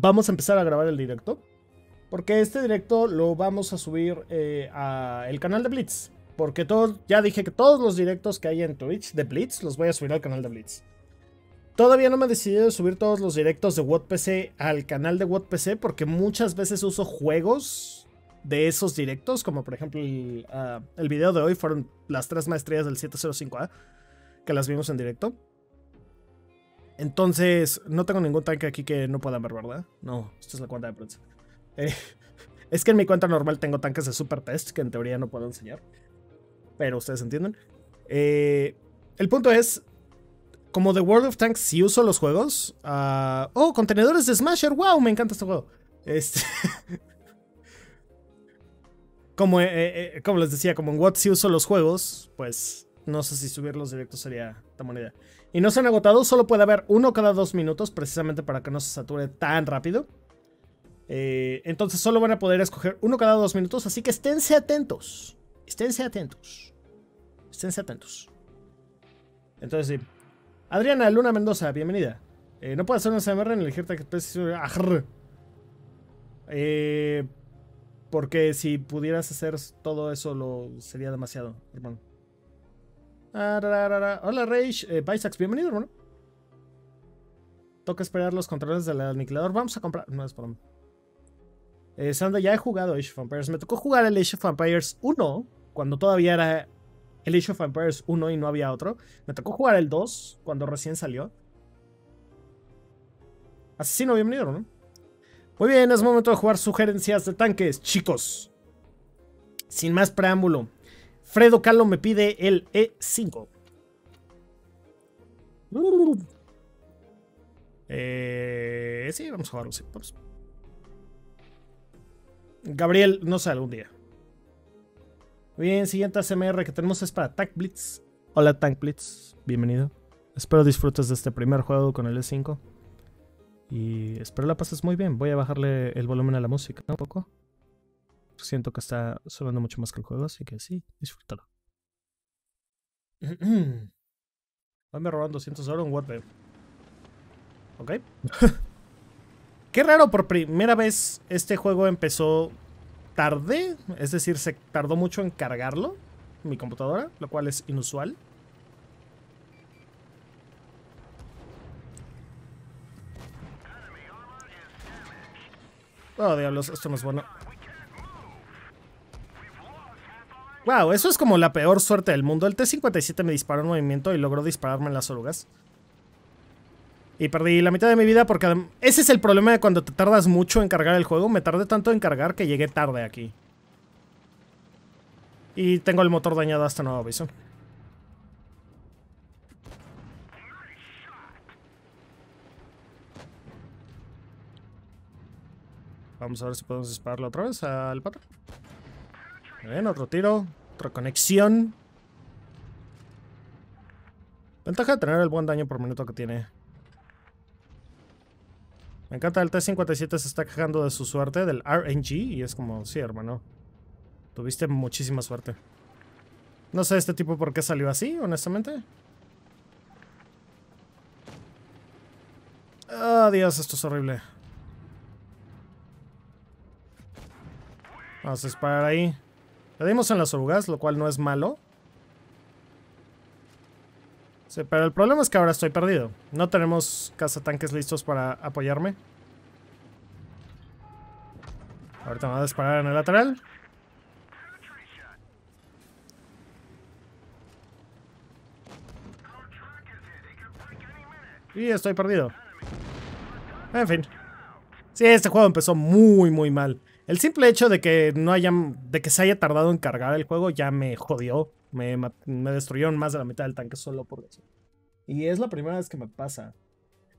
vamos a empezar a grabar el directo. Porque este directo lo vamos a subir eh, al canal de Blitz. Porque ya dije que todos los directos que hay en Twitch de Blitz los voy a subir al canal de Blitz. Todavía no me he decidido de subir todos los directos de WordPC al canal de WordPC porque muchas veces uso juegos de esos directos, como por ejemplo el, ah, el video de hoy fueron las tres maestrías del 705A, que las vimos en directo. Entonces, no tengo ningún tanque aquí que no puedan ver, ¿verdad? No, esta es la cuenta de prensa. Eh, es que en mi cuenta normal tengo tanques de super test que en teoría no puedo enseñar. Pero ustedes entienden. Eh, el punto es, como The World of Tanks si uso los juegos. Ah, oh, contenedores de Smasher, wow, me encanta este juego. Este, como, eh, como les decía, como en What si uso los juegos, pues no sé si subirlos directos sería tan buena idea y no se han agotado. Solo puede haber uno cada dos minutos, precisamente para que no se sature tan rápido. Eh, entonces solo van a poder escoger uno cada dos minutos, así que esténse atentos. Esténse atentos. Esténse atentos. Entonces sí. Adriana Luna Mendoza, bienvenida. Eh, no puedes hacer un CMR en el hashtag eh, porque si pudieras hacer todo eso, lo sería demasiado, hermano. Ah, Hola Rage, eh, bienvenido, hermano. Toca esperar los controles del aniquilador. Vamos a comprar. No es eh, Sandra, ya he jugado Age of Empires. Me tocó jugar el Age of Empires 1 cuando todavía era el Age of Empires 1 y no había otro. Me tocó jugar el 2 cuando recién salió. Asesino, bienvenido, hermano. Muy bien, es momento de jugar sugerencias de tanques, chicos. Sin más preámbulo, Fredo Carlo me pide el E5. Eh, sí, vamos a jugarlo, sí, Gabriel, no sé, algún día. Bien, siguiente ASMR que tenemos es para Tank Blitz. Hola Tank Blitz, bienvenido. Espero disfrutes de este primer juego con el E5. Y espero la pases muy bien. Voy a bajarle el volumen a la música un poco siento que está sonando mucho más que el juego, así que sí, disfrútalo. Hoy me robaron 200 oro en WordPress. ¿Ok? Qué raro, por primera vez este juego empezó tarde, es decir, se tardó mucho en cargarlo, mi computadora, lo cual es inusual. Oh, diablos, esto no es bueno. Wow, eso es como la peor suerte del mundo. El T-57 me disparó en movimiento y logró dispararme en las orugas. Y perdí la mitad de mi vida porque... Ese es el problema de cuando te tardas mucho en cargar el juego. Me tardé tanto en cargar que llegué tarde aquí. Y tengo el motor dañado hasta este nuevo aviso. Vamos a ver si podemos dispararlo otra vez al patrón. Bien, otro tiro. Otra conexión. Ventaja de tener el buen daño por minuto que tiene. Me encanta, el T-57 se está quejando de su suerte, del RNG, y es como, sí, hermano. Tuviste muchísima suerte. No sé este tipo por qué salió así, honestamente. Ah, Dios, esto es horrible. Vamos a disparar ahí. Le en las orugas, lo cual no es malo. Sí, pero el problema es que ahora estoy perdido. No tenemos cazatanques listos para apoyarme. Ahorita me voy a disparar en el lateral. Y estoy perdido. En fin. Sí, este juego empezó muy, muy mal. El simple hecho de que no de que se haya tardado en cargar el juego ya me jodió. Me, me destruyeron más de la mitad del tanque solo por eso. Y es la primera vez que me pasa.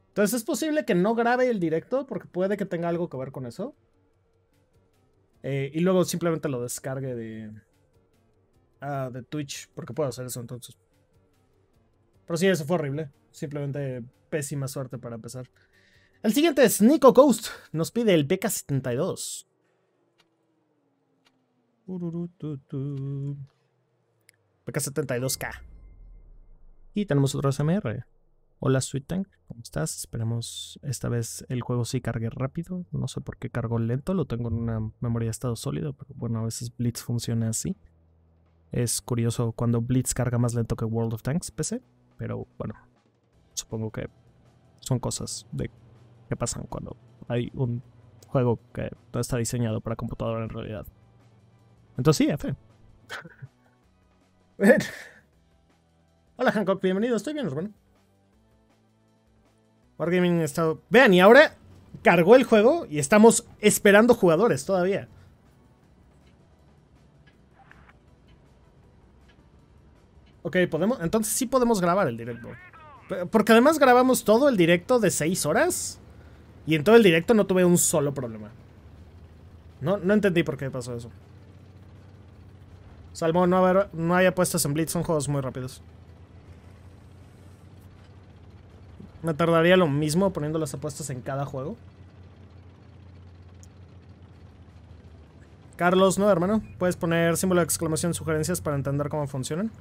Entonces es posible que no grabe el directo porque puede que tenga algo que ver con eso. Eh, y luego simplemente lo descargue de, ah, de Twitch porque puedo hacer eso entonces. Pero sí, eso fue horrible. Simplemente pésima suerte para empezar. El siguiente es Nico Coast. Nos pide el pk 72 PK72K. Y tenemos otro SMR. Hola Sweet Tank, ¿cómo estás? Esperemos esta vez el juego sí cargue rápido. No sé por qué cargó lento, lo tengo en una memoria de estado sólido, pero bueno, a veces Blitz funciona así. Es curioso cuando Blitz carga más lento que World of Tanks PC, pero bueno, supongo que son cosas que pasan cuando hay un juego que no está diseñado para computadora en realidad. Entonces sí, Hola Hancock, bienvenido. Estoy bien, hermano. Wargaming estado. Vean, y ahora cargó el juego y estamos esperando jugadores todavía. Ok, podemos. Entonces sí podemos grabar el directo. Porque además grabamos todo el directo de 6 horas. Y en todo el directo no tuve un solo problema. No, no entendí por qué pasó eso. Salvo no, hay apuestas en Blitz, son juegos muy rápidos. Me tardaría lo mismo poniendo las apuestas en cada juego. Carlos, ¿no, hermano? ¿Puedes poner símbolo de exclamación sugerencias para entender cómo funcionan?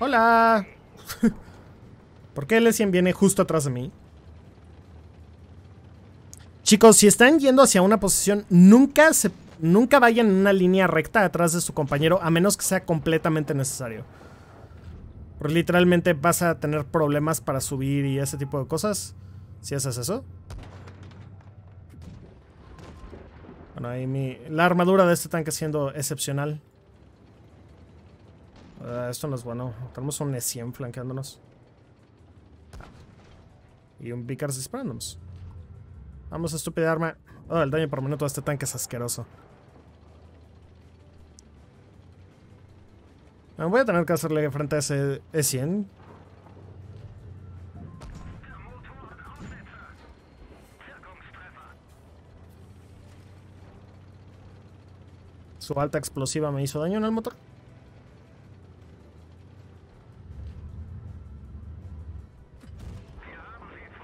¡Hola! ¿Por qué el 100 viene justo atrás de mí? Chicos, si están yendo hacia una posición, nunca se nunca vayan en una línea recta atrás de su compañero, a menos que sea completamente necesario. Porque literalmente vas a tener problemas para subir y ese tipo de cosas. Si haces eso. Bueno, ahí mi... La armadura de este tanque siendo excepcional. Ah, esto no es bueno. Tenemos un E100 flanqueándonos. Y un Vickers disparándonos. Vamos, estúpida arma. Oh, el daño por minuto de este tanque es asqueroso. Ah, voy a tener que hacerle frente a ese E100. Su alta explosiva me hizo daño en el motor.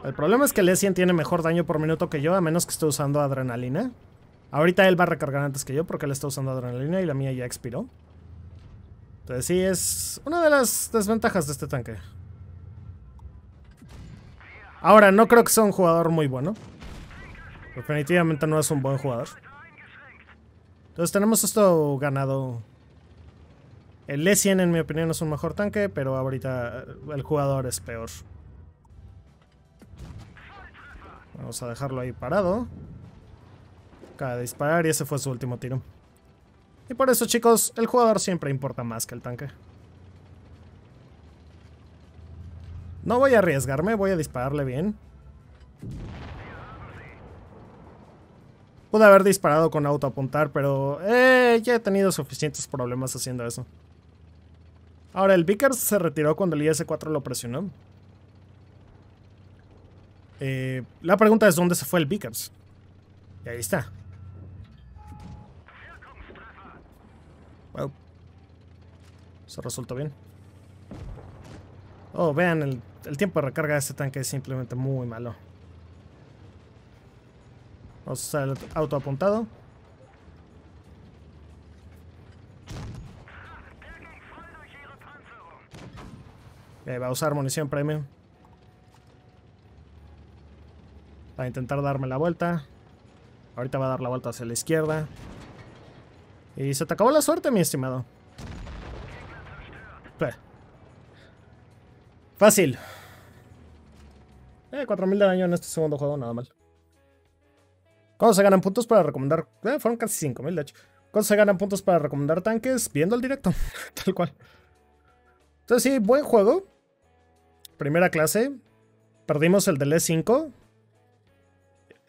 El problema es que el E100 tiene mejor daño por minuto que yo, a menos que esté usando adrenalina. Ahorita él va a recargar antes que yo porque él está usando adrenalina y la mía ya expiró. Entonces sí, es una de las desventajas de este tanque. Ahora, no creo que sea un jugador muy bueno. Definitivamente no es un buen jugador. Entonces tenemos esto ganado. El E100 en mi opinión, es un mejor tanque, pero ahorita el jugador es peor. Vamos a dejarlo ahí parado. Acaba de disparar y ese fue su último tiro. Y por eso, chicos, el jugador siempre importa más que el tanque. No voy a arriesgarme, voy a dispararle bien. Pude haber disparado con autoapuntar, pero eh, ya he tenido suficientes problemas haciendo eso. Ahora, el Vickers se retiró cuando el IS-4 lo presionó. Eh, la pregunta es, ¿dónde se fue el Vickers? Y ahí está. resultó bien. Oh, vean, el, tiempo de recarga de este tanque es simplemente muy malo. Vamos a usar el auto apuntado. Eh, va a usar munición premium. Va a intentar darme la vuelta. Ahorita va a dar la vuelta hacia la izquierda. Y se te acabó la suerte, mi estimado. Fácil. Eh, 4000 de daño en este segundo juego, nada mal. ¿Cómo se ganan puntos para recomendar? Eh, fueron casi 5000, de hecho. ¿Cómo se ganan puntos para recomendar tanques? Viendo el directo, tal cual. Entonces, sí, buen juego. Primera clase. Perdimos el del E5.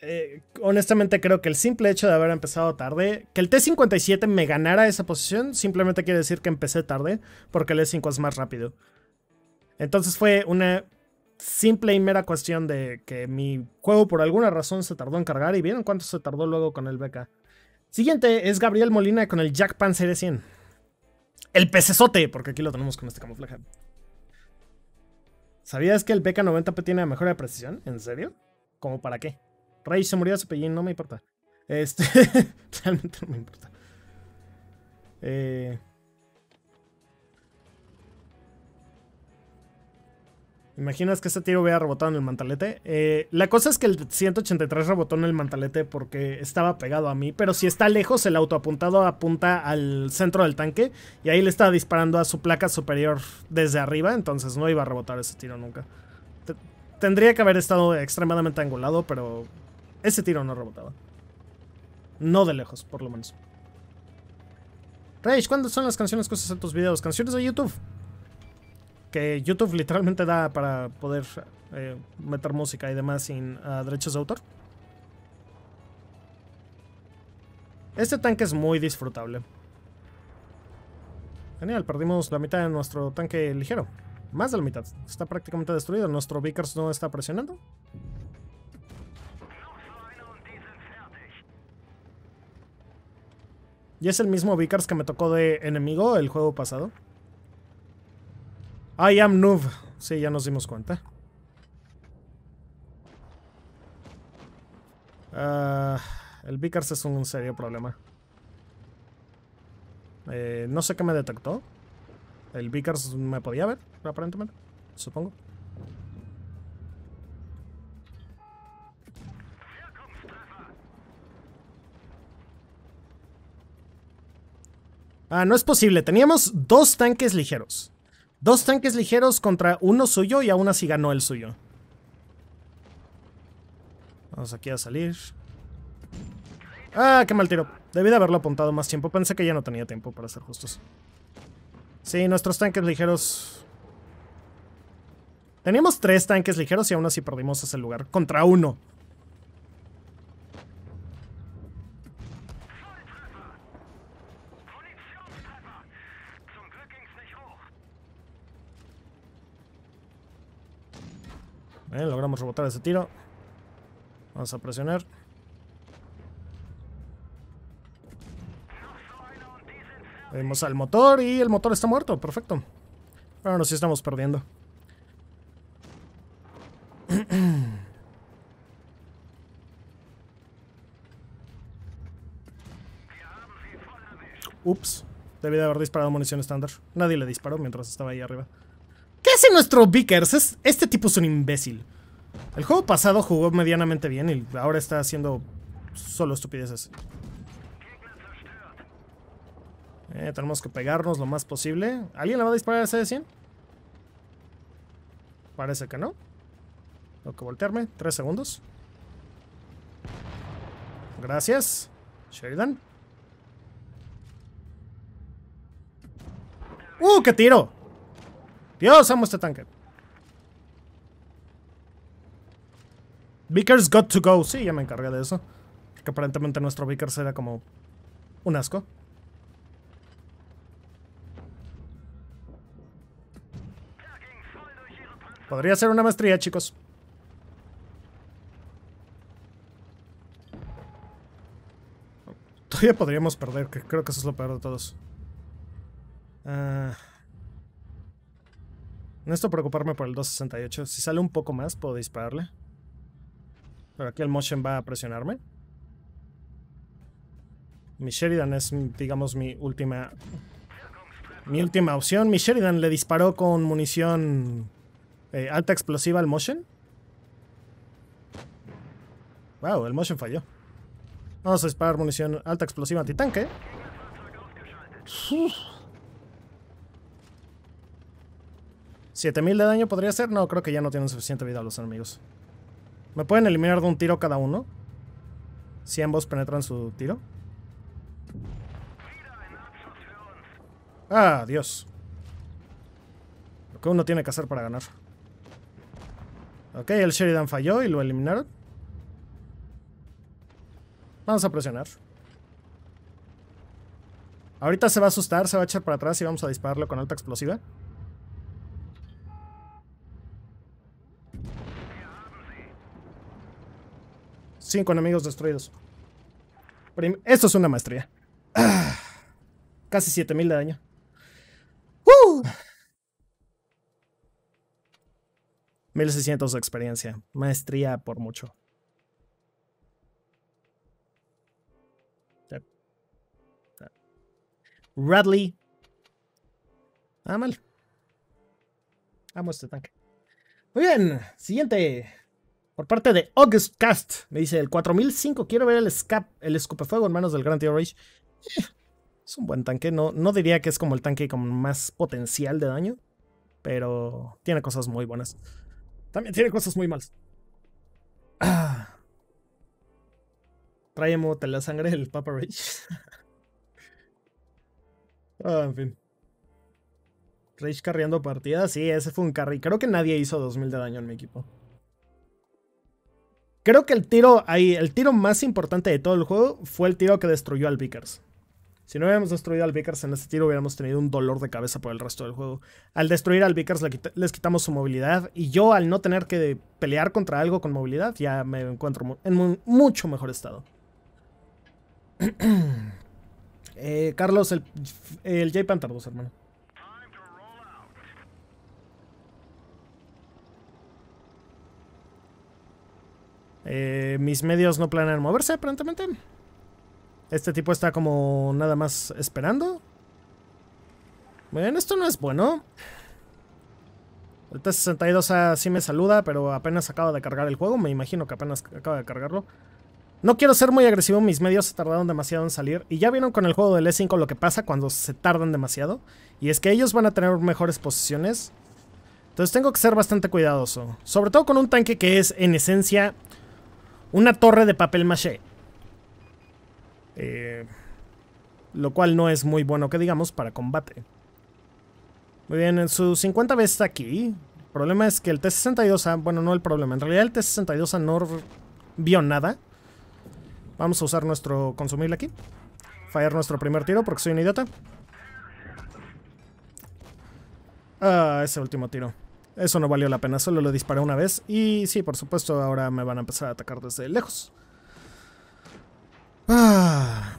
Eh, honestamente creo que el simple hecho de haber empezado tarde, que el T57 me ganara esa posición, simplemente quiere decir que empecé tarde, porque el E5 es más rápido. Entonces fue una simple y mera cuestión de que mi juego por alguna razón se tardó en cargar y vieron cuánto se tardó luego con el beca. Siguiente es Gabriel Molina con el Jack Panzer 100. El pecesote, porque aquí lo tenemos con este camuflaje. ¿Sabías que el beca 90P tiene mejora de precisión? ¿En serio? ¿Como para qué? Rey se murió a su pellín, no me importa. Este, realmente no me importa. Eh, Imaginas que ese tiro hubiera rebotado en el mantalete. Eh, la cosa es que el 183 rebotó en el mantalete porque estaba pegado a mí. Pero si está lejos, el autoapuntado apunta al centro del tanque. Y ahí le estaba disparando a su placa superior desde arriba. Entonces no iba a rebotar ese tiro nunca. tendría que haber estado extremadamente angulado, pero ese tiro no rebotaba. No de lejos, por lo menos. Rage, ¿cuándo son las canciones que usas en tus videos? ¿Canciones de YouTube? YouTube literalmente da para poder eh, meter música y demás sin ah, derechos de autor. Este tanque es muy disfrutable. Genial, perdimos la mitad de nuestro tanque ligero. Más de la mitad. Está prácticamente destruido. Nuestro Vickers no está presionando. Y es el mismo Vickers que me tocó de enemigo el juego pasado. I am noob. Sí, ya nos dimos cuenta. Ah, el Vickers es un serio problema. Eh, no sé qué me detectó. El Vickers me podía ver, aparentemente. Supongo. Ah, no es posible. Teníamos dos tanques ligeros. Dos tanques ligeros contra uno suyo y aún así ganó el suyo. Vamos aquí a salir. Ah, qué mal tiro. Debí de haberlo apuntado más tiempo. Pensé que ya no tenía tiempo para ser justos. Sí, nuestros tanques ligeros... Teníamos tres tanques ligeros y aún así perdimos ese lugar. Contra uno. Eh, logramos rebotar ese tiro. Vamos a presionar. Vemos al motor y el motor está muerto. Perfecto. Bueno, sí estamos perdiendo. Ups. Debí de haber disparado munición estándar. Nadie le disparó mientras estaba ahí arriba. ¿Qué hace nuestro Vickers? este tipo es un imbécil. El juego pasado jugó medianamente bien y ahora está haciendo solo estupideces. Eh, tenemos que pegarnos lo más posible. ¿Alguien le va a disparar a de 100 Parece que no. Tengo que voltearme. Tres segundos. Gracias, Sheridan. ¡Uh, qué tiro! Dios, amo este tanque. Vickers got to go. Sí, ya me encargué de eso. Que aparentemente nuestro Vickers era como un asco. Podría ser una maestría, chicos. Todavía podríamos perder, que creo que eso es lo peor de todos. Ah no estoy preocuparme por el 268. Si sale un poco más, puedo dispararle. Pero aquí el motion va a presionarme. Mi Sheridan es, digamos, mi última... Mi última opción. Mi Sheridan le disparó con munición eh, alta explosiva al motion. Wow, el motion falló. Vamos a disparar munición alta explosiva antitanque. Uf. 7000 de daño podría ser. No, creo que ya no tienen suficiente vida los enemigos. ¿Me pueden eliminar de un tiro cada uno? Si ambos penetran su tiro. Ah, Dios. Lo que uno tiene que hacer para ganar. Ok, el Sheridan falló y lo eliminaron. Vamos a presionar. Ahorita se va a asustar, se va a echar para atrás y vamos a dispararlo con alta explosiva. Cinco enemigos destruidos. Esto es una maestría. casi 7000 de daño. 1600 de experiencia. Maestría por mucho. Radley. Nada ah, mal. Amo este tanque. Muy bien, siguiente. Por parte de August Cast, me dice el 4005. Quiero ver el, escape, el escupefuego en manos del Gran Tío Rage. es un buen tanque. No, no diría que es como el tanque con más potencial de daño. Pero tiene cosas muy buenas. También tiene cosas muy malas. Ah. Trae de la sangre el Papa Rage. ah, en fin. Rage carriando partidas. Sí, ese fue un carry. Creo que nadie hizo 2000 de daño en mi equipo. Creo que el tiro ahí, el tiro más importante de todo el juego fue el tiro que destruyó al Vickers. Si no hubiéramos destruido al Vickers en ese tiro, hubiéramos tenido un dolor de cabeza por el resto del juego. Al destruir al Vickers les quitamos su movilidad. Y yo, al no tener que pelear contra algo con movilidad, ya me encuentro en mucho mejor estado. Eh, Carlos, el, el J-Panther 2, hermano. Eh, mis medios no planean moverse, aparentemente. Este tipo está como nada más esperando. Bueno, esto no es bueno. El T-62 así me saluda, pero apenas acaba de cargar el juego. Me imagino que apenas acaba de cargarlo. No quiero ser muy agresivo, mis medios se tardaron demasiado en salir. Y ya vieron con el juego del E5 lo que pasa cuando se tardan demasiado. Y es que ellos van a tener mejores posiciones. Entonces tengo que ser bastante cuidadoso. Sobre todo con un tanque que es, en esencia, una torre de papel maché. Eh, lo cual no es muy bueno que digamos para combate. Muy bien, en su 50B está aquí. El problema es que el T-62A, bueno, no el problema, en realidad el T-62A no vio nada. Vamos a usar nuestro consumible aquí. Fallar nuestro primer tiro porque soy un idiota. Ah, ese último tiro. Eso no valió la pena, solo lo disparé una vez. Y sí, por supuesto, ahora me van a empezar a atacar desde lejos. Ah.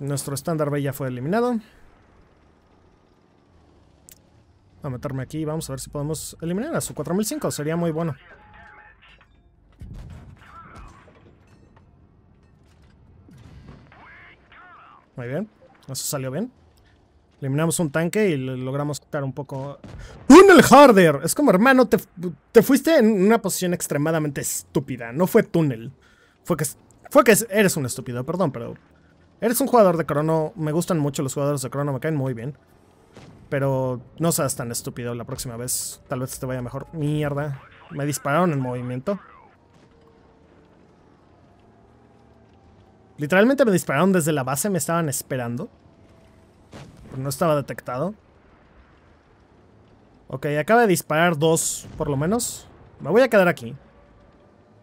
Nuestro estándar B ya fue eliminado. a meterme aquí. Vamos a ver si podemos eliminar a su 4005. Sería muy bueno. Muy bien. Eso salió bien. Eliminamos un tanque y logramos quitar un poco... ¡Túnel Harder! Es como, hermano, te, te, fuiste en una posición extremadamente estúpida. No fue túnel. Fue que, fue que eres un estúpido, perdón, pero... Eres un jugador de crono. Me gustan mucho los jugadores de crono, me caen muy bien. Pero no seas tan estúpido la próxima vez. Tal vez te vaya mejor. Mierda. Me dispararon en movimiento. Literalmente me dispararon desde la base, me estaban esperando. No estaba detectado. Ok, acaba de disparar dos, por lo menos. Me voy a quedar aquí.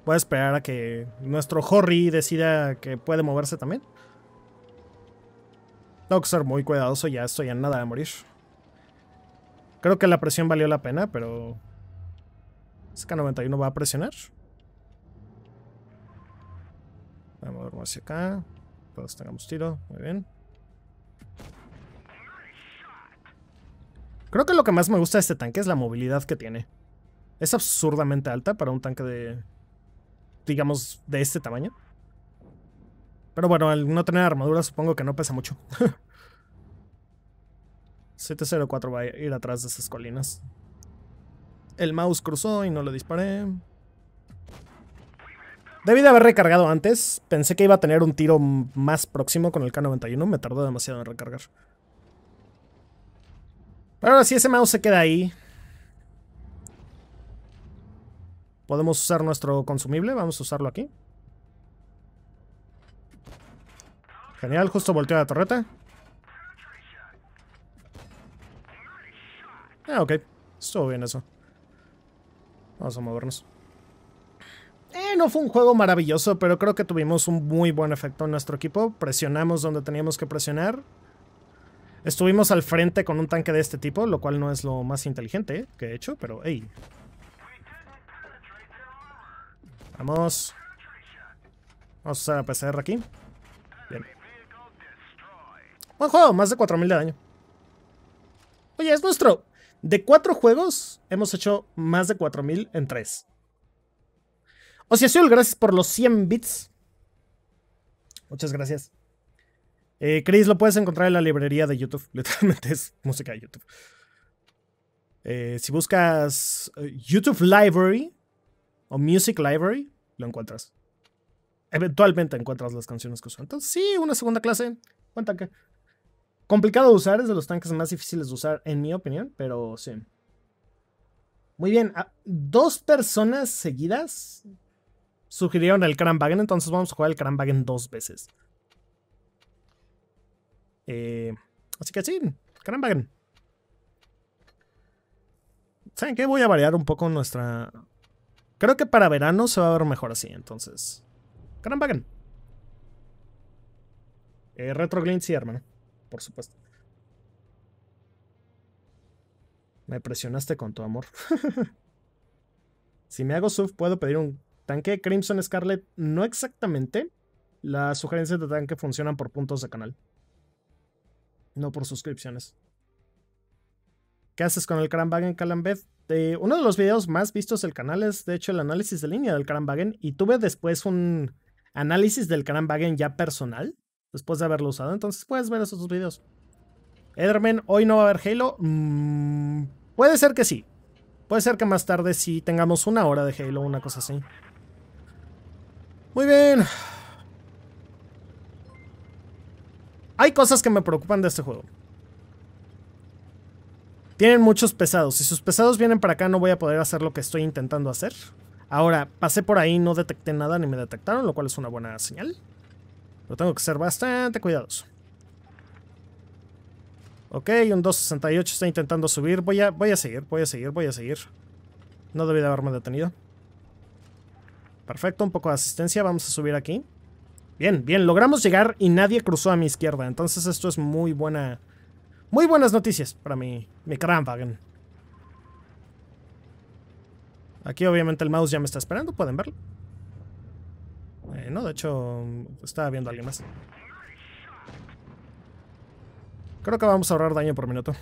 Voy a esperar a que nuestro Horry decida que puede moverse también. Tengo que ser muy cuidadoso, ya estoy a nada de morir. Creo que la presión valió la pena, pero... SK91 va a presionar. Vamos a moverme hacia acá. Todos tengamos tiro, muy bien. Creo que lo que más me gusta de este tanque es la movilidad que tiene. Es absurdamente alta para un tanque de... digamos, de este tamaño. Pero bueno, al no tener armadura supongo que no pesa mucho. 704 va a ir atrás de esas colinas. El mouse cruzó y no lo disparé. Debí de haber recargado antes. Pensé que iba a tener un tiro más próximo con el K91. Me tardó demasiado en recargar ahora si ese mouse se queda ahí. Podemos usar nuestro consumible. Vamos a usarlo aquí. Genial, justo volteó la torreta. Ah, ok. Estuvo bien eso. Vamos a movernos. Eh, no fue un juego maravilloso, pero creo que tuvimos un muy buen efecto en nuestro equipo. Presionamos donde teníamos que presionar. Estuvimos al frente con un tanque de este tipo, lo cual no es lo más inteligente eh, que he hecho, pero hey. Vamos. Vamos a PCR aquí. Buen juego, más de 4000 de daño. Oye, es nuestro. De 4 juegos, hemos hecho más de 4000 en tres. sí, gracias por los 100 bits. Muchas gracias. Eh, Chris, lo puedes encontrar en la librería de YouTube. Literalmente es música de YouTube. Eh, si buscas eh, YouTube Library o Music Library, lo encuentras. Eventualmente encuentras las canciones que usan. Entonces, sí, una segunda clase. cuenta tanque. Complicado de usar, es de los tanques más difíciles de usar, en mi opinión, pero sí. Muy bien, ah, dos personas seguidas sugirieron el Kramwagen, entonces vamos a jugar el Kramwagen dos veces. Eh, así que sí, caramba. ¿Saben qué? Voy a variar un poco nuestra... Creo que para verano se va a ver mejor así, entonces... Caramba. Eh, Retro hermano. Por supuesto. Me presionaste con tu amor. si me hago sub, puedo pedir un tanque Crimson Scarlet. No exactamente. Las sugerencias de tanque funcionan por puntos de canal no por suscripciones. ¿Qué haces con el en Calambed? Eh, uno de los videos más vistos del canal es, de hecho, el análisis de línea del Kramwagen. Y tuve después un análisis del Kramwagen ya personal, después de haberlo usado. Entonces puedes ver esos videos. Ederman, hoy no va a haber Halo. Mm, puede ser que sí. Puede ser que más tarde sí tengamos una hora de Halo, una cosa así. Muy bien. Hay cosas que me preocupan de este juego. Tienen muchos pesados. Si sus pesados vienen para acá no voy a poder hacer lo que estoy intentando hacer. Ahora, pasé por ahí, no detecté nada ni me detectaron, lo cual es una buena señal. Pero tengo que ser bastante cuidadoso. Ok, un 268 está intentando subir. Voy a, voy a seguir, voy a seguir, voy a seguir. No debí de haberme detenido. Perfecto, un poco de asistencia. Vamos a subir aquí. Bien, bien, logramos llegar y nadie cruzó a mi izquierda. Entonces esto es muy buena... Muy buenas noticias para mi, mi Aquí obviamente el mouse ya me está esperando, pueden verlo. no, de hecho, estaba viendo a alguien más. Creo que vamos a ahorrar daño por minuto.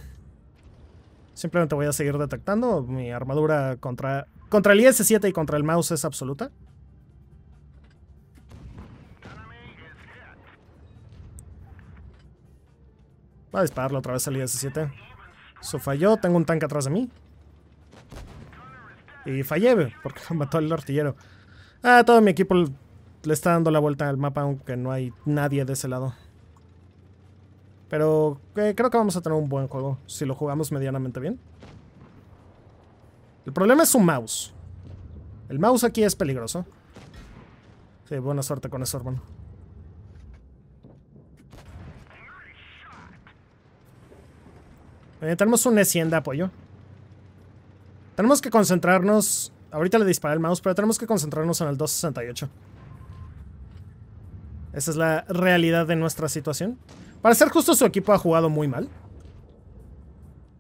Simplemente voy a seguir detectando. Mi armadura contra, contra el IS-7 y contra el mouse es absoluta. Va a dispararle otra vez al IS-7. Eso falló. Tengo un tanque atrás de mí. Y fallé, porque mató el artillero. Ah, todo mi equipo le está dando la vuelta al mapa, aunque no hay nadie de ese lado. Pero eh, creo que vamos a tener un buen juego, si lo jugamos medianamente bien. El problema es su mouse. El mouse aquí es peligroso. Sí, buena suerte con eso, hermano. Eh, tenemos un E100 de apoyo. Tenemos que concentrarnos... Ahorita le dispara el mouse, pero tenemos que concentrarnos en el 268. Esa es la realidad de nuestra situación. Para ser justo, su equipo ha jugado muy mal.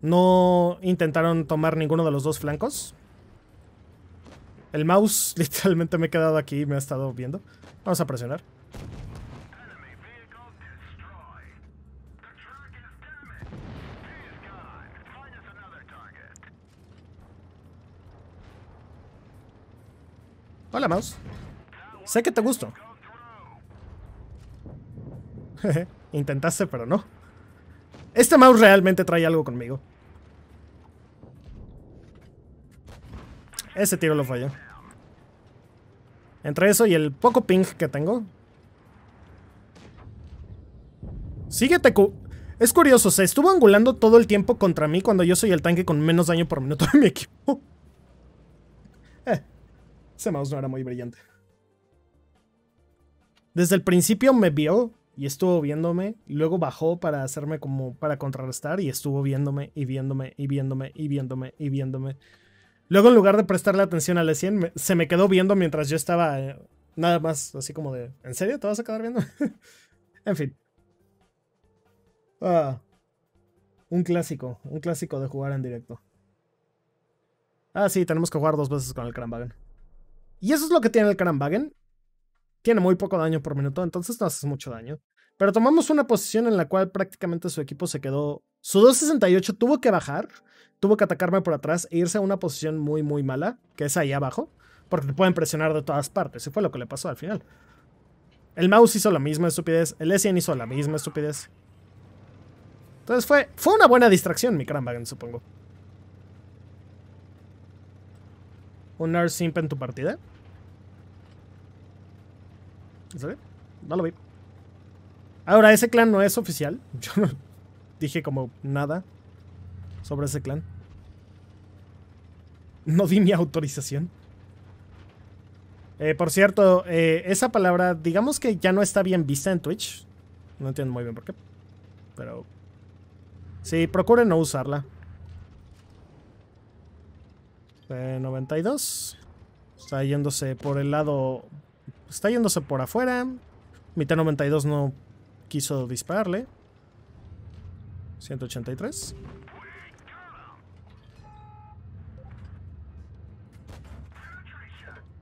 No intentaron tomar ninguno de los dos flancos. El mouse literalmente me ha quedado aquí y me ha estado viendo. Vamos a presionar. Hola, mouse. Sé que te gusto. Intentaste, pero no. Este mouse realmente trae algo conmigo. Ese tiro lo falló. Entre eso y el poco ping que tengo. Síguete Es curioso, se estuvo angulando todo el tiempo contra mí cuando yo soy el tanque con menos daño por minuto de mi equipo. Ese mouse no era muy brillante. Desde el principio me vio y estuvo viéndome, luego bajó para hacerme como para contrarrestar y estuvo viéndome y viéndome y viéndome y viéndome y viéndome. Luego en lugar de prestarle atención al la 100 se me quedó viendo mientras yo estaba eh, nada más así como de, ¿en serio te vas a quedar viendo? en fin. Ah. un clásico, un clásico de jugar en directo. Ah, sí, tenemos que jugar dos veces con el Cranbagan. Y eso es lo que tiene el Karambagen. Tiene muy poco daño por minuto, entonces no haces mucho daño. Pero tomamos una posición en la cual prácticamente su equipo se quedó. Su 268 tuvo que bajar, tuvo que atacarme por atrás e irse a una posición muy, muy mala, que es ahí abajo, porque te pueden presionar de todas partes. Y fue lo que le pasó al final. El mouse hizo la misma estupidez, el Essien hizo la misma estupidez. Entonces fue, fue una buena distracción mi Kramwagen, supongo. un Nurse Simp en tu partida? ¿Sale? No lo vi. Ahora, ese clan no es oficial. Yo no dije como nada sobre ese clan. No di mi autorización. Eh, por cierto, eh, esa palabra, digamos que ya no está bien vista en Twitch. No entiendo muy bien por qué. Pero... Sí, procure no usarla t 92. Está yéndose por el lado... Está yéndose por afuera. Mi t 92 no quiso dispararle. 183.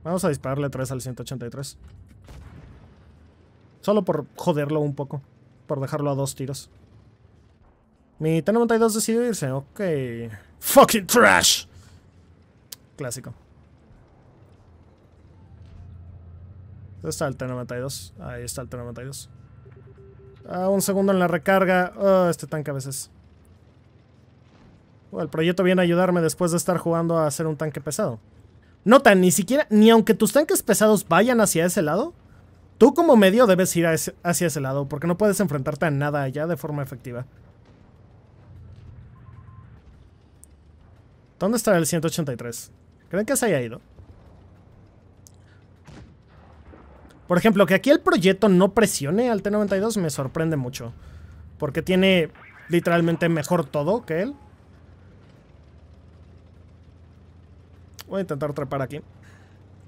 Vamos a dispararle vez al 183. Solo por joderlo un poco. Por dejarlo a dos tiros. Mi T-92 decidió irse. Ok. Fucking trash clásico. está el T-92? Ahí está el T-92. Ah, un segundo en la recarga. Ah, este tanque a veces. el proyecto viene a ayudarme después de estar jugando a hacer un tanque pesado. Nota, ni siquiera, ni aunque tus tanques pesados vayan hacia ese lado, tú como medio debes ir hacia ese lado, porque no puedes enfrentarte a nada allá de forma efectiva. ¿Dónde está el 183? ¿Creen que se haya ido? Por ejemplo, que aquí el proyecto no presione al T-92 me sorprende mucho. Porque tiene literalmente mejor todo que él. Voy a intentar trepar aquí.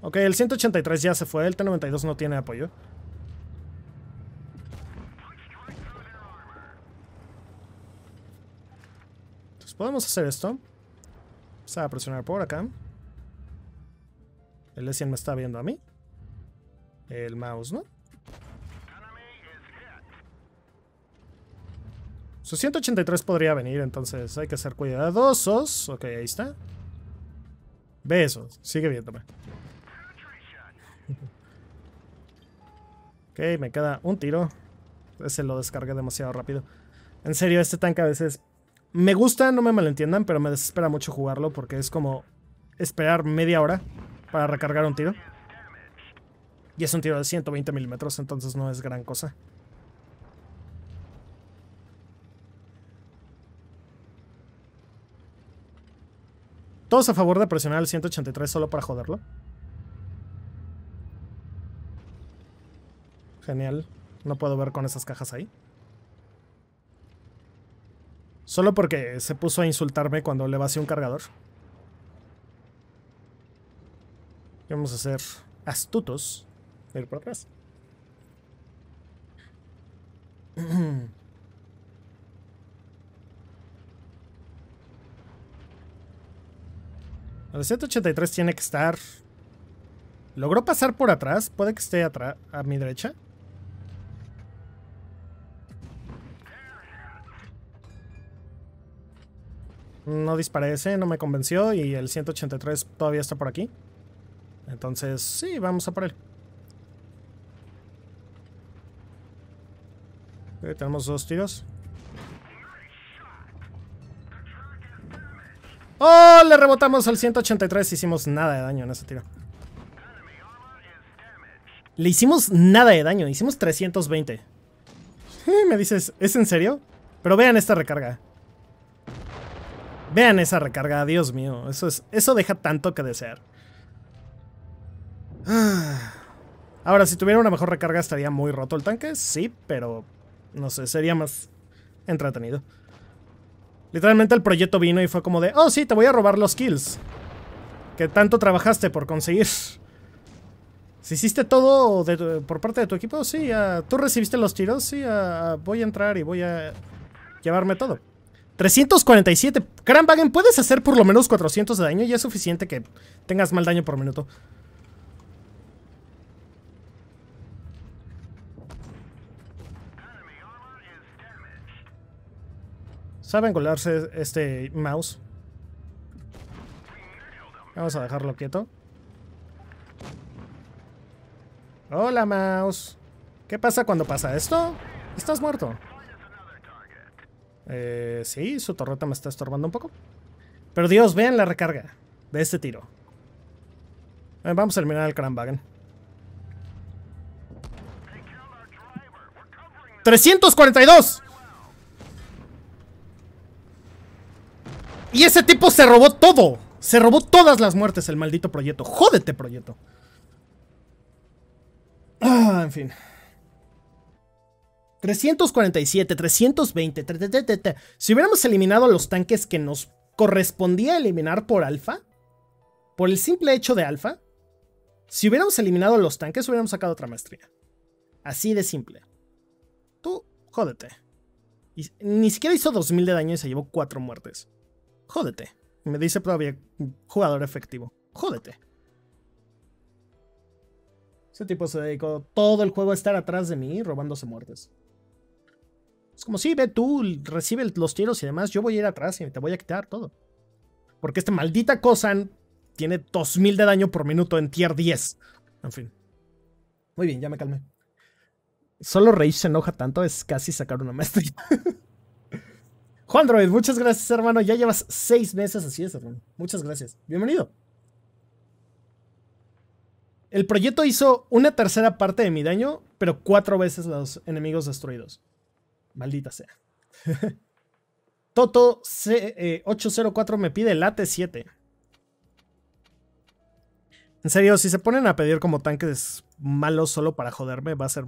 Ok, el 183 ya se fue, el T-92 no tiene apoyo. Entonces podemos hacer esto. Vamos a presionar por acá. El Essien me está viendo a mí. El mouse, ¿no? Su 183 podría venir, entonces hay que ser cuidadosos. Ok, ahí está. Besos, sigue viéndome. ok, me queda un tiro. Ese lo descargué demasiado rápido. En serio, este tanque a veces me gusta, no me malentiendan, pero me desespera mucho jugarlo porque es como esperar media hora para recargar un tiro. Y es un tiro de 120 milímetros, entonces no es gran cosa. ¿Todos a favor de presionar el 183 solo para joderlo? Genial. No puedo ver con esas cajas ahí. Solo porque se puso a insultarme cuando le vacío un cargador. Vamos a ser astutos. Ir por atrás. El 183 tiene que estar... ¿Logró pasar por atrás? ¿Puede que esté atrás a mi derecha? No disparece, no me convenció y el 183 todavía está por aquí. Entonces, sí, vamos a por él. tenemos dos tiros. ¡Oh! Le rebotamos al 183. Hicimos nada de daño en ese tiro. Le hicimos nada de daño. Hicimos 320. Me dices, ¿es en serio? Pero vean esta recarga. Vean esa recarga, Dios mío. Eso, es, eso deja tanto que desear. Ah. Ahora, si tuviera una mejor recarga estaría muy roto el tanque, sí, pero no sé, sería más entretenido. Literalmente el proyecto vino y fue como de, oh sí, te voy a robar los kills. Que tanto trabajaste por conseguir. Si hiciste todo por parte de tu equipo, sí, tú recibiste los tiros, sí, voy a entrar y voy a llevarme todo. 347. granwagen ¿puedes hacer por lo menos 400 de daño? y es suficiente que tengas mal daño por minuto. Saben colarse este mouse. Vamos a dejarlo quieto. Hola, mouse. ¿Qué pasa cuando pasa esto? Estás muerto. Eh, sí, su torreta me está estorbando un poco. Pero Dios, vean la recarga de este tiro. Eh, vamos a eliminar el Kranwagen. 342. Y ese tipo se robó todo. Se robó todas las muertes el maldito proyecto. Jódete, proyecto. Ah, en fin. 347, 320. si hubiéramos eliminado los tanques que nos correspondía eliminar por alfa, por el simple hecho de alfa, si hubiéramos eliminado los tanques, hubiéramos sacado otra maestría. Así de simple. Tú, jódete. ni siquiera hizo 2000 de daño y se llevó 4 muertes. Jódete. Me dice todavía jugador efectivo. Jódete. Ese tipo se dedicó todo el juego a estar atrás de mí robándose muertes. Es como, si ve tú, recibe los tiros y demás. Yo voy a ir atrás y te voy a quitar todo. Porque esta maldita cosa tiene 2000 de daño por minuto en tier 10. En fin. Muy bien, ya me calmé. Solo Rage se enoja tanto, es casi sacar una maestría. Juan Droid, muchas gracias, hermano. Ya llevas seis meses, así es, hermano. Muchas gracias. Bienvenido. El proyecto hizo una tercera parte de mi daño, pero cuatro veces los enemigos destruidos. Maldita sea. Toto 804 eh, me pide el AT7. En serio, si se ponen a pedir como tanques malos solo para joderme, va a ser...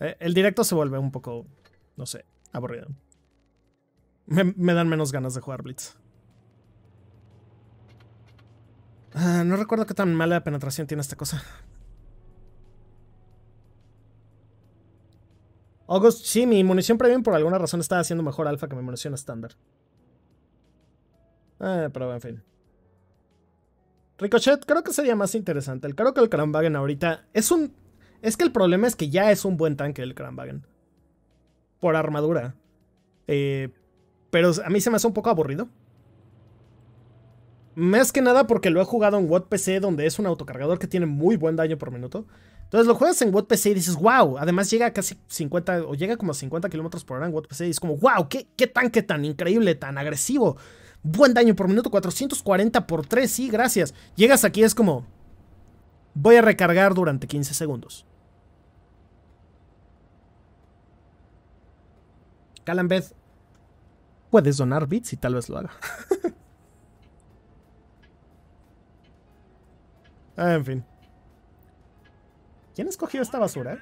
Eh, el directo se vuelve un poco, no sé, aburrido me, dan menos ganas de jugar Blitz. Ah, no recuerdo qué tan mala penetración tiene esta cosa. August, sí, mi munición premium por alguna razón está haciendo mejor alfa que mi munición estándar. Eh, pero en fin. Ricochet, creo que sería más interesante. El, creo que el Kranwagen ahorita es un... Es que el problema es que ya es un buen tanque el kranwagen Por armadura. Eh, pero a mí se me hace un poco aburrido. Más que nada porque lo he jugado en PC donde es un autocargador que tiene muy buen daño por minuto. Entonces lo juegas en WattPC y dices, wow. Además llega a casi 50, o llega como a 50 kilómetros por hora en WattPC. y es como, wow, ¿qué, qué tanque tan increíble, tan agresivo. Buen daño por minuto, 440 por 3, sí, gracias. Llegas aquí, es como, voy a recargar durante 15 segundos. Calambeth Puedes donar bits y tal vez lo haga. Ah, en fin. ¿Quién escogió esta basura?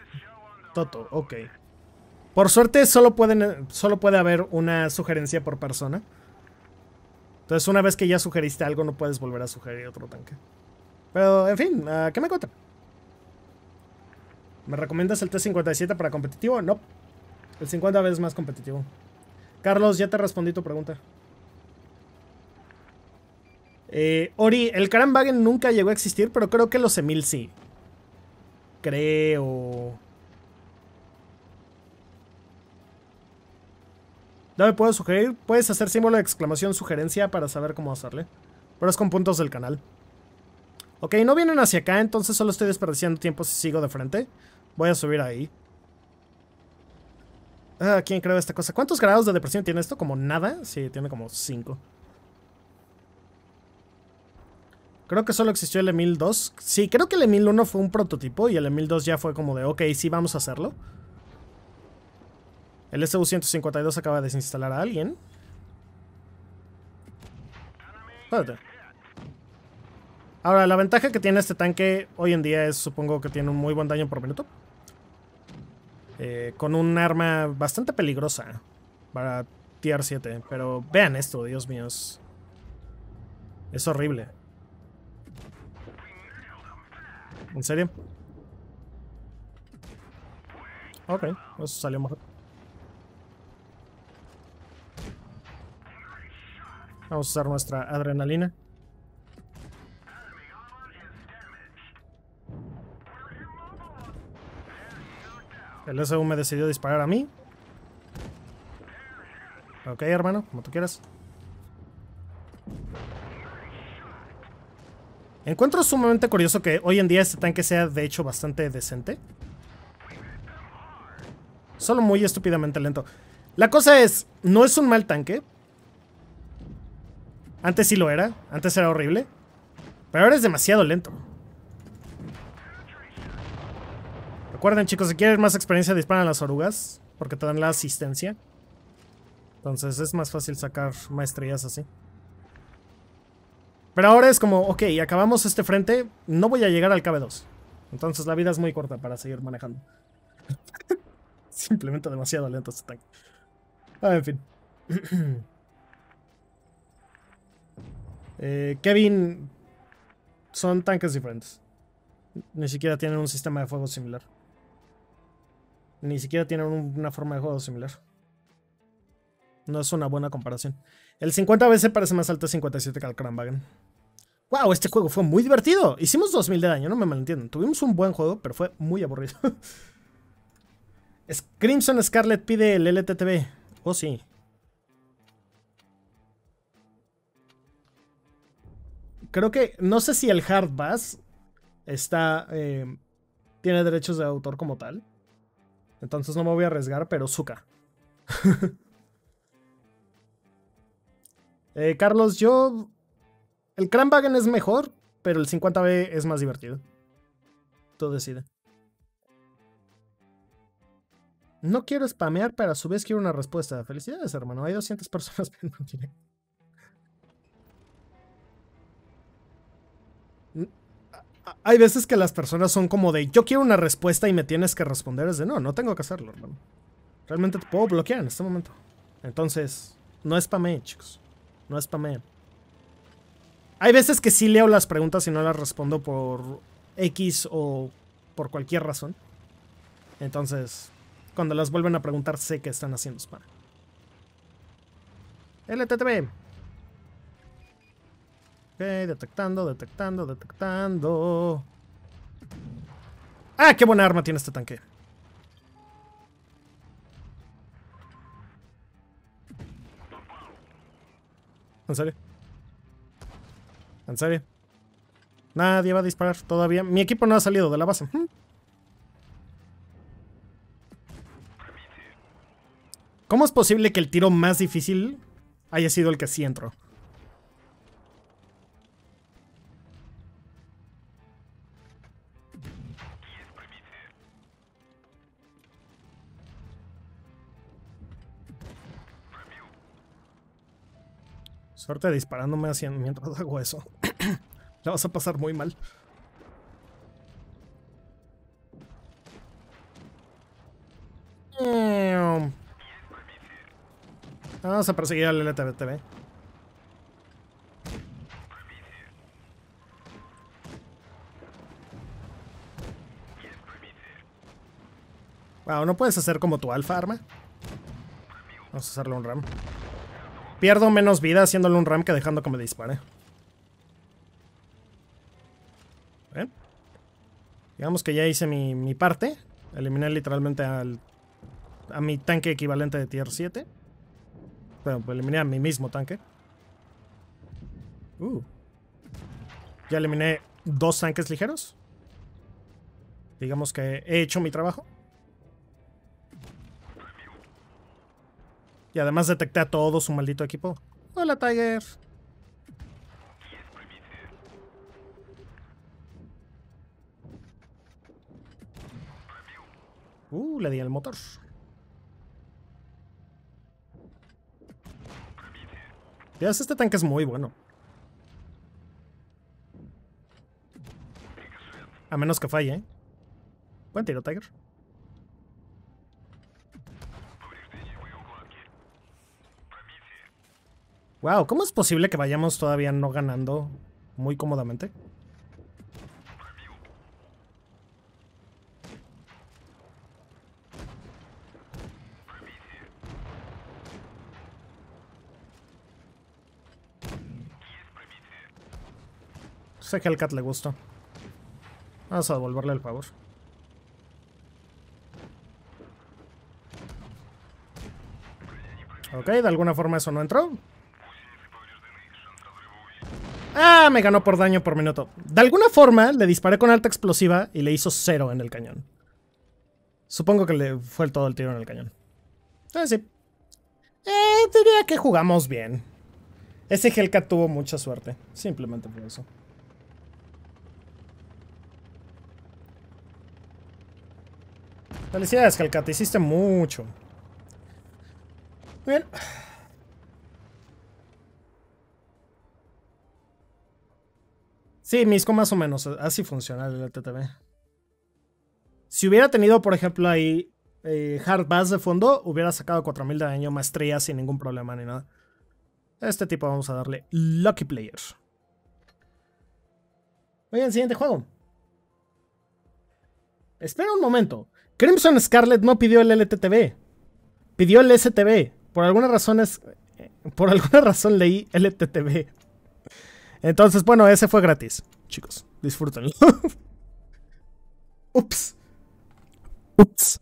Toto, ok. Por suerte solo, pueden, eh, solo puede haber una sugerencia por persona. Entonces una vez que ya sugeriste algo no puedes volver a sugerir otro tanque. Pero en fin, ah, ¿qué me cuentan? ¿Me recomiendas el T-57 para competitivo? No. El 50 veces más competitivo. Carlos, ya te respondí tu pregunta. Eh, Ori, el Kramwagen nunca llegó a existir, pero creo que los Emil sí. Creo. No me puedo sugerir. Puedes hacer símbolo de exclamación sugerencia para saber cómo hacerle. Pero es con puntos del canal. Ok, no vienen hacia acá, entonces solo estoy desperdiciando tiempo si sigo de frente. Voy a subir ahí. Ah, ¿quién creó esta cosa? ¿Cuántos grados de depresión tiene esto? ¿Como nada? Sí, tiene como 5. Creo que solo existió el Emil 2. Sí, creo que el Emil 1 fue un prototipo y el Emil 2 ya fue como de, ok, sí, vamos a hacerlo. El SU-152 acaba de desinstalar a alguien. Ahora, la ventaja que tiene este tanque hoy en día es, supongo que tiene un muy buen daño por minuto. Eh, con un arma bastante peligrosa para tier 7. Pero vean esto, Dios mío. Es, es horrible. ¿En serio? Ok, eso salió mejor. Vamos a usar nuestra adrenalina. El SU me decidió disparar a mí. Ok, hermano, como tú quieras. Encuentro sumamente curioso que hoy en día este tanque sea de hecho bastante decente. Solo muy estúpidamente lento. La cosa es, no es un mal tanque. Antes sí lo era, antes era horrible. Pero ahora es demasiado lento. Recuerden, chicos, si quieren más experiencia, disparan a las orugas. Porque te dan la asistencia. Entonces es más fácil sacar maestrías así. Pero ahora es como, ok, acabamos este frente. No voy a llegar al KB2. Entonces la vida es muy corta para seguir manejando. Simplemente demasiado lento este tanque. Ah, en fin. Eh, Kevin, son tanques diferentes. Ni siquiera tienen un sistema de fuego similar. Ni siquiera tienen una forma de juego similar. No es una buena comparación. El 50 veces parece más alto 57 que el ¡Wow! Este juego fue muy divertido. Hicimos 2000 de daño, no me malentiendan. Tuvimos un buen juego, pero fue muy aburrido. Crimson Scarlet pide el LTTB. Oh, sí. Creo que, no sé si el Hard Bass está, eh, tiene derechos de autor como tal. Entonces no me voy a arriesgar, pero Zuka. Eh, Carlos, yo. El Kramwagen es mejor, pero el 50B es más divertido. Tú decide. No quiero spamear, pero a su vez quiero una respuesta. Felicidades, hermano. Hay 200 personas que hay veces que las personas son como de, yo quiero una respuesta y me tienes que responder. Es de, no, no tengo que hacerlo, hermano. Realmente te puedo bloquear en este momento. Entonces, no es mí, chicos. No es mí Hay veces que sí leo las preguntas y no las respondo por X o por cualquier razón. Entonces, cuando las vuelven a preguntar, sé que están haciendo spam. LTTB. Ok, detectando, detectando, detectando. ¡Ah, qué buena arma tiene este tanque! ¿En serio? ¿En serio? Nadie va a disparar todavía. Mi equipo no ha salido de la base. ¿Cómo es posible que el tiro más difícil haya sido el que sí entró? Suerte disparándome así mientras hago eso. La vas a pasar muy mal. Vamos a perseguir al LTBTV. Wow, ¿no puedes hacer como tu alfa arma? Vamos a hacerle un ram. Pierdo menos vida haciéndole un ram que dejando que me dispare. ¿Eh? Digamos que ya hice mi, parte. Eliminé literalmente al, a mi tanque equivalente de tier 7. Bueno, pues eliminé a mi mismo tanque. Uh. Ya eliminé dos tanques ligeros. Digamos que he hecho mi trabajo. Y además detecté a todo su maldito equipo. Hola, Tiger. Uh, le di al motor. Dios, este tanque es muy bueno. A menos que falle, ¿eh? Buen tiro, Tiger. Wow, ¿cómo es posible que vayamos todavía no ganando muy cómodamente? Sé que al cat le gustó. Vamos a devolverle el favor. Ok, de alguna forma eso no entró. Ah, me ganó por daño por minuto. De alguna forma le disparé con alta explosiva y le hizo cero en el cañón. Supongo que le fue todo el tiro en el cañón. Ah, sí. Eh, diría que jugamos bien. Ese Hellcat tuvo mucha suerte. Simplemente por eso. Felicidades, Hellcat. Te hiciste mucho. bien. Sí, Misco más o menos. Así funciona el LTTB. Si hubiera tenido, por ejemplo, ahí eh, Hard Bass de fondo, hubiera sacado 4000 de daño maestría sin ningún problema ni nada. A este tipo vamos a darle Lucky Player. Oigan, siguiente juego. Espera un momento. Crimson Scarlet no pidió el LTTB. Pidió el STB. Por alguna razón eh, Por alguna razón leí LTTB. Entonces, bueno, ese fue gratis, chicos. Disfrútenlo. Ups. Ups.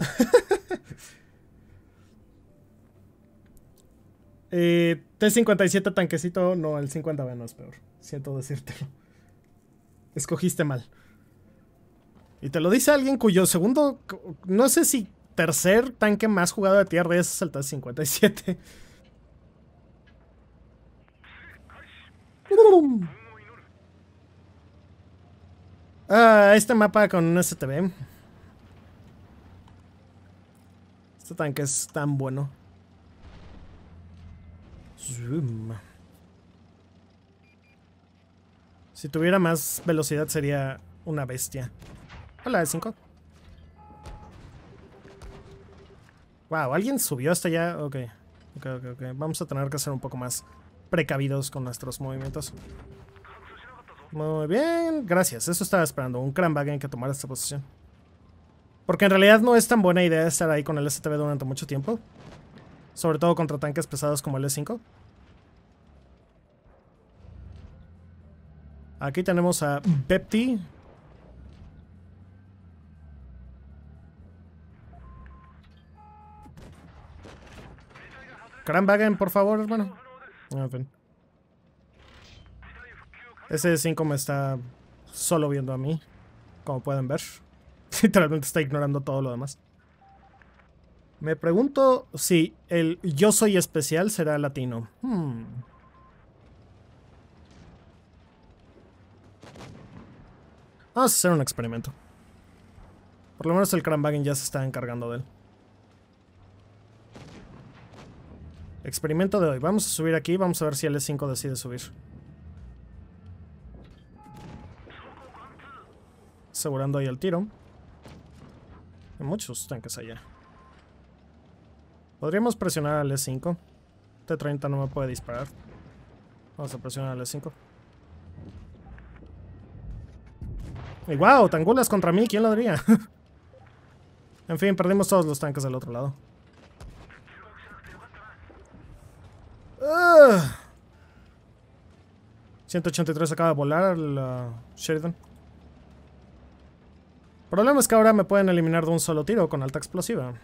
Eh, T57 tanquecito, no, el 50 no es peor. Siento decírtelo. Escogiste mal. Y te lo dice alguien cuyo segundo, no sé si tercer tanque más jugado de tierra es el T57. Ah, este mapa con un STB. Este tanque es tan bueno. Zoom. Si tuviera más velocidad sería una bestia. Hola, 5. Wow, ¿alguien subió hasta allá? Ok. Ok, ok, ok. Vamos a tener que hacer un poco más precavidos con nuestros movimientos. Muy bien, gracias. Eso estaba esperando. Un cranwagen que tomara esta posición. Porque en realidad no es tan buena idea estar ahí con el STB durante mucho tiempo. Sobre todo contra tanques pesados como el E5. Aquí tenemos a Pepti. Cranwagen, por favor, hermano. En ah, Ese 5 me está solo viendo a mí, como pueden ver. Literalmente está ignorando todo lo demás. Me pregunto si el yo soy especial será latino. Hmm. Vamos a hacer un experimento. Por lo menos el Krambagen ya se está encargando de él. Experimento de hoy. Vamos a subir aquí, vamos a ver si el E5 decide subir. Asegurando ahí el tiro. Hay muchos tanques allá. Podríamos presionar al E5. T30 no me puede disparar. Vamos a presionar al E5. Y wow, tangulas contra mí, ¿quién lo diría? en fin, perdimos todos los tanques del otro lado. 183 ah. acaba de volar la Sheridan. El problema es que ahora me pueden eliminar de un solo tiro con alta explosiva.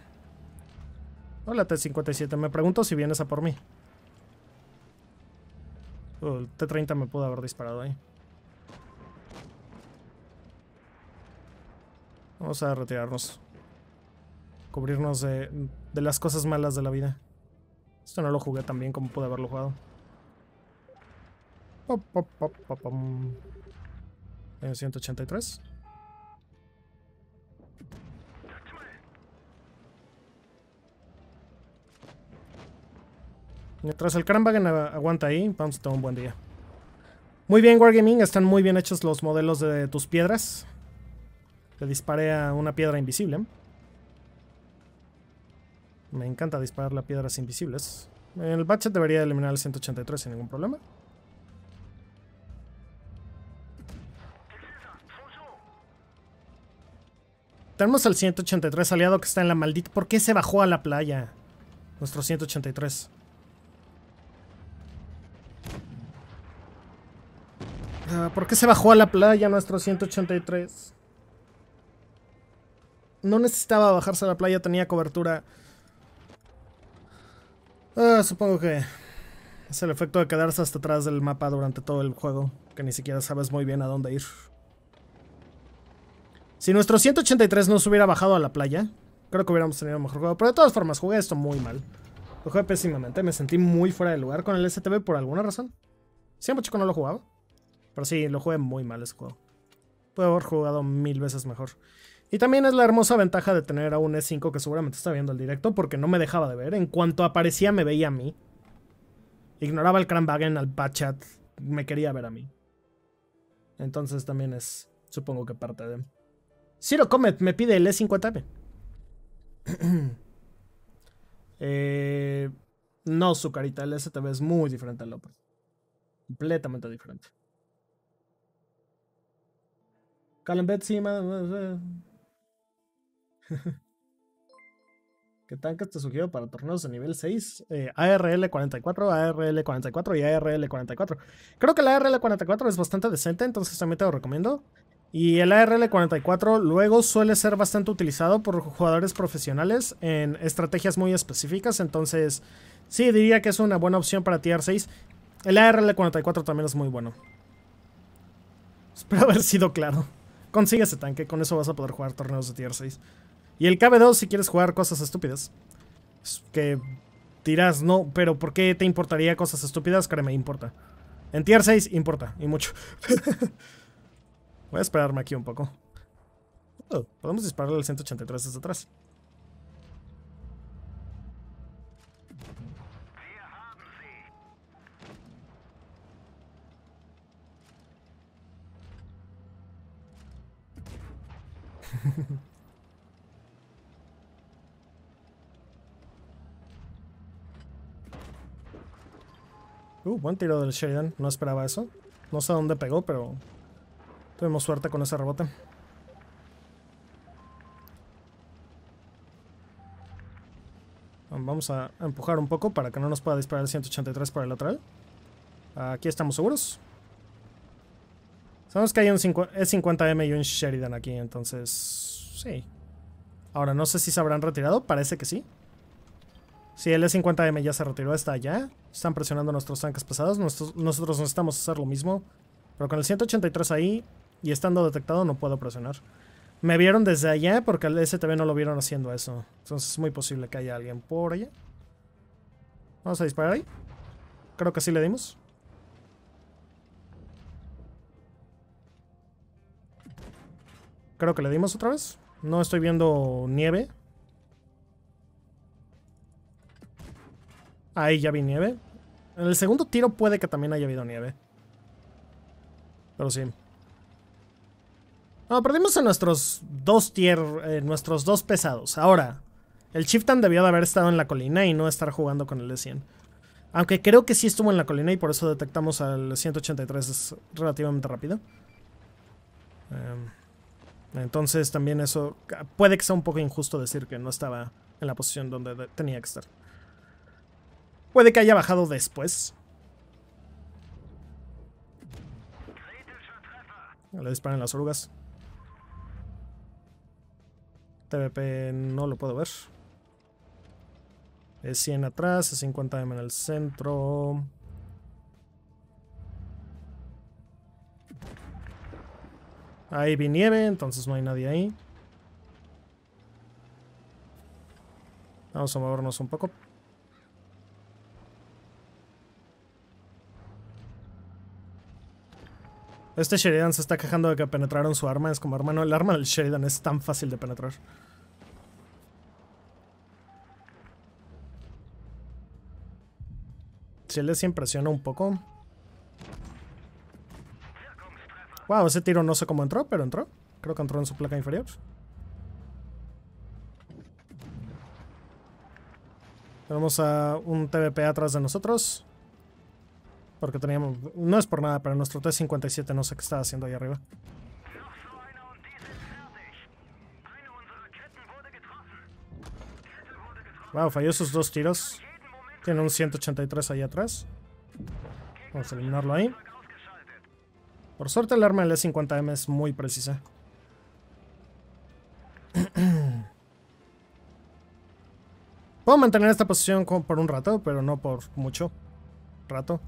Hola T-57, me pregunto si vienes a por mí. Uh, el T-30 me pudo haber disparado ahí. Vamos a retirarnos. Cubrirnos de las cosas malas de la vida. Esto no lo jugué tan bien como pude haberlo jugado. Pop, pop, pop, 183. Eh, Mientras el Kramwagen aguanta ahí, vamos a tener un buen día. Muy bien, Wargaming, están muy bien hechos los modelos de tus piedras. Te disparé a una piedra invisible. Me encanta disparar las piedras invisibles. El Batchet debería eliminar el 183 sin ningún problema. Tenemos al 183 aliado que está en la maldita... ¿Por qué se bajó a la playa? Nuestro 183. Ah, ¿Por qué se bajó a la playa nuestro 183? No necesitaba bajarse a la playa, tenía cobertura. Ah, supongo que es el efecto de quedarse hasta atrás del mapa durante todo el juego, que ni siquiera sabes muy bien a dónde ir. Si nuestro 183 no se hubiera bajado a la playa, creo que hubiéramos tenido un mejor juego. Pero de todas formas, jugué esto muy mal. Lo jugué pésimamente, me sentí muy fuera de lugar con el STB por alguna razón. Siempre chico no lo jugaba. Pero sí, lo jugué muy mal ese juego. Puedo haber jugado mil veces mejor. Y también es la hermosa ventaja de tener a un E5 que seguramente está viendo el directo porque no me dejaba de ver. En cuanto aparecía me veía a mí. Ignoraba el Kranwagen, al patchat me quería ver a mí. Entonces también es, supongo que parte de... Ciro Comet me pide el e 5 m eh, no, su carita, el STV es muy diferente al López. Completamente diferente. sí, más... ¿Qué tanques te sugiero para torneos de nivel 6? ARL-44, ARL-44 y ARL-44. Creo que el ARL-44 es bastante decente, entonces también te lo recomiendo. Y el ARL-44 luego suele ser bastante utilizado por jugadores profesionales en estrategias muy específicas, entonces sí diría que es una buena opción para tier 6. El ARL-44 también es muy bueno. Espero haber sido claro. Consigue ese tanque, con eso vas a poder jugar torneos de tier 6. Y el KB2 si quieres jugar cosas estúpidas. Pues, que dirás, no, pero ¿por qué te importaría cosas estúpidas? me importa. En tier 6 importa, y mucho. Voy a esperarme aquí un poco. Oh, podemos dispararle al 183 desde atrás. Uh, buen tiro del Sheridan. No esperaba eso. No sé dónde pegó, pero tuvimos suerte con ese rebote. Vamos a empujar un poco para que no nos pueda disparar el 183 por el lateral. Aquí estamos seguros. Sabemos que hay un 50 m y un Sheridan aquí, entonces... Sí. Ahora, no sé si se habrán retirado. Parece que sí. Si el E50M ya se retiró hasta allá, están presionando nuestros tanques pesados, nosotros necesitamos hacer lo mismo. Pero con el 183 ahí y estando detectado no puedo presionar. Me vieron desde allá porque el STB no lo vieron haciendo eso. Entonces es muy posible que haya alguien por allá. Vamos a disparar ahí. Creo que sí le dimos. Creo que le dimos otra vez. No estoy viendo nieve. Ahí ya vi nieve. En el segundo tiro puede que también haya habido nieve. Pero sí. No, perdimos a nuestros dos tier, eh, nuestros dos pesados. Ahora, el Chieftain debió de haber estado en la colina y no estar jugando con el E100. Aunque creo que sí estuvo en la colina y por eso detectamos al 183 relativamente rápido. Em, entonces también eso puede que sea un poco injusto decir que no estaba en la posición donde tenía que estar. Puede que haya bajado después. Le disparan las orugas. TVP no lo puedo ver. Es 100 atrás, es 50M en el centro. Ahí vi nieve, entonces no hay nadie ahí. Vamos a movernos un poco. Este Sheridan se está quejando de que penetraron su arma. Es como, hermano, el arma del Sheridan es tan fácil de penetrar. Si él les impresiona un poco. Wow, ese tiro no sé cómo entró, pero entró. Creo que entró en su placa inferior. Tenemos a un TBP atrás de nosotros. Porque teníamos... No es por nada, pero nuestro T-57 no sé qué estaba haciendo ahí arriba. Wow, falló sus dos tiros. Tiene un 183 ahí atrás. Vamos a eliminarlo ahí. Por suerte el arma del E50M es muy precisa. Puedo mantener esta posición por un rato, pero no por mucho rato.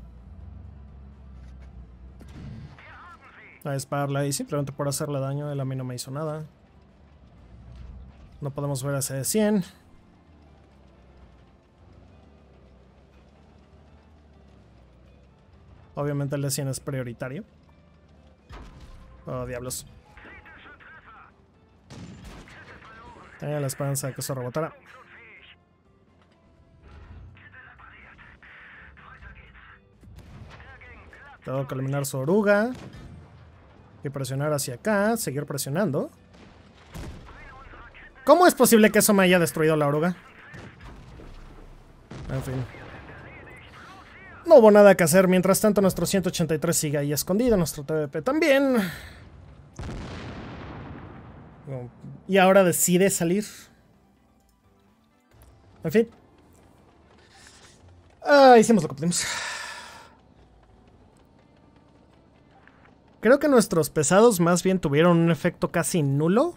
a esparla y simplemente por hacerle daño él a mí no me hizo nada. No podemos ver a ese de 100. Obviamente el de 100 es prioritario. Oh, diablos. Tenía la esperanza de que se rebotara. Tengo que eliminar su oruga presionar hacia acá, seguir presionando. ¿Cómo es posible que eso me haya destruido la oruga? En fin. No hubo nada que hacer. Mientras tanto, nuestro 183 sigue ahí escondido. Nuestro TVP también. Y ahora decide salir. En fin. Ah, hicimos lo que pudimos. Creo que nuestros pesados más bien tuvieron un efecto casi nulo.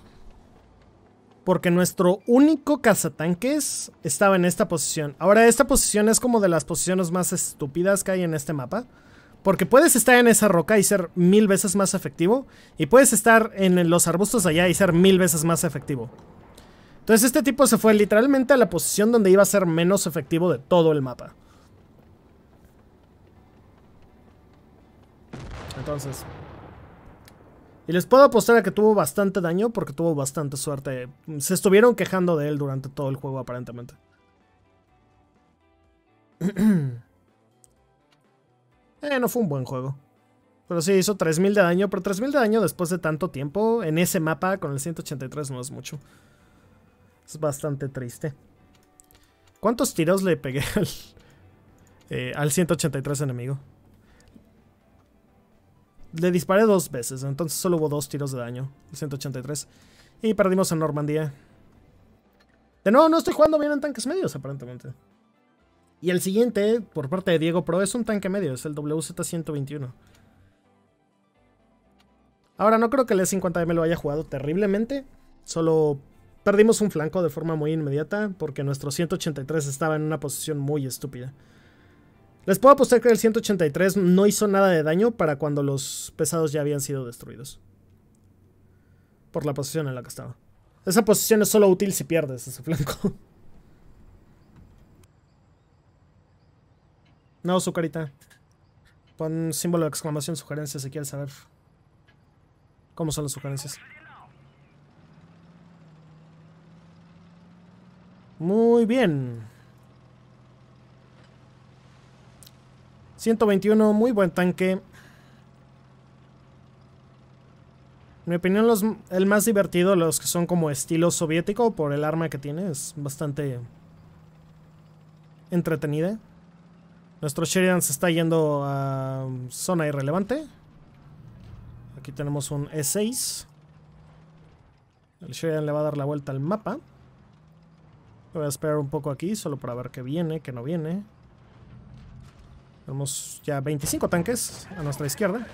Porque nuestro único cazatanques estaba en esta posición. Ahora, esta posición es como de las posiciones más estúpidas que hay en este mapa. Porque puedes estar en esa roca y ser mil veces más efectivo. Y puedes estar en los arbustos allá y ser mil veces más efectivo. Entonces este tipo se fue literalmente a la posición donde iba a ser menos efectivo de todo el mapa. Entonces, y les puedo apostar a que tuvo bastante daño porque tuvo bastante suerte. Se estuvieron quejando de él durante todo el juego aparentemente. eh, no fue un buen juego. Pero sí, hizo 3000 de daño, pero 3000 de daño después de tanto tiempo en ese mapa con el 183 no es mucho. Es bastante triste. ¿Cuántos tiros le pegué al, eh, al 183 enemigo? Le disparé dos veces, entonces solo hubo dos tiros de daño. el 183. Y perdimos en Normandía. De nuevo, no estoy jugando bien en tanques medios, aparentemente. Y el siguiente, por parte de Diego Pro, es un tanque medio, es el WZ-121. Ahora, no creo que el E50M lo haya jugado terriblemente. Solo perdimos un flanco de forma muy inmediata porque nuestro 183 estaba en una posición muy estúpida. Les puedo apostar que el 183 no hizo nada de daño para cuando los pesados ya habían sido destruidos. Por la posición en la que estaba. Esa posición es solo útil si pierdes ese flanco. No, su carita. Pon símbolo de exclamación, sugerencias, si quieres saber cómo son las sugerencias. Muy bien. 121, muy buen tanque. En mi opinión, el más divertido, los que son como estilo soviético, por el arma que tiene, es bastante entretenida. Nuestro Sheridan se está yendo a zona irrelevante. Aquí tenemos un E6. El Sheridan le va a dar la vuelta al mapa. Voy a esperar un poco aquí, solo para ver qué viene, qué no viene. Tenemos ya 25 tanques a nuestra izquierda.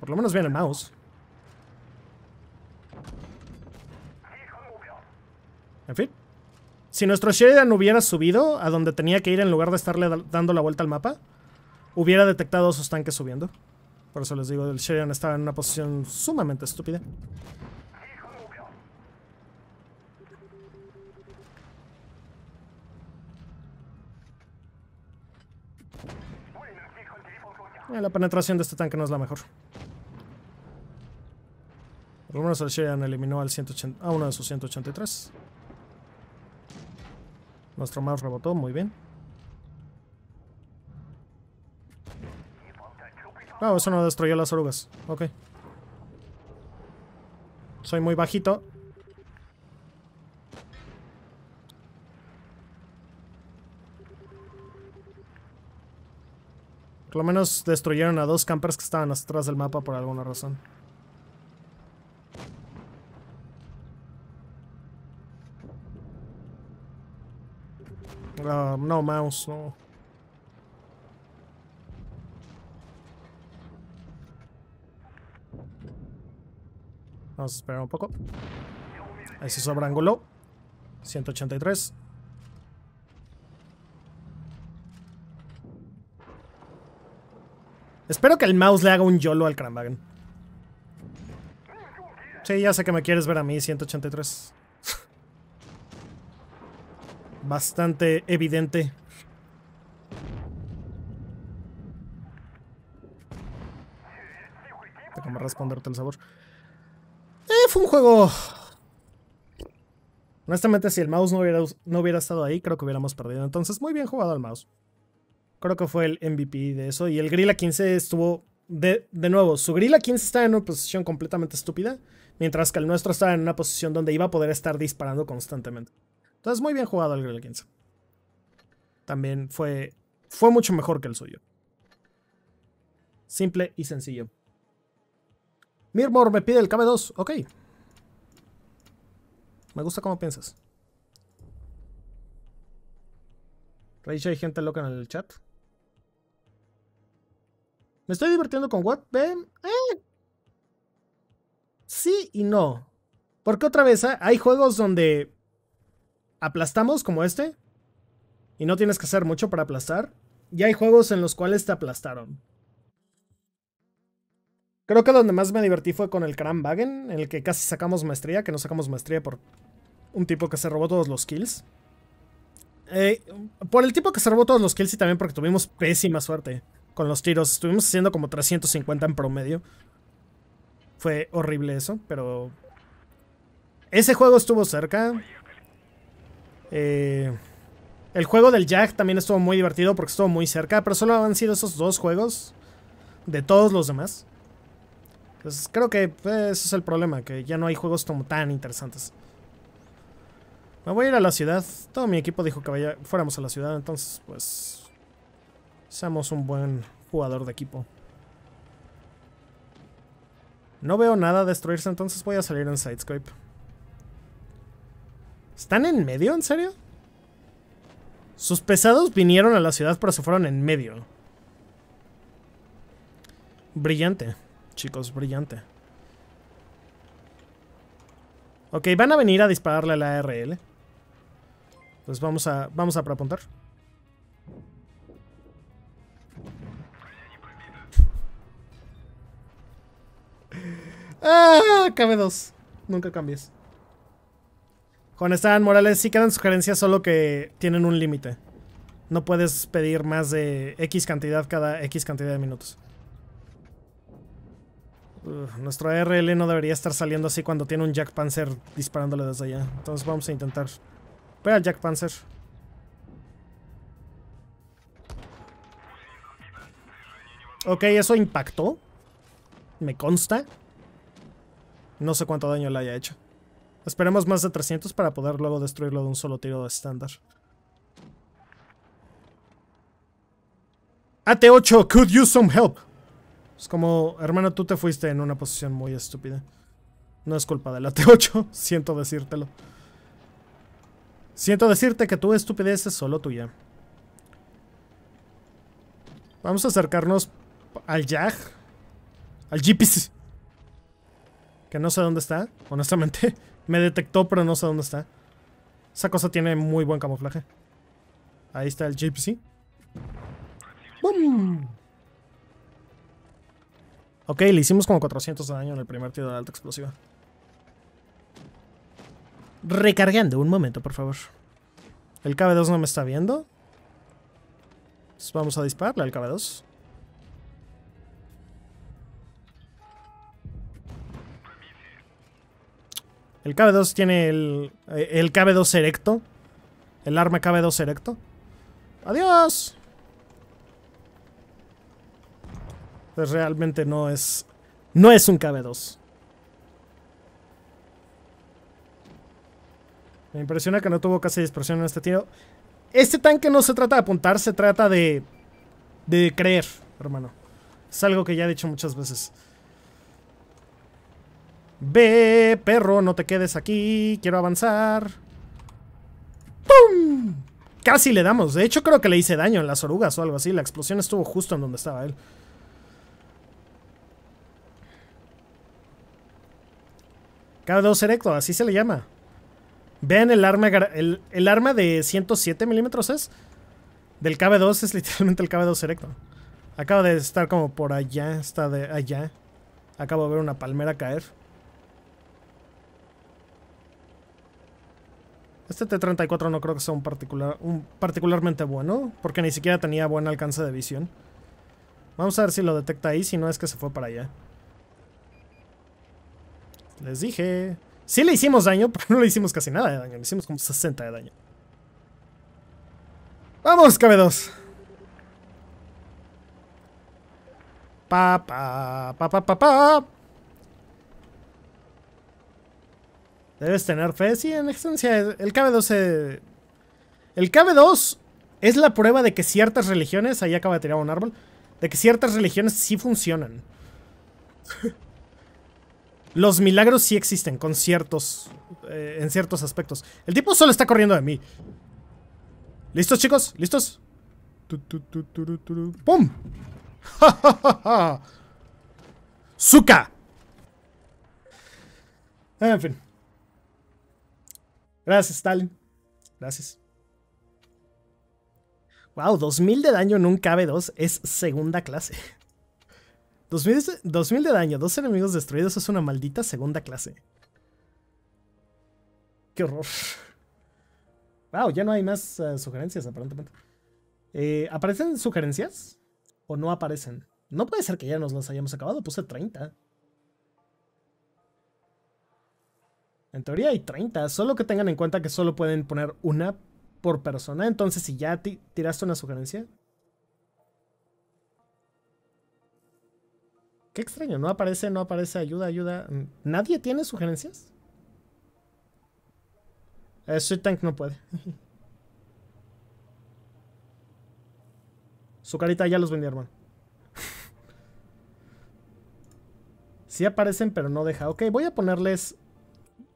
Por lo menos viene el mouse. En fin. Si nuestro Sheridan hubiera subido a donde tenía que ir en lugar de estarle dando la vuelta al mapa, hubiera detectado esos tanques subiendo. Por eso les digo, el Sheridan estaba en una posición sumamente estúpida. Eh, la penetración de este tanque no es la mejor. Por lo eliminó al 180, a uno de sus 183. Nuestro mouse rebotó, muy bien. Ah, eso no destruyó las orugas. Ok. Soy muy bajito. Por lo menos destruyeron a dos campers que estaban atrás del mapa por alguna razón. Ah, no, mouse, no. Vamos a esperar un poco. Ahí se sobreanguló. 183. Espero que el mouse le haga un YOLO al Kramwagen. Sí, ya sé que me quieres ver a mí, 183. Bastante evidente. a responderte el sabor. Eh, fue un juego... Honestamente, si el mouse no hubiera, no hubiera estado ahí, creo que hubiéramos perdido. Entonces, muy bien jugado al mouse. Creo que fue el MVP de eso. Y el Grilla 15 estuvo, de, nuevo, su Grilla 15 está en una posición completamente estúpida, mientras que el nuestro estaba en una posición donde iba a poder estar disparando constantemente. Entonces, muy bien jugado el Grilla 15. También fue, fue mucho mejor que el suyo. Simple y sencillo. Mirmor me pide el KB2. Ok. Me gusta cómo piensas. Rage, hay gente loca en el chat. ¿Me estoy divirtiendo con What? Eh. Sí y no. Porque otra vez ¿ah? hay juegos donde aplastamos como este. Y no tienes que hacer mucho para aplastar. Y hay juegos en los cuales te aplastaron. Creo que donde más me divertí fue con el Wagen, en el que casi sacamos maestría, que no sacamos maestría por un tipo que se robó todos los kills. Eh, por el tipo que se robó todos los kills y también porque tuvimos pésima suerte con los tiros. Estuvimos haciendo como 350 en promedio. Fue horrible eso, pero... Ese juego estuvo cerca. Eh, el juego del Jack también estuvo muy divertido porque estuvo muy cerca, pero solo han sido esos dos juegos de todos los demás. Entonces pues, creo que eh, ese es el problema, que ya no hay juegos como tan interesantes. Me voy a ir a la ciudad. Todo mi equipo dijo que vaya, fuéramos a la ciudad, entonces pues Seamos un buen jugador de equipo. No veo nada a destruirse, entonces voy a salir en Sidescrape. ¿Están en medio? ¿En serio? Sus pesados vinieron a la ciudad, pero se fueron en medio. Brillante, chicos, brillante. Ok, van a venir a dispararle a la ARL. Pues vamos a, vamos a preapuntar. ¡Ah! Cabe dos. Nunca cambies. Con Esteban Morales sí quedan sugerencias, solo que tienen un límite. No puedes pedir más de X cantidad cada X cantidad de minutos. nuestro RL no debería estar saliendo así cuando tiene un Jack Panzer disparándole desde allá. Entonces vamos a intentar. Voy al Jack Panzer. Ok, eso impactó. Me consta. No sé cuánto daño le haya hecho. Esperemos más de 300 para poder luego destruirlo de un solo tiro de estándar. AT-8, could use some help. Es como, hermano, tú te fuiste en una posición muy estúpida. No es culpa del AT-8, siento decírtelo. Siento decirte que tu estupidez es solo tuya. Vamos a acercarnos al Jack, Al GPC. Que no sé dónde está, honestamente. Me detectó, pero no sé dónde está. Esa cosa tiene muy buen camuflaje. Ahí está el gypsy. Ok, le hicimos como 400 de daño en el primer tiro de alta explosiva. Recargando, un momento, por favor. El KB2 no me está viendo. vamos a dispararle al KB2. El KB2 tiene el, el KB2 erecto. El arma KB2 erecto. ¡Adiós! Pues realmente no es... No es un KB2. Me impresiona que no tuvo casi dispersión en este tiro. Este tanque no se trata de apuntar, se trata de... De creer, hermano. Es algo que ya he dicho muchas veces. Ve, perro, no te quedes aquí. Quiero avanzar. ¡Pum! Casi le damos. De hecho, creo que le hice daño en las orugas o algo así. La explosión estuvo justo en donde estaba él. K2 erecto, así se le llama. Vean el arma, el, arma de 107 milímetros es. Del KB2 es literalmente el KB2 erecto. Acaba de estar como por allá, está de allá. Acabo de ver una palmera caer. Este T-34 no creo que sea un, particular, un particularmente bueno, porque ni siquiera tenía buen alcance de visión. Vamos a ver si lo detecta ahí, si no es que se fue para allá. Les dije... Sí le hicimos daño, pero no le hicimos casi nada de daño. Le hicimos como 60 de daño. ¡Vamos, KB2! Pa, pa, pa, pa, pa, pa. Debes tener fe. Sí, en esencia, el KB2 El KB2 es la prueba de que ciertas religiones... Ahí acaba de tirar un árbol. De que ciertas religiones sí funcionan. Los milagros sí existen con ciertos... Eh, en ciertos aspectos. El tipo solo está corriendo de mí. ¿Listos, chicos? ¿Listos? ¡Pum! ¡Ja, En fin. Gracias, Stalin. Gracias. Wow, 2000 de daño en un KB2 es segunda clase. 2000, de daño, dos enemigos destruidos es una maldita segunda clase. Qué horror. Wow, ya no hay más eh, sugerencias aparentemente. Eh, ¿Aparecen sugerencias? ¿O no aparecen? No puede ser que ya nos las hayamos acabado, puse 30. En teoría hay 30, solo que tengan en cuenta que solo pueden poner una por persona. Entonces, si ya tiraste una sugerencia. Qué extraño, no aparece, no aparece, ayuda, ayuda. ¿Nadie tiene sugerencias? Eh, Street Tank no puede. Su carita ya los vendí, hermano. sí aparecen, pero no deja. Ok, voy a ponerles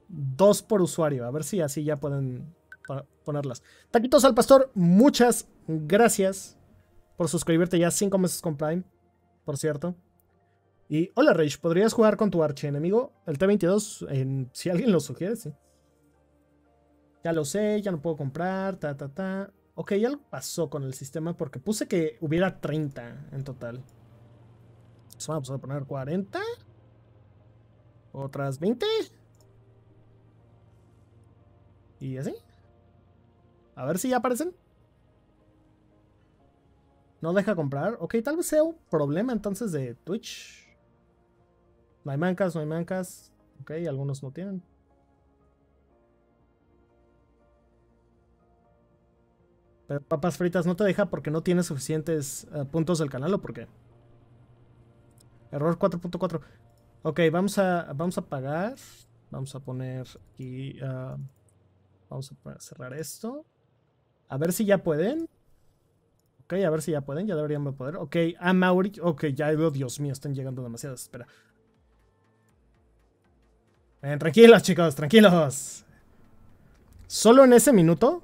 dos por usuario. A ver si así ya pueden ponerlas. Taquitos al pastor, muchas gracias por suscribirte ya cinco meses con Prime, por cierto. Y hola Rage, ¿podrías jugar con tu enemigo? El T22, si alguien lo sugiere, sí. Ya lo sé, ya no puedo comprar, ta, ta, ta. Ok, ya lo pasó con el sistema porque puse que hubiera 30 en total. vamos a poner 40. Otras 20. Y así. A ver si ya aparecen. No deja comprar. Ok, tal vez sea un problema entonces de Twitch. No hay mancas, no hay mancas. Ok, algunos no tienen. Pero papas fritas no te deja porque no tienes suficientes eh, puntos del canal o por Error 4.4. Ok, vamos a, vamos a pagar. Vamos a poner aquí... Ah, Vamos a cerrar esto. A ver si ya pueden. Ok, a ver si ya pueden. Ya deberían poder. Ok, a Mauri. Ok, ya veo. Oh, Dios mío, están llegando demasiadas. Espera. Ven, tranquilos, chicos, tranquilos. Solo en ese minuto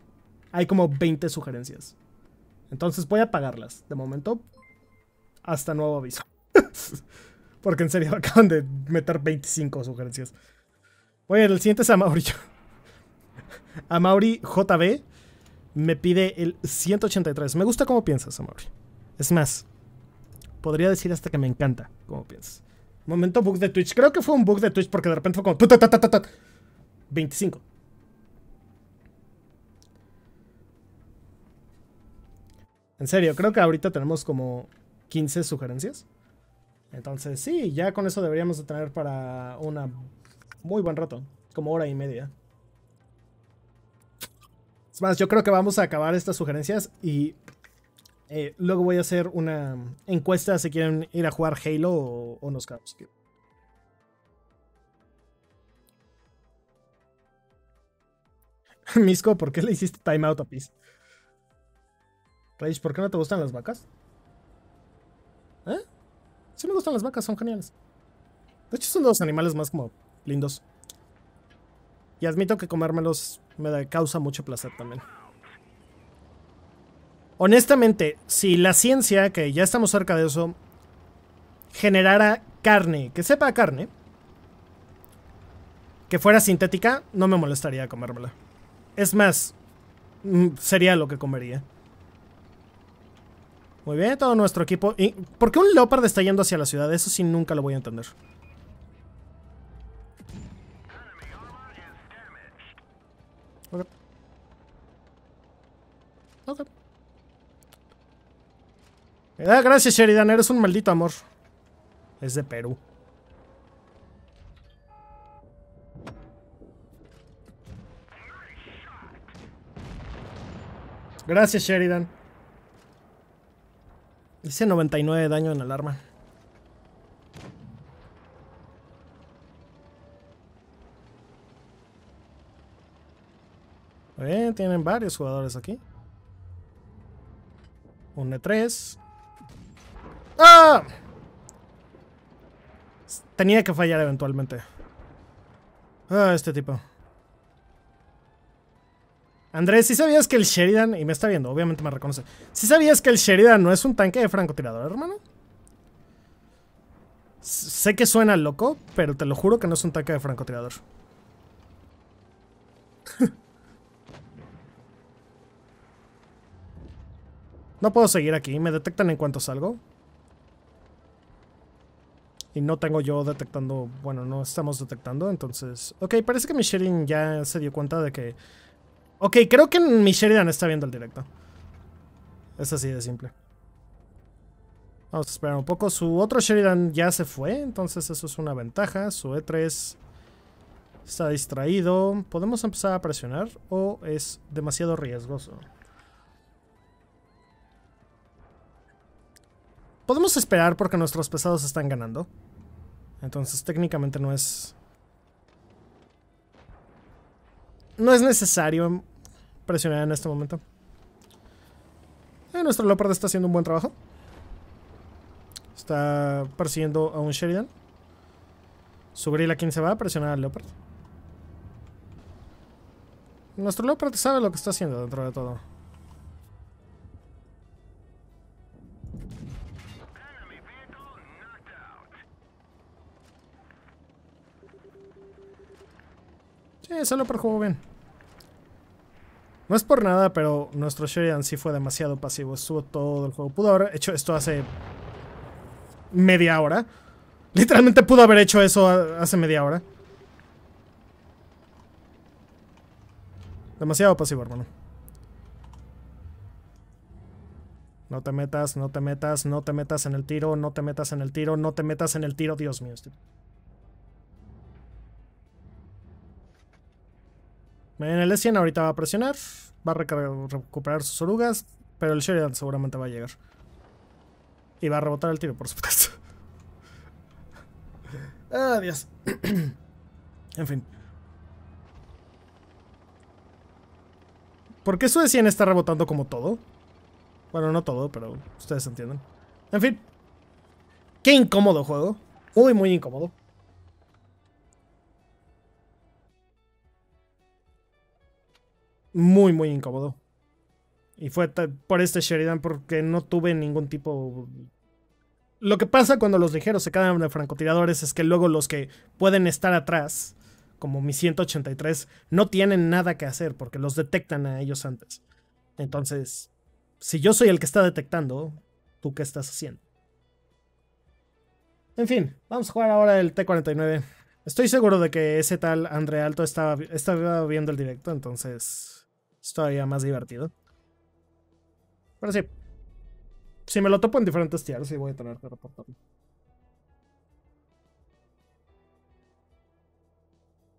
hay como 20 sugerencias. Entonces voy a apagarlas. De momento, hasta nuevo aviso. Porque en serio, acaban de meter 25 sugerencias. Voy el siguiente es a Mauricio. A Mauri JB me pide el 183. Me gusta cómo piensas, Amaury, Es más, podría decir hasta que me encanta cómo piensas. Momento bug de Twitch. Creo que fue un bug de Twitch porque de repente fue como... 25. En serio, creo que ahorita tenemos como 15 sugerencias. Entonces sí, ya con eso deberíamos de tener para una muy buen rato, como hora y media. Es más, yo creo que vamos a acabar estas sugerencias y eh, luego voy a hacer una encuesta si quieren ir a jugar Halo o, o nos Misco, ¿por qué le hiciste timeout a Peace Rage, ¿por qué no te gustan las vacas? ¿Eh? Sí me gustan las vacas, son geniales. De hecho, son los animales más como lindos. Y admito que comérmelos me da, causa mucho placer también. Honestamente, si la ciencia, que ya estamos cerca de eso, generara carne, que sepa carne, que fuera sintética, no me molestaría comérmela. Es más, mm, sería lo que comería. Muy bien, todo nuestro equipo. ¿Y ¿Por qué un Leopard está yendo hacia la ciudad? Eso sí nunca lo voy a entender. Eh, ah, gracias, Sheridan. Eres un maldito amor. Es de Perú. Gracias, Sheridan. Hice 99 de daño en alarma. Eh, tienen varios jugadores aquí. Un E3. ¡Ah! Tenía que fallar eventualmente. Ah, este tipo. Andrés, si sabías que el Sheridan... Y me está viendo, obviamente me reconoce. Si sabías que el Sheridan no es un tanque de francotirador, hermano? sé que suena loco, pero te lo juro que no es un tanque de francotirador. No puedo seguir aquí, me detectan en cuanto salgo. Y no tengo yo detectando, bueno, no estamos detectando, entonces... Ok, parece que mi Sheridan ya se dio cuenta de que... Ok, creo que mi Sheridan está viendo el directo. Es así de simple. Vamos a esperar un poco. Su otro Sheridan ya se fue, entonces eso es una ventaja. Su E3 está distraído. ¿Podemos empezar a presionar o es demasiado riesgoso? Podemos esperar porque nuestros pesados están ganando. Entonces técnicamente no es... No es necesario presionar en este momento. Eh, nuestro Leopard está haciendo un buen trabajo. Está persiguiendo a un Sheridan. a quien se va a presionar al Leopard. Nuestro Leopard sabe lo que está haciendo dentro de todo. Eh, solo por juego bien. No es por nada, pero nuestro Sheridan sí fue demasiado pasivo. Estuvo todo el juego. Pudo haber hecho esto hace media hora. Literalmente pudo haber hecho eso hace media hora. Demasiado pasivo, hermano. No te metas, no te metas, no te metas en el tiro, no te metas en el tiro, no te metas en el tiro. Dios mío, este En el S100 ahorita va a presionar. Va a recuperar sus orugas. Pero el Sheridan seguramente va a llegar. Y va a rebotar el tiro, por supuesto. Adiós. en fin. ¿Por qué su S100 está rebotando como todo? Bueno, no todo, pero ustedes entienden. En fin. Qué incómodo juego. Muy, muy incómodo. muy, muy incómodo. Y fue por este Sheridan porque no tuve ningún tipo... Lo que pasa cuando los ligeros se quedan de francotiradores es que luego los que pueden estar atrás, como mi 183, no tienen nada que hacer porque los detectan a ellos antes. Entonces, si yo soy el que está detectando, ¿tú qué estás haciendo? En fin, vamos a jugar ahora el T-49. Estoy seguro de que ese tal André Alto estaba, estaba viendo el directo, entonces es todavía más divertido. Pero sí. Si me lo topo en diferentes tiers, sí voy a tener que reportarlo.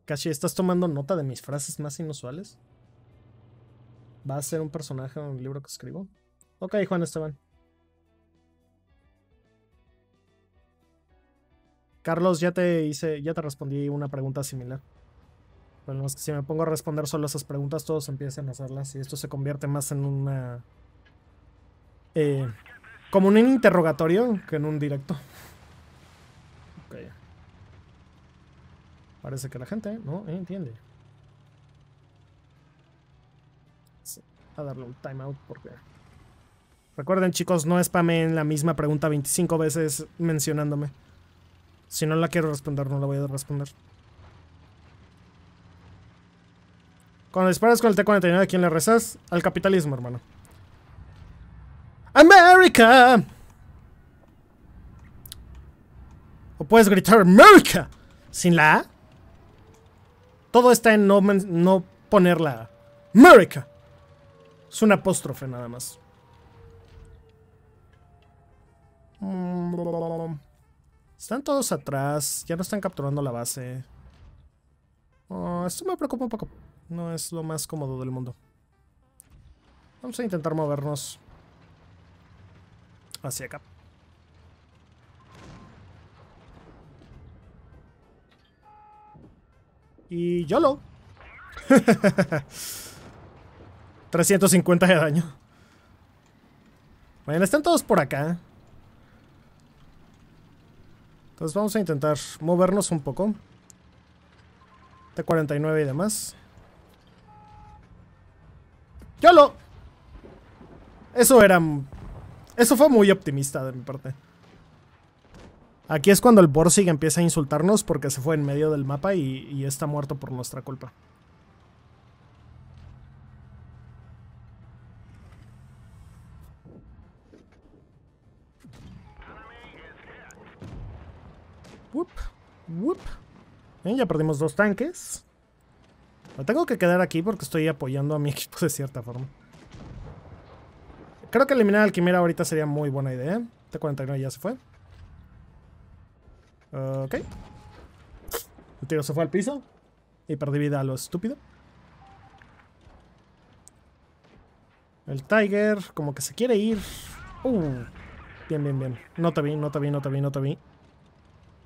¿Casi ¿estás tomando nota de mis frases más inusuales? ¿Va a ser un personaje en un libro que escribo? Ok, Juan Esteban. Carlos, ya te hice, ya te respondí una pregunta similar. Bueno, es que si me pongo a responder solo esas preguntas, todos empiezan a hacerlas y esto se convierte más en una... Eh, como un interrogatorio que en un directo. Ok. Parece que la gente no entiende. a darle un timeout porque... Recuerden chicos, no spamen la misma pregunta 25 veces mencionándome. Si no la quiero responder, no la voy a responder. Cuando disparas con el T-49, ¿a quién le rezas? Al capitalismo, hermano. ¡América! O puedes gritar ¡América! Sin la A. Todo está en no, no poner la A. ¡América! Es una apóstrofe nada más. Están todos atrás. Ya no están capturando la base. Oh, esto me preocupa un poco. No es lo más cómodo del mundo. Vamos a intentar movernos hacia acá. Y YOLO. 350 de daño. Bueno, están todos por acá. Entonces vamos a intentar movernos un poco. T49 y demás lo. Eso era... Eso fue muy optimista de mi parte. Aquí es cuando el Borsig empieza a insultarnos porque se fue en medio del mapa y, está muerto por nuestra culpa. ya perdimos dos tanques. Me tengo que quedar aquí porque estoy apoyando a mi equipo de cierta forma. Creo que eliminar al Quimera ahorita sería muy buena idea. ¿eh? T-49 este ya se fue. Ok. El tiro se fue al piso. Y perdí vida a lo estúpido. El Tiger como que se quiere ir. Uh, bien, bien, bien. No te vi, no te vi, no te vi, no te vi.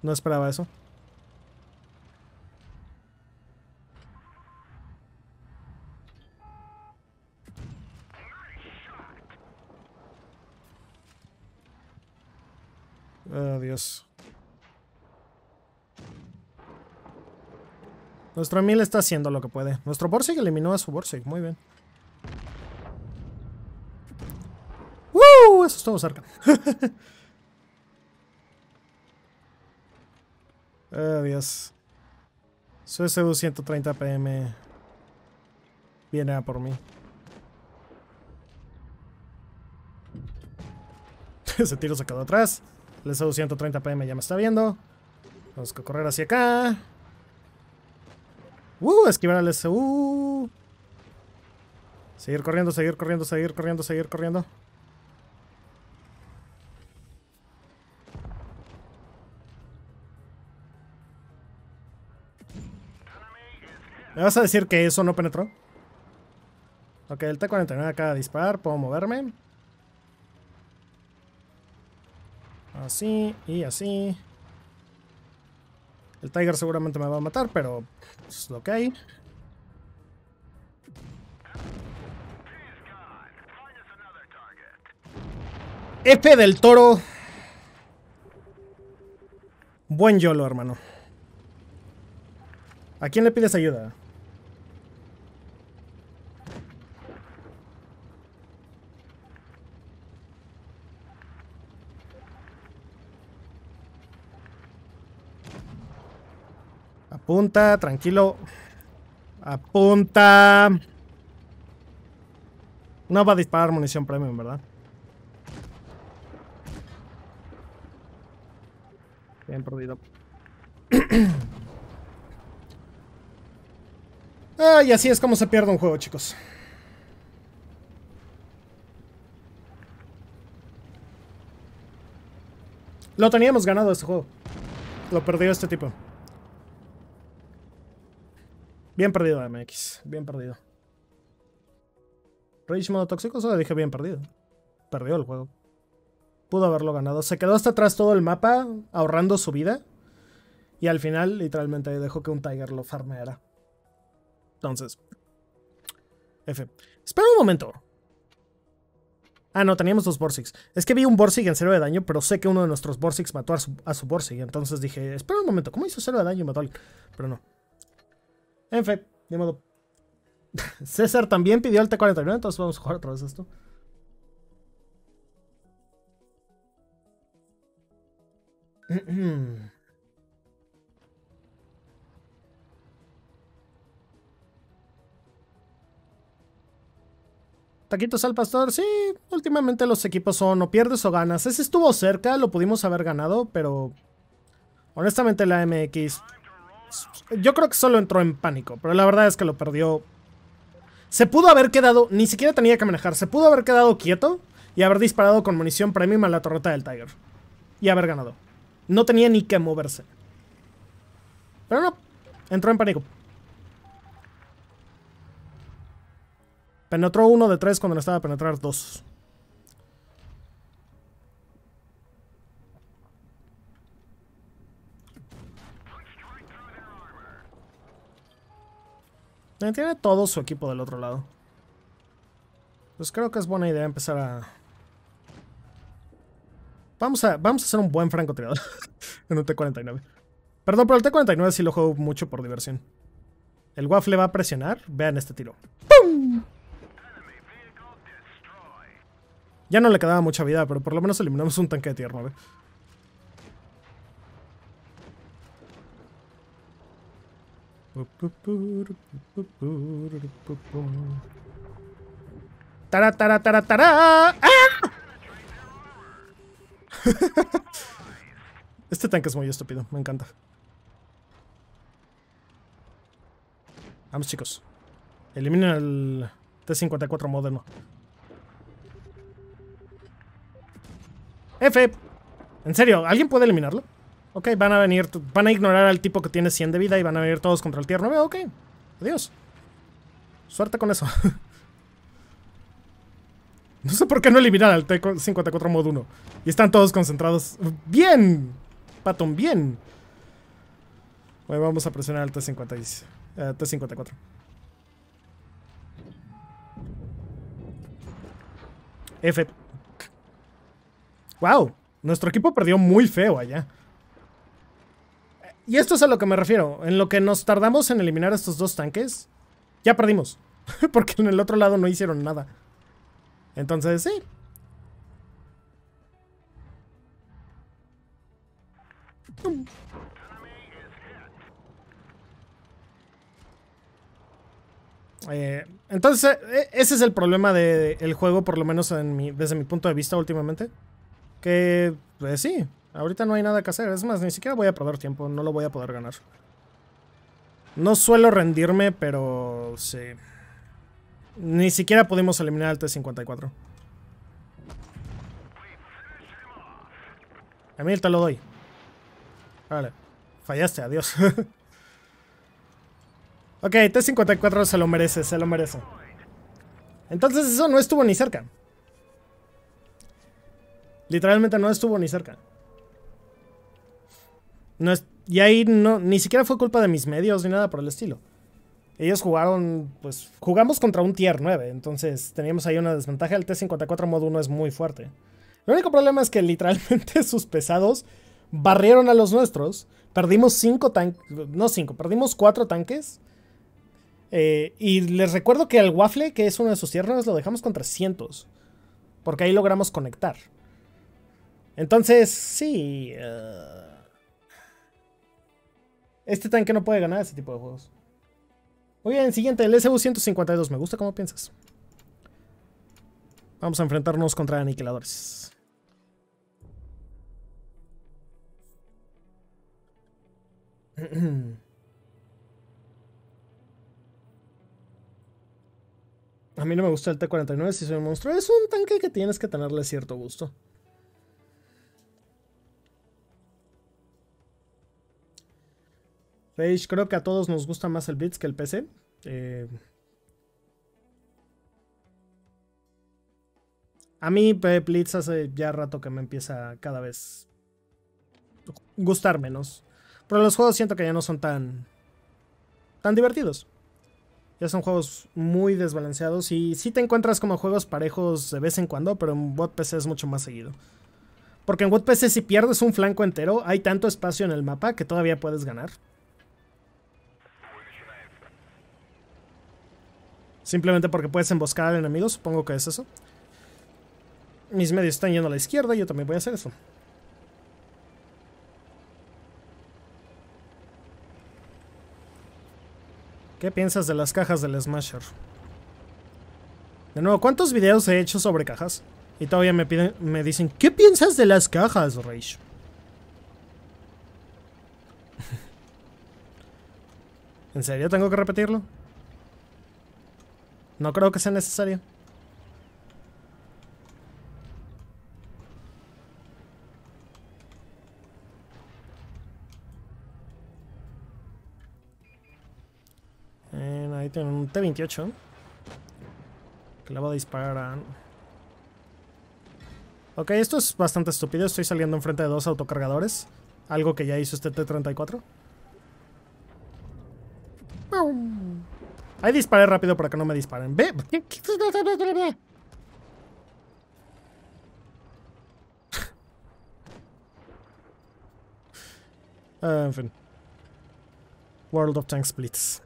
No esperaba eso. Adiós. Nuestro Emil está haciendo lo que puede. Nuestro Borsig eliminó a su Borsig. Muy bien. ¡Woo! Eso todo, cerca. Adiós. Su SU-130PM viene a por mí. Ese tiro sacado atrás. El SU-130 PM ya me está viendo. Tenemos que correr hacia acá. Uh, esquivar al SU. Seguir corriendo, seguir corriendo, seguir corriendo, seguir corriendo. ¿Me vas a decir que eso no penetró? Ok, el T-49 acaba de disparar, puedo moverme. Así y así. El Tiger seguramente me va a matar, pero es lo que hay. F del toro. Buen YOLO, hermano. ¿A quién le pides ayuda? Apunta, tranquilo. Apunta. No va a disparar munición premium, ¿verdad? Bien perdido. Ay, así es como se pierde un juego, chicos. Lo teníamos ganado este juego. Lo perdió este tipo. Bien perdido, MX. Bien perdido. Rage modo tóxico, solo dije bien perdido. Perdió el juego. Pudo haberlo ganado. Se quedó hasta atrás todo el mapa, ahorrando su vida. Y al final, literalmente, dejó que un Tiger lo farmeara. Entonces. F. Espera un momento. Ah, no, teníamos dos Borsigs. Es que vi un Borsig en cero de daño, pero sé que uno de nuestros Borsigs mató a su, a Borsig. Entonces dije, espera un momento, ¿cómo hizo cero de daño y mató al...? Pero no. En fin, de modo. César también pidió el T49, entonces vamos a jugar otra vez esto. Taquitos al pastor, sí, últimamente los equipos son o pierdes o ganas. Ese estuvo cerca, lo pudimos haber ganado, pero honestamente la MX yo creo que solo entró en pánico, pero la verdad es que lo perdió. Se pudo haber quedado, ni siquiera tenía que manejar, se pudo haber quedado quieto y haber disparado con munición premium a la torreta del Tiger. Y haber ganado. No tenía ni que moverse. Pero no, entró en pánico. Penetró uno de tres cuando le estaba a penetrar dos. Tiene todo su equipo del otro lado. Pues creo que es buena idea empezar a... Vamos a, vamos a hacer un buen francotirador en un T-49. Perdón, pero el T-49 sí lo juego mucho por diversión. El waffle va a presionar. Vean este tiro. ¡Pum! Ya no le quedaba mucha vida, pero por lo menos eliminamos un tanque de tierra, ¿eh? ¡Ah! Este tanque es muy estúpido, me encanta. Vamos, chicos. Eliminen el T-54 moderno. F. ¿En serio? ¿Alguien puede eliminarlo? Ok, van a venir, van a ignorar al tipo que tiene 100 de vida y van a venir todos contra el tier 9. Ok, adiós. Suerte con eso. no sé por qué no eliminan al T54 Mod 1. Y están todos concentrados. ¡Bien! Patón, bien. Bueno, vamos a presionar al t T54. Eh, F. ¡Wow! Nuestro equipo perdió muy feo allá. Y esto es a lo que me refiero. En lo que nos tardamos en eliminar estos dos tanques, ya perdimos. Porque en el otro lado no hicieron nada. Entonces, sí. Eh, entonces, eh, eh, ese es el problema del juego, por lo menos desde mi punto de vista últimamente. Que, pues sí, Ahorita no hay nada que hacer. Es más, ni siquiera voy a perder tiempo. No lo voy a poder ganar. No suelo rendirme, pero sí. Ni siquiera pudimos eliminar al T-54. Emil, te lo doy. Vale. Fallaste, adiós. ok, T-54 se lo merece, se lo merece. Entonces eso no estuvo ni cerca. Literalmente no estuvo ni cerca. No y ahí no, ni siquiera fue culpa de mis medios ni nada por el estilo. Ellos jugaron, pues, jugamos contra un tier 9, entonces teníamos ahí una desventaja. El T-54 modo 1 es muy fuerte. El único problema es que literalmente sus pesados barrieron a los nuestros. Perdimos 5 tanques, no 5, perdimos 4 tanques. y les recuerdo que el Waffle, que es uno de sus tiernos, lo dejamos con 300. Porque ahí logramos conectar. Entonces, sí. Eh, este tanque no puede ganar ese tipo de juegos. Muy bien, siguiente, el SU-152. Me gusta cómo piensas. Vamos a enfrentarnos contra aniquiladores. A mí no me gusta el T-49 si soy un monstruo. Es un tanque que tienes que tenerle cierto gusto. creo que a todos nos gusta más el Blitz que el PC. Eh, a mí eh, Blitz hace ya rato que me empieza cada vez gustar menos. Pero los juegos siento que ya no son tan, tan divertidos. Ya son juegos muy desbalanceados y si te encuentras como juegos parejos de vez en cuando, pero en PC es mucho más seguido. Porque en PC si pierdes un flanco entero, hay tanto espacio en el mapa que todavía puedes ganar. Simplemente porque puedes emboscar al enemigo, supongo que es eso. Mis medios están yendo a la izquierda, yo también voy a hacer eso. ¿Qué piensas de las cajas del Smasher? De nuevo, ¿cuántos videos he hecho sobre cajas? Y todavía me piden, me dicen, ¿qué piensas de las cajas, Rage? ¿En serio tengo que repetirlo? No creo que sea necesario. Eh, ahí tienen un T-28. Que le va a disparar a... Ok, esto es bastante estúpido. Estoy saliendo enfrente de dos autocargadores. Algo que ya hizo este T-34. Ahí disparé rápido para que no me disparen. Ve. Eh, en fin. World of Tanks Blitz.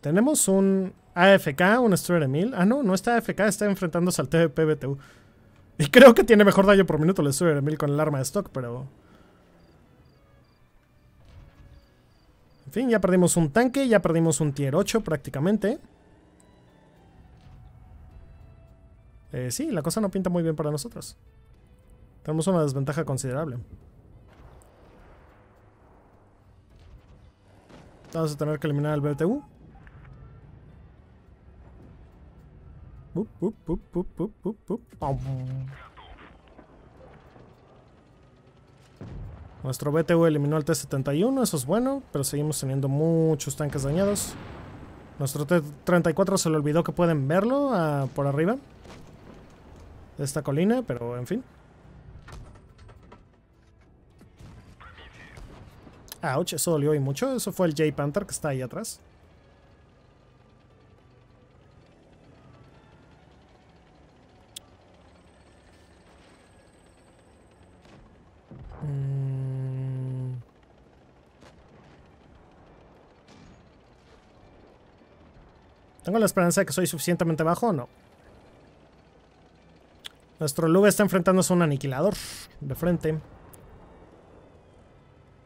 Tenemos un AFK, un Stuart Emil. Ah, no, no está AFK, está enfrentándose al TPBTU. Y creo que tiene mejor daño por minuto el Stuart Emil con el arma de stock, pero... fin, ya perdimos un tanque, ya perdimos un tier 8 prácticamente. Eh, sí, la cosa no pinta muy bien para nosotros. Tenemos una desventaja considerable. Vamos a tener que eliminar al el BTU. Nuestro BTU eliminó al T-71, eso es bueno, pero seguimos teniendo muchos tanques dañados. Nuestro T-34 se le olvidó que pueden verlo ah, por arriba de esta colina, pero en fin. Ouch, eso dolió y mucho. Eso fue el J-Panther que está ahí atrás. la esperanza de que soy suficientemente bajo o no. Nuestro Lube está enfrentándose a un aniquilador de frente.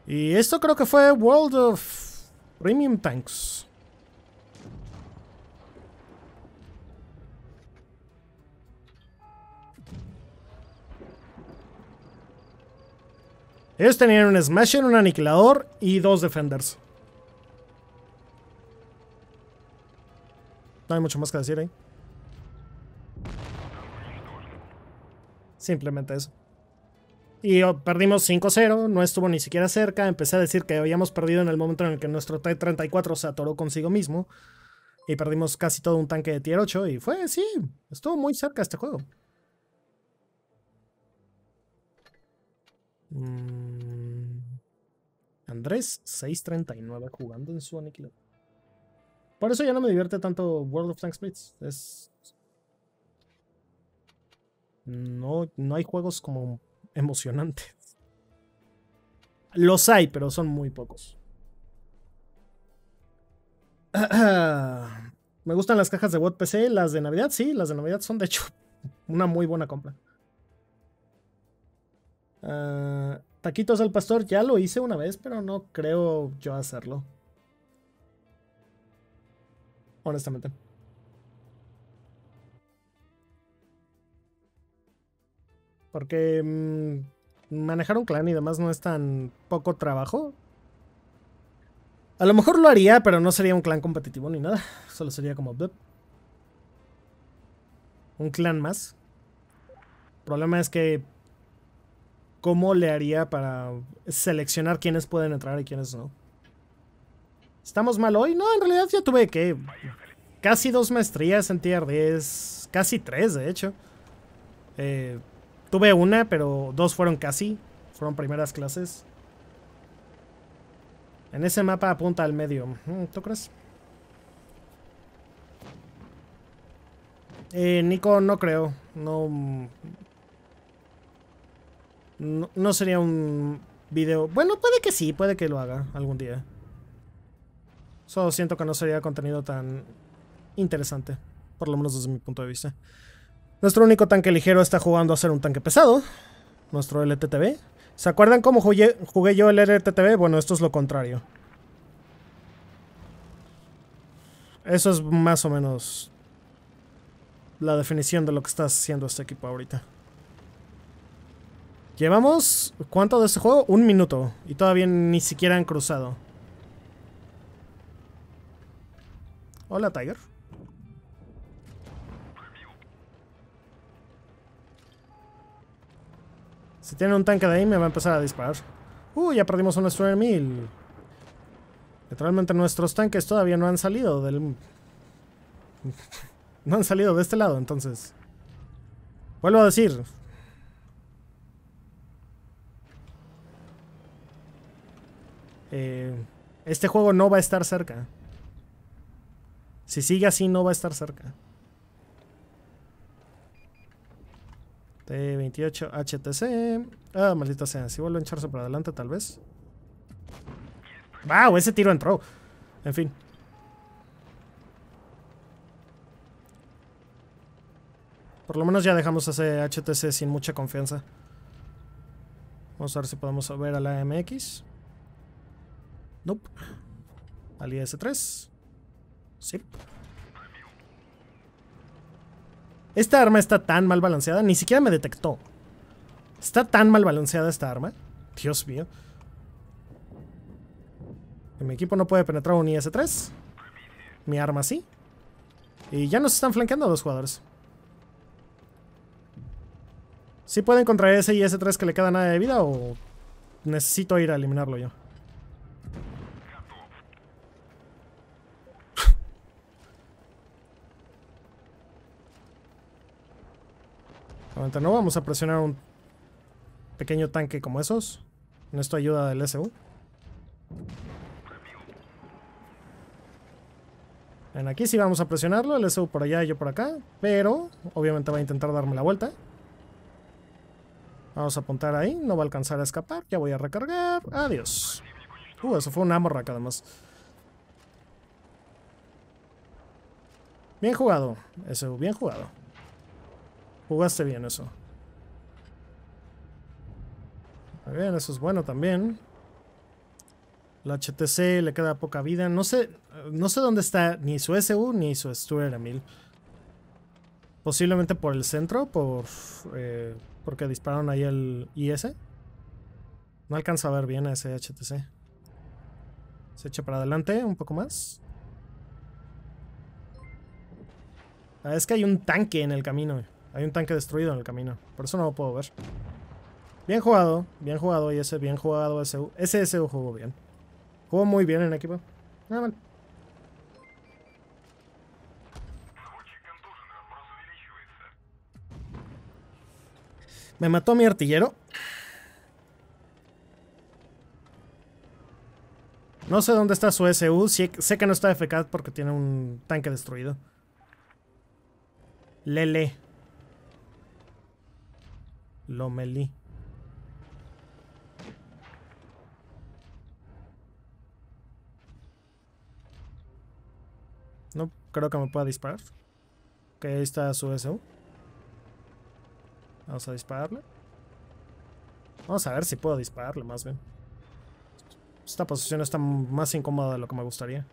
Y esto creo que fue World of Premium Tanks. Ellos tenían un Smasher, un aniquilador y dos Defenders. No hay mucho más que decir ahí. Simplemente eso. Y oh, perdimos 5-0, no estuvo ni siquiera cerca. Empecé a decir que habíamos perdido en el momento en el que nuestro T-34 se atoró consigo mismo. Y perdimos casi todo un tanque de tier 8. Y fue, sí, estuvo muy cerca este juego. Mm. Andrés, Andrés, 6.39 jugando en su aniquilador. Por eso ya no me divierte tanto World of Tanks Blitz. Es... No, no hay juegos como emocionantes. Los hay, pero son muy pocos. Me gustan las cajas de WOT PC, las de Navidad, sí, las de Navidad son de hecho una muy buena compra. Ah, taquitos al pastor, ya lo hice una vez, pero no creo yo hacerlo honestamente. Porque mm, manejar un clan y demás no es tan poco trabajo. A lo mejor lo haría, pero no sería un clan competitivo ni nada. Solo sería como... Un clan más. El problema es que... ¿Cómo le haría para seleccionar quiénes pueden entrar y quiénes no? ¿Estamos mal hoy? No, en realidad ya tuve que casi dos maestrías en tier 10, casi tres de hecho. Eh, tuve una, pero dos fueron casi, fueron primeras clases. En ese mapa apunta al medio, mm, ¿tú crees? Eh, Nico, no creo, no, mm, no... No sería un video... Bueno, puede que sí, puede que lo haga algún día. Solo siento que no sería contenido tan interesante, por lo menos desde mi punto de vista. Nuestro único tanque ligero está jugando a ser un tanque pesado, nuestro LTTB. ¿Se acuerdan cómo jugué, yo el LTTB? Bueno, esto es lo contrario. Eso es más o menos la definición de lo que está haciendo este equipo ahorita. Llevamos, ¿cuánto de este juego? Un minuto. Y todavía ni siquiera han cruzado. Hola, Tiger. Si tiene un tanque de ahí, me va a empezar a disparar. Uh, ya perdimos un nuestro 1000. Literalmente nuestros tanques todavía no han salido del... no han salido de este lado, entonces... Vuelvo a decir, eh, este juego no va a estar cerca. Si sigue así, no va a estar cerca. T28 HTC. Ah, maldita sea. Si vuelve a echarse para adelante, tal vez. ¡Wow! Ese tiro entró. En fin. Por lo menos ya dejamos a ese HTC sin mucha confianza. Vamos a ver si podemos ver a la MX. Nope. Al IS-3. Sí. Esta arma está tan mal balanceada, ni siquiera me detectó. Está tan mal balanceada esta arma. Dios mío. Mi equipo no puede penetrar un IS-3. Mi arma sí. Y ya nos están flanqueando dos jugadores. Si ¿Sí pueden contra ese IS-3 que le queda nada de vida o necesito ir a eliminarlo yo? no vamos a presionar un pequeño tanque como esos. Necesito ayuda del SU. En aquí sí vamos a presionarlo, el SU por allá y yo por acá, pero obviamente va a intentar darme la vuelta. Vamos a apuntar ahí, no va a alcanzar a escapar, ya voy a recargar, adiós. Uh, eso fue una morraca además. Bien jugado, SU, bien jugado. Jugaste bien eso. A ver, eso es bueno también. La HTC le queda poca vida. No sé, no sé dónde está ni su SU ni su Stuart Posiblemente por el centro, por eh, porque dispararon ahí el IS. No alcanza a ver bien a ese HTC. Se echa para adelante un poco más. Ah, es que hay un tanque en el camino. Hay un tanque destruido en el camino. Por eso no lo puedo ver. Bien jugado. Bien jugado. Y ese bien jugado SU. Ese SU jugó bien. Jugó muy bien en equipo. Nada mal. Me mató mi artillero. No sé dónde está su SU. Sé que no está FK porque tiene un tanque destruido. Lele. Lomelí. No creo que me pueda disparar. Ok, ahí está su SU. Vamos a dispararle. Vamos a ver si puedo dispararle más bien. Esta posición está más incómoda de lo que me gustaría.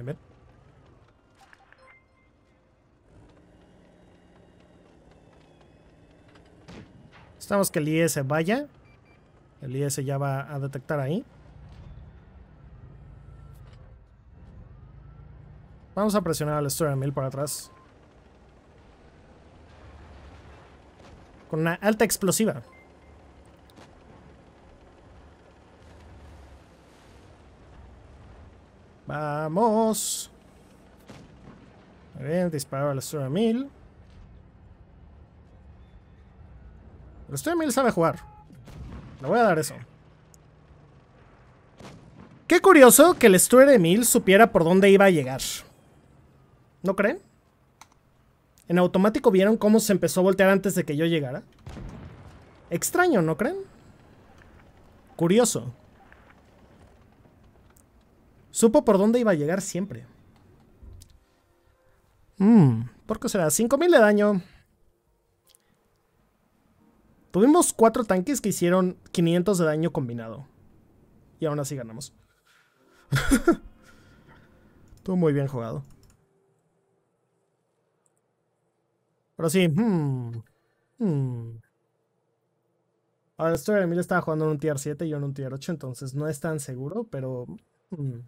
Estamos Necesitamos que el IS vaya. El IS ya va a detectar ahí. Vamos a presionar al Stuart Mill para atrás. Con una alta explosiva. ¡Vamos! Muy bien, disparo a la El La sabe jugar. Le voy a dar eso. Qué curioso que el Stuart Emil supiera por dónde iba a llegar. ¿No creen? En automático vieron cómo se empezó a voltear antes de que yo llegara. Extraño, ¿no creen? Curioso. Supo por dónde iba a llegar siempre. Mmm, ¿por qué será? 5000 de daño. Tuvimos 4 tanques que hicieron 500 de daño combinado. Y aún así ganamos. Estuvo muy bien jugado. Pero sí, hmm, hmm. Ahora, esto de Emil estaba jugando en un tier 7 y yo en un tier 8, entonces no es tan seguro, pero... Hmm.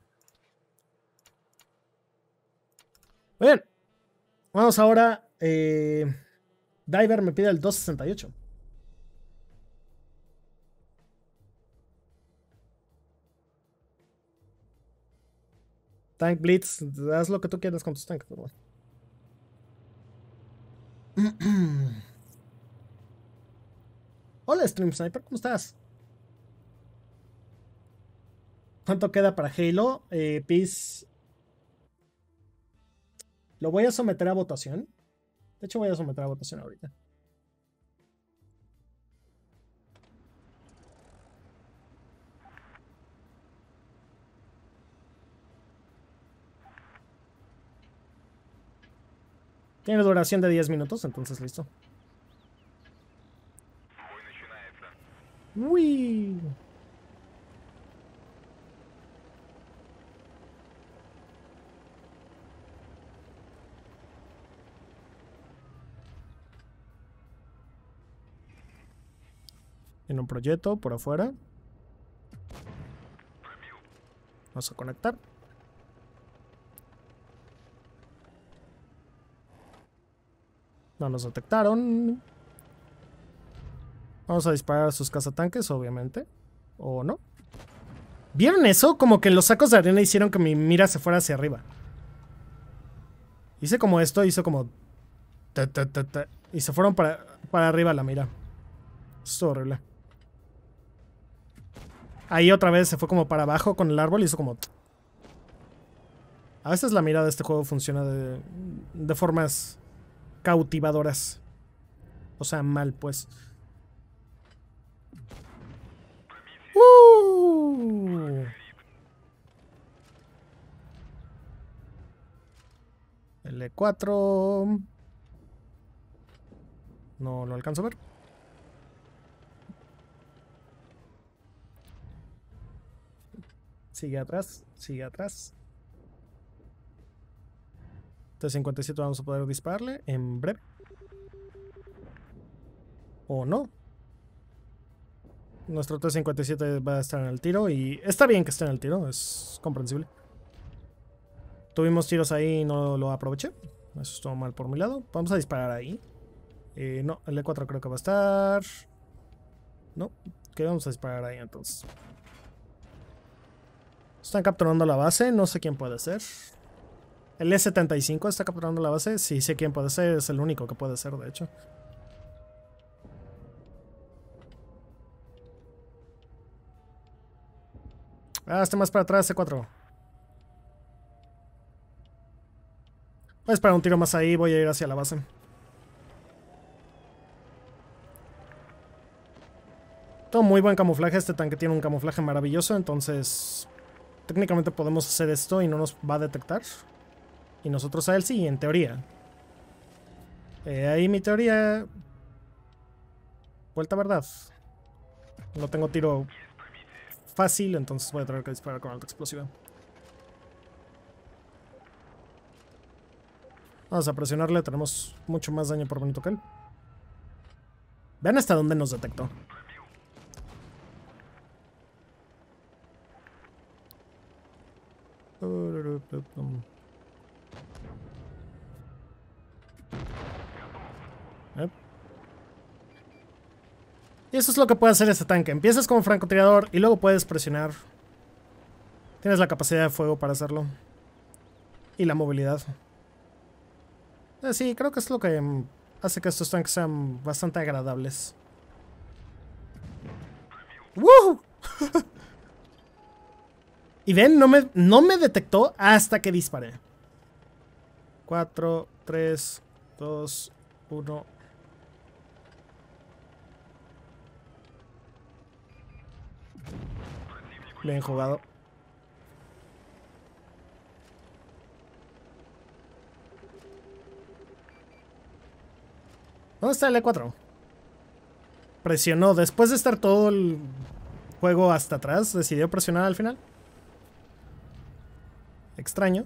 Muy bien. Vamos ahora. Eh, Diver me pide el 268. Tank Blitz, haz lo que tú quieras con tus tanques, Hola Stream Sniper, ¿cómo estás? ¿Cuánto queda para Halo? Eh, Peace lo voy a someter a votación. De hecho, voy a someter a votación ahorita. Tiene duración de 10 minutos, entonces listo. Uy. Tiene un proyecto por afuera. Vamos a conectar. No nos detectaron. Vamos a disparar a sus cazatanques, obviamente. ¿O no? ¿Vieron eso? Como que los sacos de arena hicieron que mi mira se fuera hacia arriba. Hice como esto, hizo como... y se fueron para, para arriba la mira. Es horrible. Ahí otra vez se fue como para abajo con el árbol y hizo como... A veces la mirada de este juego funciona de, formas cautivadoras. O sea, mal pues. Uh. L4. E no lo alcanzo a ver. Sigue atrás, sigue atrás. t 57 vamos a poder dispararle en breve. O no. Nuestro T-57 va a estar en el tiro y está bien que esté en el tiro, es comprensible. Tuvimos tiros ahí y no lo aproveché. Eso estuvo mal por mi lado. Vamos a disparar ahí. Eh, no, el E4 creo que va a estar... No, ¿qué vamos a disparar ahí entonces. Están capturando la base, no sé quién puede ser. El E-75 está capturando la base, sí sé quién puede ser, es el único que puede ser de hecho. Ah, este más para atrás, C4. Voy a esperar un tiro más ahí, voy a ir hacia la base. Todo muy buen camuflaje, este tanque tiene un camuflaje maravilloso, entonces técnicamente podemos hacer esto y no nos va a detectar. Y nosotros a él sí, en teoría. Eh, ahí mi teoría... Vuelta a verdad. No tengo tiro fácil, entonces voy a tener que disparar con alta explosiva. Vamos a presionarle, tenemos mucho más daño por minuto que él. Vean hasta dónde nos detectó. Y eso es lo que puede hacer este tanque. Empiezas como francotirador y luego puedes presionar. Tienes la capacidad de fuego para hacerlo. Y la movilidad. así eh, sí, creo que es lo que hace que estos tanques sean bastante agradables. ¡Woo! Y ven, no me, no me detectó hasta que disparé. 4, 3, 2, 1. Bien jugado. ¿Dónde está el E4? Presionó. Después de estar todo el juego hasta atrás, decidió presionar al final extraño.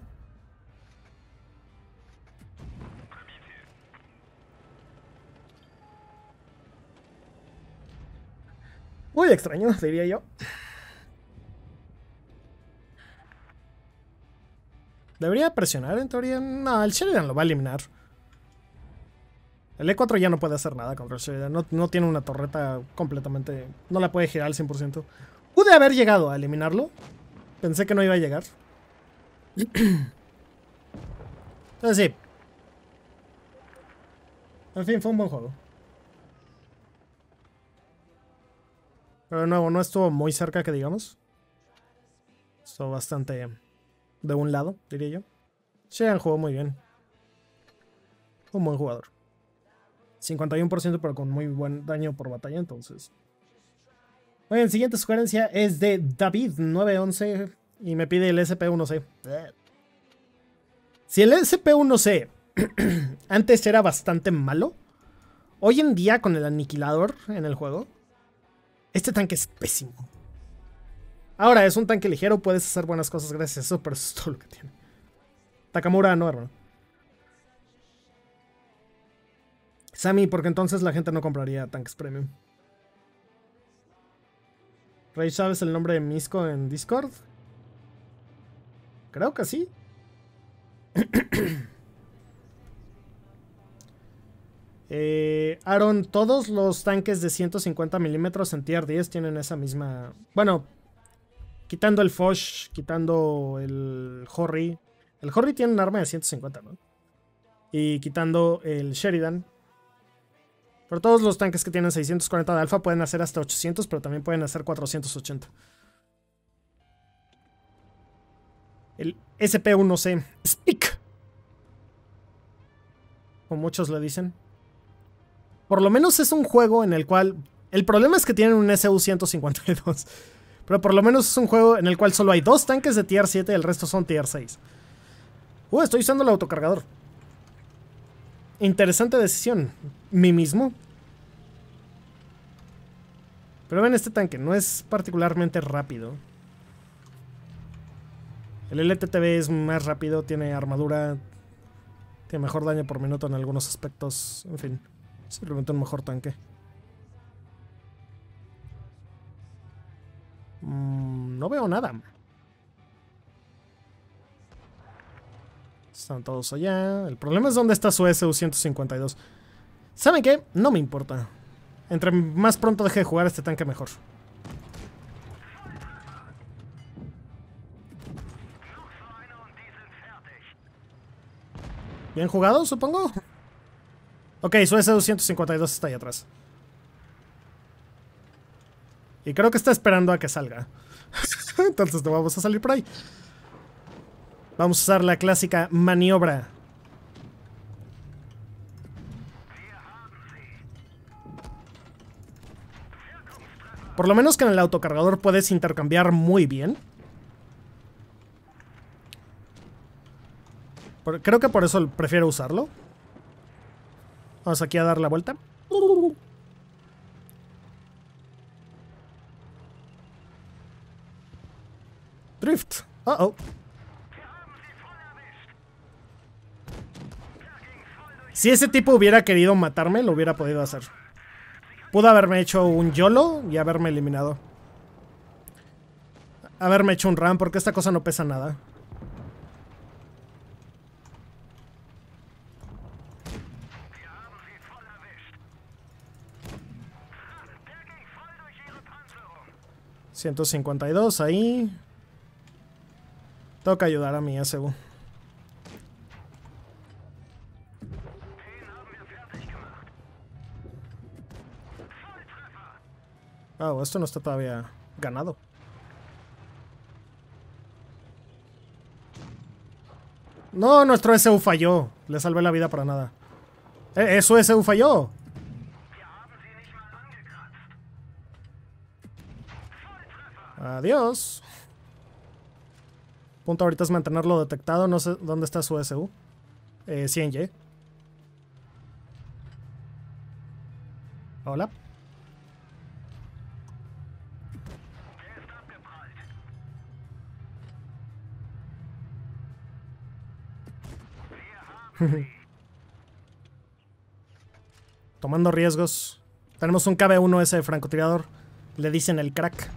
Muy extraño, diría yo. Debería presionar en teoría. No, el Sheridan lo va a eliminar. El E4 ya no puede hacer nada contra el Sheridan. No, no tiene una torreta completamente. No la puede girar al 100%. Pude haber llegado a eliminarlo. Pensé que no iba a llegar. Entonces sí. En fin, fue un buen juego. Pero de nuevo, no estuvo muy cerca que digamos. Estuvo bastante de un lado, diría yo. el juego muy bien. Un buen jugador. 51% pero con muy buen daño por batalla, entonces. Bueno, la siguiente sugerencia es de David911 y me pide el SP1C. Si el SP1C antes era bastante malo, hoy en día con el aniquilador en el juego, este tanque es pésimo. Ahora, es un tanque ligero, puedes hacer buenas cosas gracias a eso, pero es todo lo que tiene. Takamura no, hermano. Sammy, porque entonces la gente no compraría tanques premium. Rey, ¿sabes el nombre de Misco en Discord? Creo que sí. Eh, Aaron, todos los tanques de 150 milímetros en tier 10 tienen esa misma... Bueno, quitando el Fosh, quitando el Horry. El Horry tiene un arma de 150, ¿no? Y quitando el Sheridan. Pero todos los tanques que tienen 640 de alfa pueden hacer hasta 800, pero también pueden hacer 480. El SP1C. Speak. Como muchos lo dicen. Por lo menos es un juego en el cual... El problema es que tienen un SU-152. Pero por lo menos es un juego en el cual solo hay dos tanques de tier 7 y el resto son tier 6. Uh, estoy usando el autocargador. Interesante decisión. Mi mismo. Pero ven este tanque, no es particularmente rápido. El LTTB es más rápido, tiene armadura, tiene mejor daño por minuto en algunos aspectos, en fin, simplemente un mejor tanque. Mm, no veo nada. Están todos allá. El problema es dónde está su SU-152. ¿Saben qué? No me importa. Entre más pronto deje de jugar este tanque mejor. Bien jugado, supongo. Ok, su S-252 está ahí atrás. Y creo que está esperando a que salga. Entonces no vamos a salir por ahí. Vamos a usar la clásica maniobra. Por lo menos que en el autocargador puedes intercambiar muy bien. creo que por eso prefiero usarlo. Vamos aquí a dar la vuelta. Drift. Uh oh. Si ese tipo hubiera querido matarme, lo hubiera podido hacer. Pudo haberme hecho un YOLO y haberme eliminado. Haberme hecho un RAM, porque esta cosa no pesa nada. 152 ahí. Toca ayudar a mi SU. Ah, oh, esto no está todavía ganado. No, nuestro SU falló. Le salvé la vida para nada. Eh, eso SU falló. Adiós. Punto ahorita es mantenerlo detectado. No sé dónde está su SU. Eh, 100Y. Hola. Tomando riesgos. Tenemos un KB1S de francotirador. Le dicen el crack.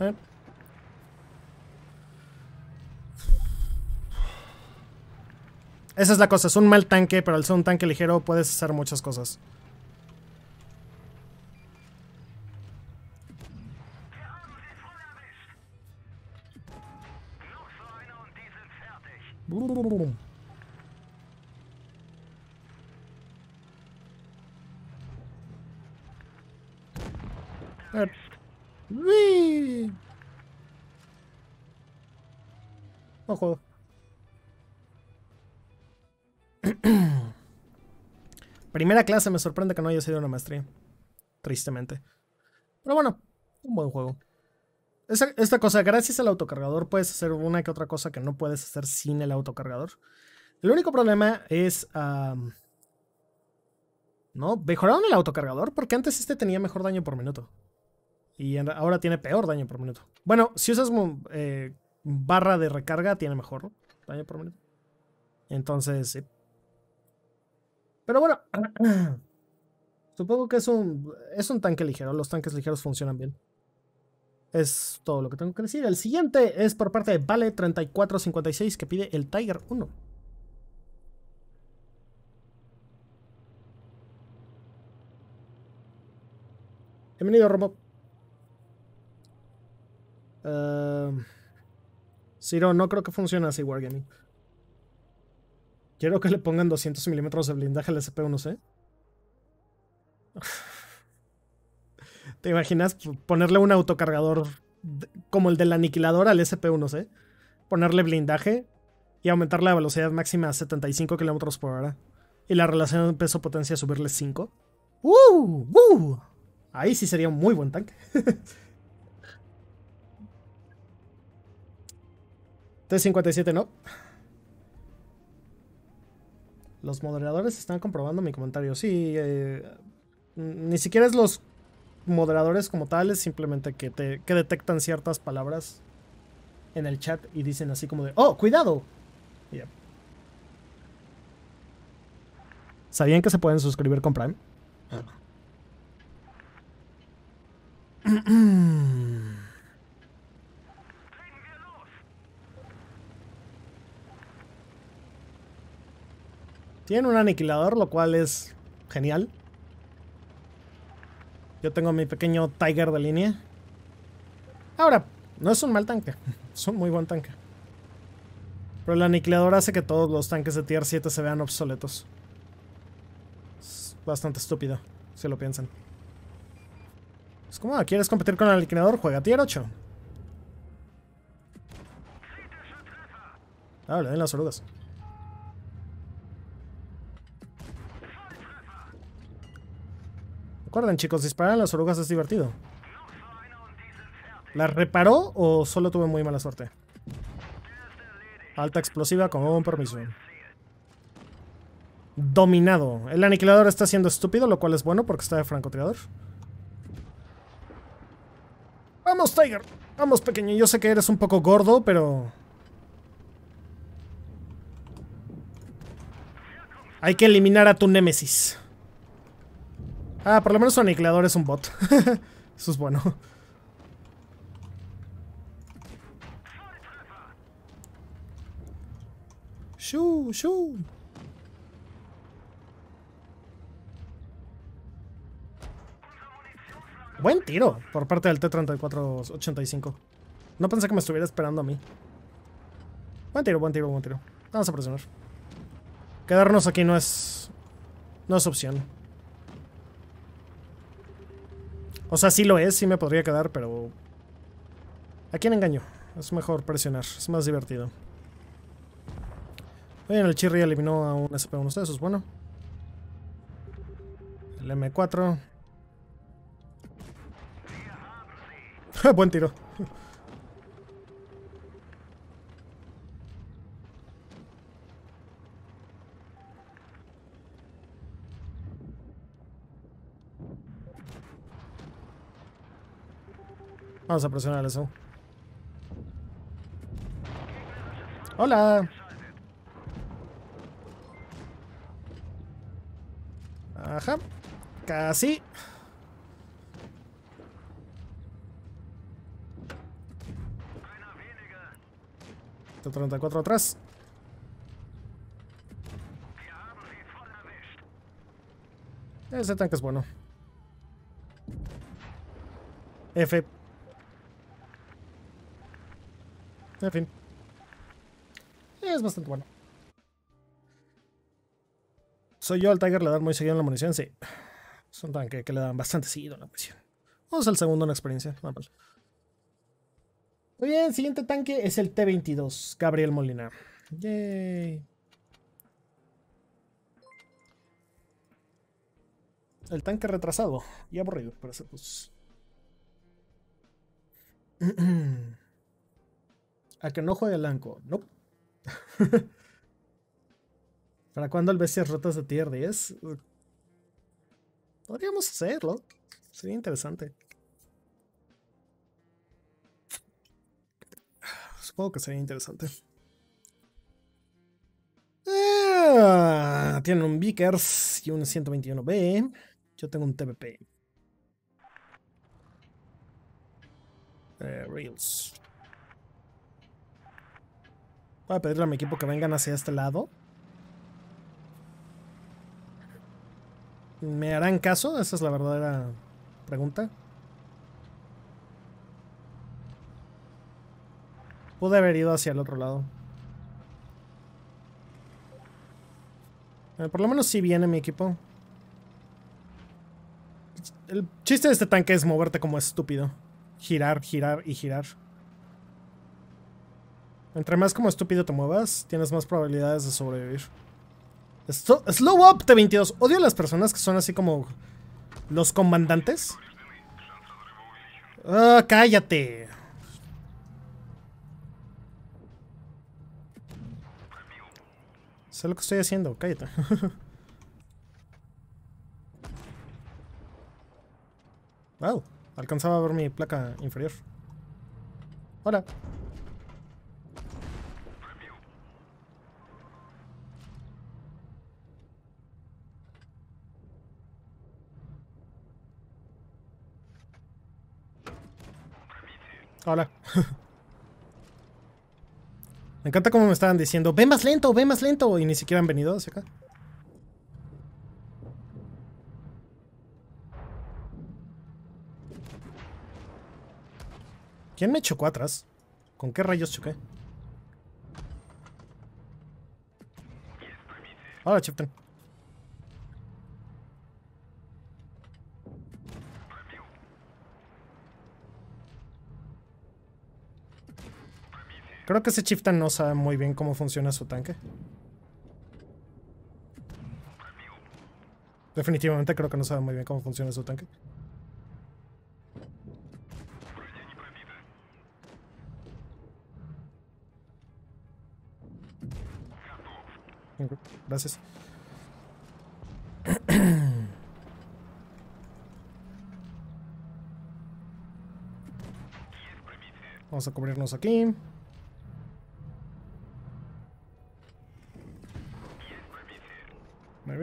¿Eh? Esa es la cosa, es un mal tanque, pero al ser un tanque ligero puedes hacer muchas cosas. Primera clase, me sorprende que no haya sido una maestría. Tristemente. Pero bueno, un buen juego. Esta, cosa, gracias al autocargador puedes hacer una que otra cosa que no puedes hacer sin el autocargador. El único problema es... ¿No? Mejoraron el autocargador porque antes este tenía mejor daño por minuto. Y ahora tiene peor daño por minuto. Bueno, si usas eh, barra de recarga, tiene mejor daño por minuto. Entonces, eh, pero bueno, supongo que es un, es un tanque ligero. Los tanques ligeros funcionan bien. Es todo lo que tengo que decir. El siguiente es por parte de Vale3456 que pide el Tiger 1. Bienvenido, Romo. Uh, no creo que funcione así Wargaming. Quiero que le pongan 200 milímetros de blindaje al SP-1C. ¿Te imaginas ponerle un autocargador como el del aniquilador al SP-1C? Ponerle blindaje y aumentar la velocidad máxima a 75 km por hora. Y la relación peso-potencia subirle 5. ¡Uh! Ahí sí sería un muy buen tanque. T-57 no. Los moderadores están comprobando mi comentario. Sí, eh, ni siquiera es los moderadores como tales, simplemente que, te, que detectan ciertas palabras en el chat y dicen así como de, oh, cuidado. ¿Sabían que se pueden suscribir con Prime? Ah. Tiene un aniquilador, lo cual es genial. Yo tengo mi pequeño Tiger de línea. Ahora, no es un mal tanque. Es un muy buen tanque. Pero el aniquilador hace que todos los tanques de tier 7 se vean obsoletos. Es bastante estúpido, si lo piensan. Es como, ¿quieres competir con el aniquilador? Juega tier 8. Ah, le las orugas. Recuerden, chicos, disparar a las orugas es divertido. ¿La reparó o solo tuve muy mala suerte? Alta explosiva con un permiso. Dominado. El aniquilador está siendo estúpido, lo cual es bueno porque está de francotirador. Vamos, Tiger. Vamos, pequeño. Yo sé que eres un poco gordo, pero... Hay que eliminar a tu némesis. Ah, por lo menos su aniquilador es un bot. Eso es bueno. Shoo, shoo. Buen tiro por parte del T-3485. No pensé que me estuviera esperando a mí. Buen tiro, buen tiro, buen tiro. Vamos a presionar. Quedarnos aquí no es... No es opción. O sea, sí lo es, sí me podría quedar, pero... ¿A quién engaño? Es mejor presionar, es más divertido. Bueno, el Chirri eliminó a un SP1 de esos, pues bueno. El M4. Buen tiro. Vamos a presionar eso. Hola. Ajá. Casi. T-34 atrás. Ese tanque es bueno. F En fin. Es bastante bueno. Soy yo, al Tiger le dan muy seguido la munición, sí. Es un tanque que le dan bastante seguido la munición. Vamos al segundo en experiencia, Muy bien, siguiente tanque es el T-22, Gabriel Molina. Yay. El tanque retrasado y aburrido, parece pues. A que no juegue Blanco. No. ¿Para cuándo el bestias rotas de tier 10? Podríamos hacerlo. Sería interesante. Supongo que sería interesante. tiene ah, tienen un Vickers y un 121B. Yo tengo un TPP. Eh, Reels. Voy a pedirle a mi equipo que vengan hacia este lado. ¿Me harán caso? Esa es la verdadera pregunta. Pude haber ido hacia el otro lado. Eh, por lo menos si viene mi equipo. El chiste de este tanque es moverte como estúpido. Girar, girar y girar. Entre más como estúpido te muevas, tienes más probabilidades de sobrevivir. slow up T22. Odio a las personas que son así como los comandantes. Ah, cállate. Sé lo que estoy haciendo, cállate. wow, alcanzaba a ver mi placa inferior. Hola. Hola. me encanta cómo me estaban diciendo, Ven más lento, ven más lento, y ni siquiera han venido hacia acá. ¿Quién me chocó atrás? ¿Con qué rayos choqué? Hola, Chipton. Creo que ese chieftain no sabe muy bien cómo funciona su tanque. Definitivamente creo que no sabe muy bien cómo funciona su tanque. Gracias. Vamos a cubrirnos aquí.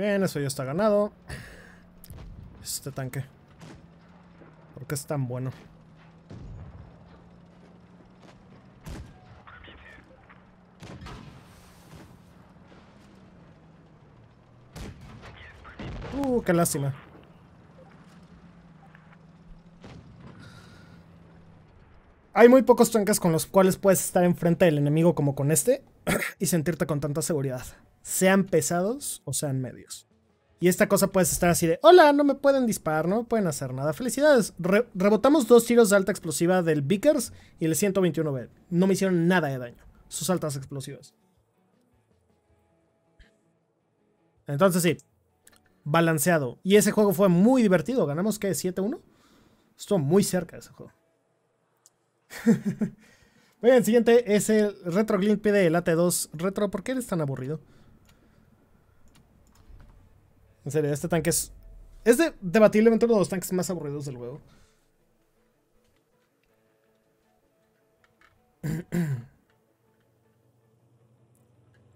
bien, eso ya está ganado. Este tanque. ¿Por qué es tan bueno? Uh, qué lástima. Hay muy pocos tanques con los cuales puedes estar enfrente del enemigo como con este y sentirte con tanta seguridad sean pesados o sean medios. Y esta cosa puedes estar así de, hola, no me pueden disparar, no me pueden hacer nada. Felicidades. rebotamos dos tiros de alta explosiva del Vickers y el 121B. No me hicieron nada de daño. Sus altas explosivas. Entonces sí, balanceado. Y ese juego fue muy divertido. Ganamos, ¿qué? ¿7-1? Estuvo muy cerca de ese juego. Muy bien, siguiente es el RetroGlint Glint pide el AT2 Retro. ¿Por qué eres tan aburrido? En serio, este tanque es... Es debatiblemente uno de los tanques más aburridos del juego.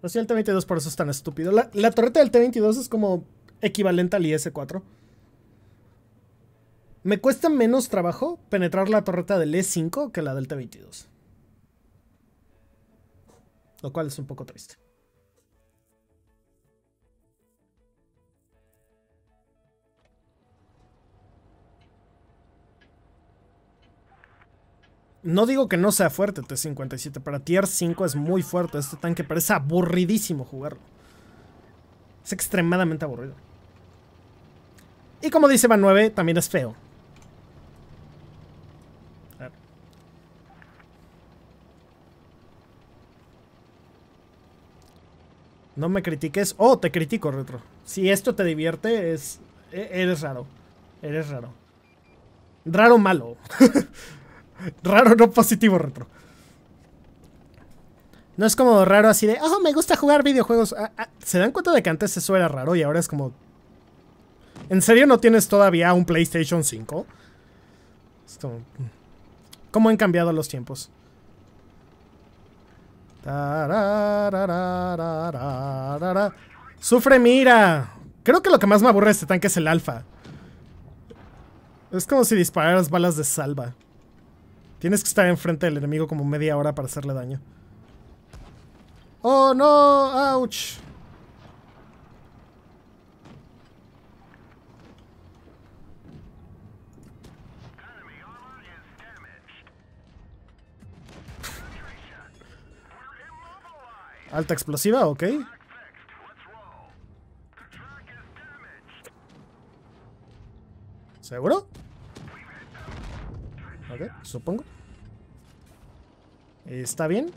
No sí, el T-22 por eso es tan estúpido. La, la torreta del T-22 es como equivalente al IS-4. Me cuesta menos trabajo penetrar la torreta del E5 que la del T-22. Lo cual es un poco triste. No digo que no sea fuerte T-57, para tier 5 es muy fuerte este tanque, parece aburridísimo jugarlo. Es extremadamente aburrido. Y como dice Van 9, también es feo. No me critiques. Oh, te critico, Retro. Si esto te divierte, es. E-, eres raro. Eres raro. Raro malo. Raro no positivo retro. No es como raro así de, oh, me gusta jugar videojuegos. Ah, ah, ¿Se dan cuenta de que antes eso era raro y ahora es como... ¿En serio no tienes todavía un PlayStation 5? Esto... Mm. ¿Cómo han cambiado los tiempos? Sufre mira. Creo que lo que más me aburre de este tanque es el alfa. Es como si dispararas balas de salva. Tienes que estar enfrente del enemigo como media hora para hacerle daño. ¡Oh, no! ¡Auch! Alta explosiva, ok. ¿Seguro? ¿Ok? Supongo. ¿Está bien?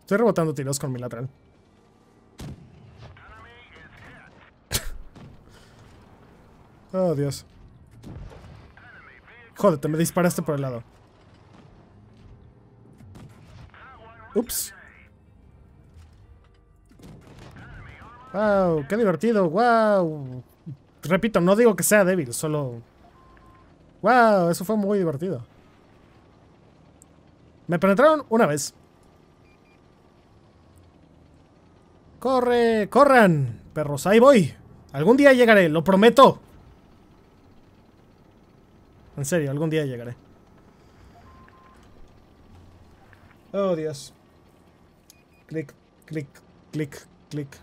Estoy rebotando tiros con mi lateral. oh, Dios. te me disparaste por el lado. Ups. Wow, qué divertido, wow. Repito, no digo que sea débil, solo ¡Wow! Eso fue muy divertido. Me penetraron una vez. ¡Corre! ¡Corran! Perros, ahí voy. Algún día llegaré, lo prometo. En serio, algún día llegaré. Oh, Dios. Clic, clic, clic, clic.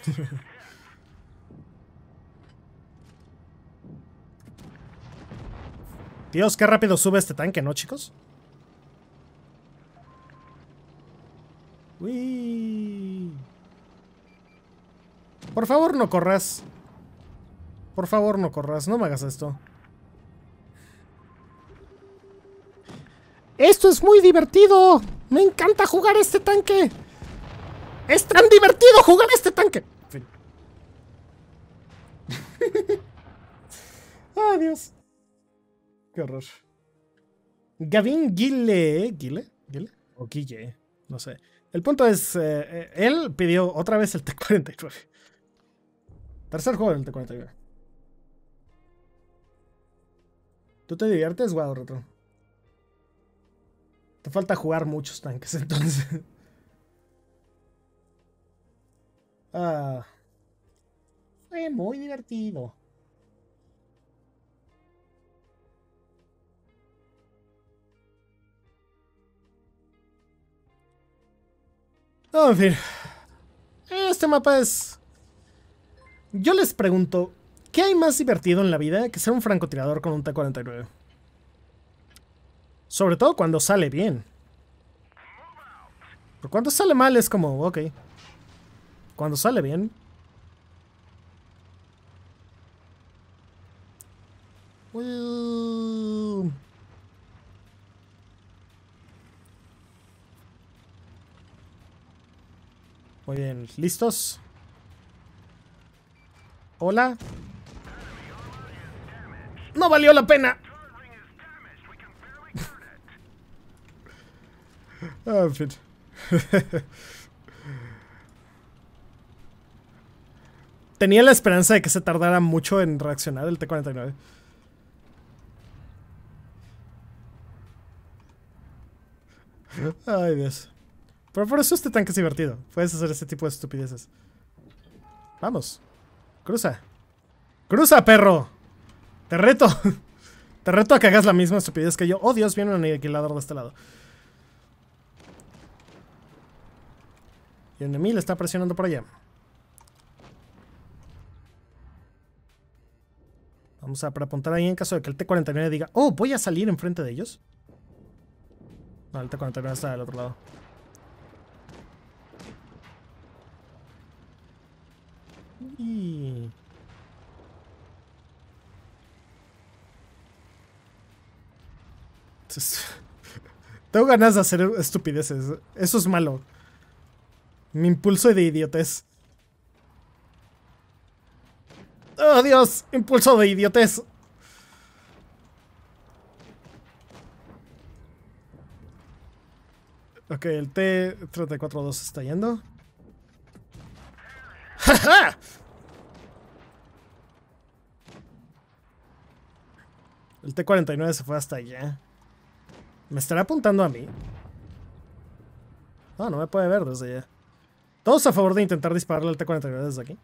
Dios, qué rápido sube este tanque, ¿no, chicos? Uy. Por favor, no corras. Por favor, no corras. No me hagas esto. ¡Esto es muy divertido! ¡Me encanta jugar este tanque! Es tan divertido jugar este tanque. Adiós. Qué horror. Gavin Guille ¿eh? Guille, O Guille. No sé. El punto es, eh, eh, él pidió otra vez el T-49. Tercer juego del T-49. ¿Tú te diviertes, guau, Retro? Te falta jugar muchos tanques, entonces. Ah. fue muy divertido. en fin. Este mapa es... Yo les pregunto, ¿qué hay más divertido en la vida que ser un francotirador con un T-49? Sobre todo cuando sale bien. Pero cuando sale mal es como, ok. Cuando sale bien. Muy bien, ¿listos? Hola. No valió la pena. Ah, en fin. Tenía la esperanza de que se tardara mucho en reaccionar el T-49. Ay, Dios. Pero por eso este tanque es divertido. Puedes hacer este tipo de estupideces. Vamos. Cruza. ¡Cruza, perro! ¡Te reto! Te reto a que hagas la misma estupidez que yo. ¡Oh, Dios! Viene un aniquilador de este lado. Y el enemigo está presionando por allá. O sea, para apuntar ahí en caso de que el T-49 diga, oh, voy a salir enfrente de ellos. No, el T-49 está del otro lado. Tengo ganas de hacer estupideces. Eso es malo. Mi impulso de idiotez. ¡Oh, Dios! Impulso de idiotez. Ok, el T-342 se está yendo. ¡Ja, El T-49 se fue hasta allá. ¿Me estará apuntando a mí? No, no me puede ver desde allá. Todos a favor de intentar dispararle al T-49 desde aquí.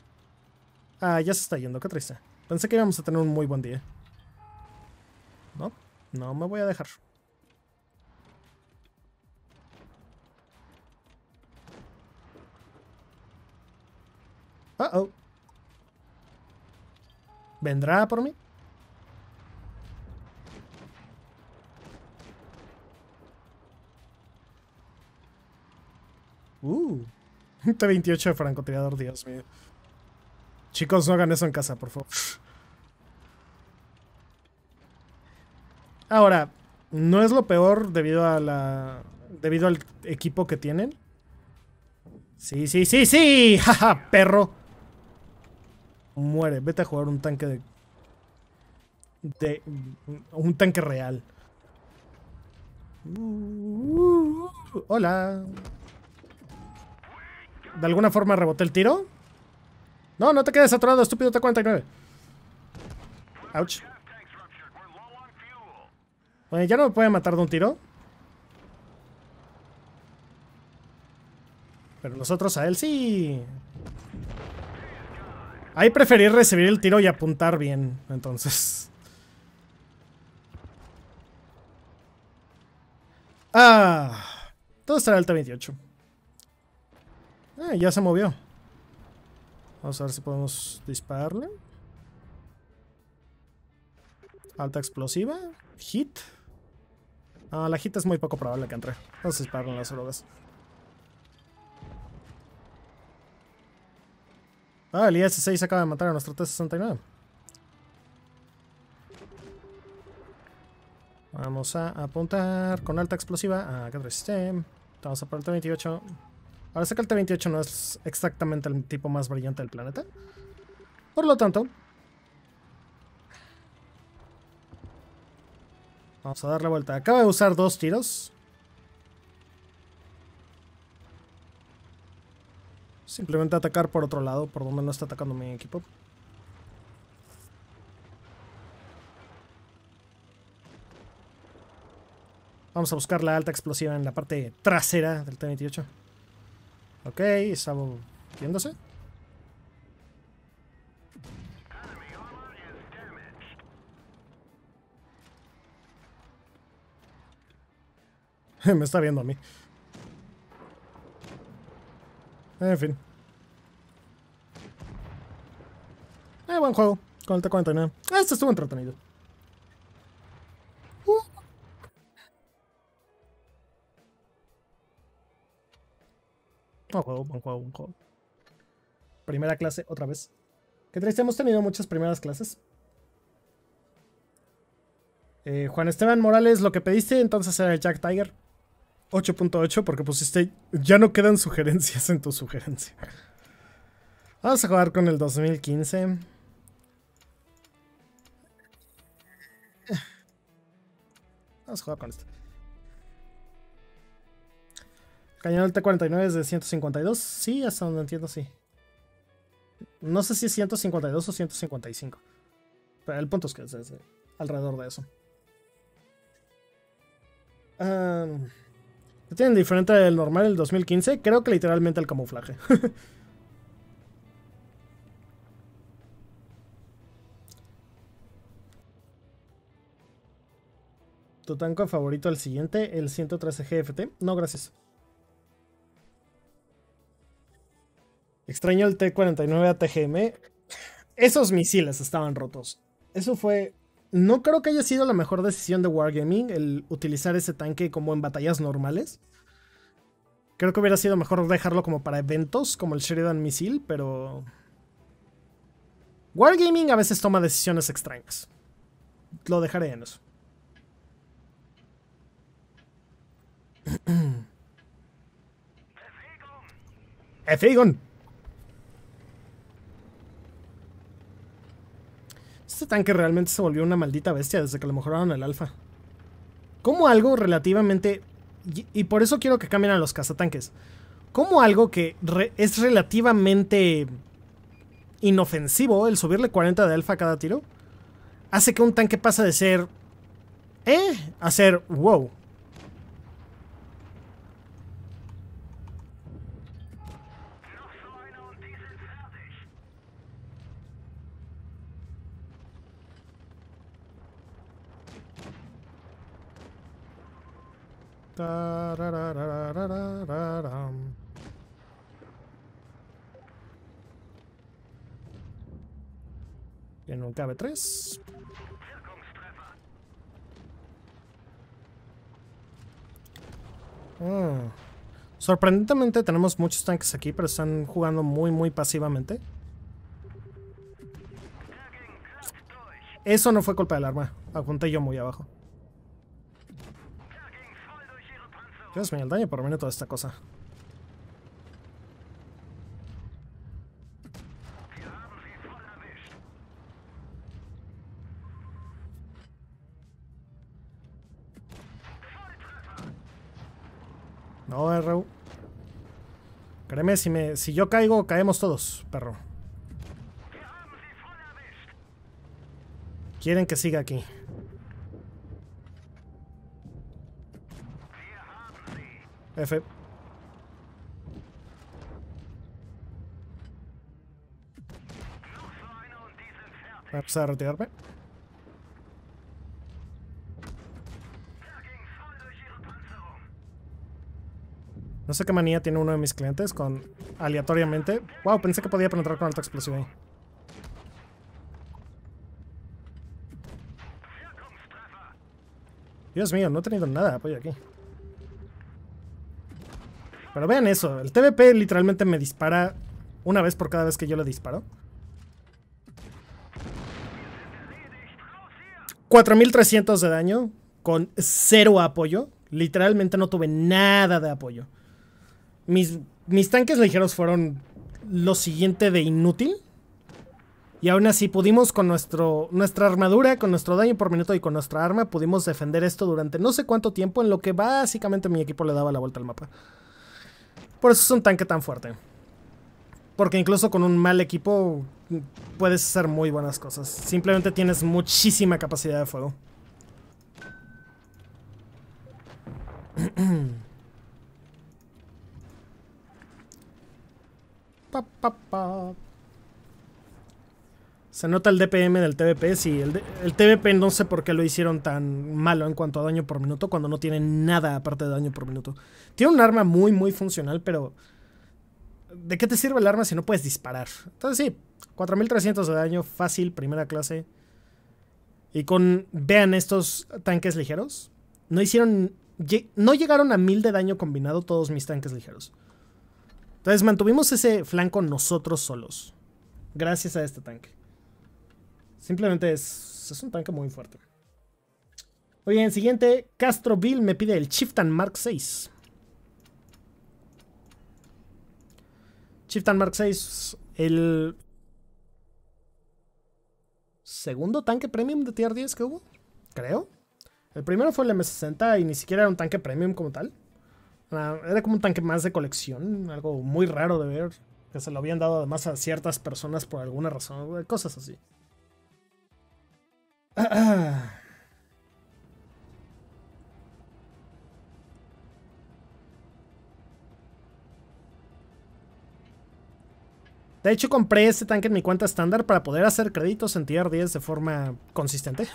Ah, ya se está yendo, qué triste. Pensé que íbamos a tener un muy buen día. No, no me voy a dejar. Uh oh. ¿Vendrá por mí? Uh, 28 de francotirador, Dios mío. Chicos, no hagan eso en casa, por favor. Ahora, no es lo peor debido a la. debido al equipo que tienen. Sí, sí, sí, sí. Jaja, perro. Muere. Vete a jugar un tanque de. un tanque real. hola. ¿De alguna forma reboté el tiro? No, no te quedes atorado, estúpido T-49. Ouch. Bueno, ¿ya no me puede matar de un tiro? Pero nosotros a él sí. Ahí preferir recibir el tiro y apuntar bien, entonces. Ah, todo estará el T-28. Ah, ya se movió. Vamos a ver si podemos dispararle. Alta explosiva. Hit. Ah, la hit es muy poco probable que entre. Vamos a dispararle las drogas. Ah, el IS-6 acaba de matar a nuestro T-69. Vamos a apuntar con alta explosiva a que Vamos a por el T-28. Parece que el T-28 no es exactamente el tipo más brillante del planeta. Por lo tanto... Vamos a dar la vuelta. Acaba de usar dos tiros. Simplemente atacar por otro lado, por donde no está atacando mi equipo. Vamos a buscar la alta explosiva en la parte trasera del T-28. Ok, estamos viéndose Me está viendo a mí. En fin. Eh, buen juego. Con el T49. Este estuvo entretenido. Buen juego, buen juego, juego. Primera clase, otra vez. Qué triste, hemos tenido muchas primeras clases. Eh, Juan Esteban Morales, lo que pediste entonces era el Jack Tiger. 8.8 porque pusiste... Ya no quedan sugerencias en tu sugerencia. Vamos a jugar con el 2015. Vamos a jugar con esto. Cañón del T-49 es de 152. Sí, hasta donde entiendo, sí. No sé si es 152 o 155. Pero el punto es que es, eh, alrededor de eso. tienen diferente del normal el 2015? Creo que literalmente el camuflaje. ¿Tu tanco favorito el siguiente? El 113 GFT. No, gracias. Extraño el T-49 ATGM. Esos misiles estaban rotos. Eso fue... No creo que haya sido la mejor decisión de Wargaming el utilizar ese tanque como en batallas normales. Creo que hubiera sido mejor dejarlo como para eventos, como el Sheridan Misil, pero... Wargaming a veces toma decisiones extrañas. Lo dejaré en eso. Efigon. Este tanque realmente se volvió una maldita bestia desde que lo mejoraron el alfa. Como algo relativamente... Y, por eso quiero que cambien a los cazatanques. Como algo que es relativamente inofensivo el subirle 40 de alfa a cada tiro, hace que un tanque pase de ser... Eh, a ser wow. en un cabe tres. Mm. Sorprendentemente tenemos muchos tanques aquí, pero están jugando muy, muy pasivamente. Eso no fue culpa del arma. Apunté yo muy abajo. Dios mío, el daño por minuto de esta cosa. No, eh, RU. Créeme, si, me, si yo caigo, caemos todos, perro. Quieren que siga aquí. F. Voy a empezar a retirarme. No sé qué manía tiene uno de mis clientes con aleatoriamente. Wow, pensé que podía penetrar con alta explosivo ahí. Dios mío, no he tenido nada de apoyo aquí. Pero vean eso, el TVP literalmente me dispara una vez por cada vez que yo le disparo. 4300 de daño con cero apoyo. Literalmente no tuve nada de apoyo. Mis, mis tanques ligeros fueron lo siguiente de inútil. Y aún así pudimos con nuestro, nuestra armadura, con nuestro daño por minuto y con nuestra arma, pudimos defender esto durante no sé cuánto tiempo en lo que básicamente mi equipo le daba la vuelta al mapa. Por eso es un tanque tan fuerte. Porque incluso con un mal equipo puedes hacer muy buenas cosas. Simplemente tienes muchísima capacidad de fuego. pa, pa, pa. Se nota el DPM del TBP. Sí, el, el TBP no sé por qué lo hicieron tan malo en cuanto a daño por minuto cuando no tiene nada aparte de daño por minuto. Tiene un arma muy, muy funcional, pero... ¿De qué te sirve el arma si no puedes disparar? Entonces sí, 4300 de daño, fácil, primera clase. Y con... Vean estos tanques ligeros. No hicieron... No llegaron a 1000 de daño combinado todos mis tanques ligeros. Entonces mantuvimos ese flanco nosotros solos. Gracias a este tanque. Simplemente es, un tanque muy fuerte. Oye, en siguiente, Castro Bill me pide el Chieftain Mark 6. Chieftain Mark 6, el segundo tanque premium de tier 10 que hubo, creo. El primero fue el M60 y ni siquiera era un tanque premium como tal. Ah, era como un tanque más de colección, algo muy raro de ver, que se lo habían dado además a ciertas personas por alguna razón, cosas así. De hecho, compré este tanque en mi cuenta estándar para poder hacer créditos en tier 10 de forma consistente.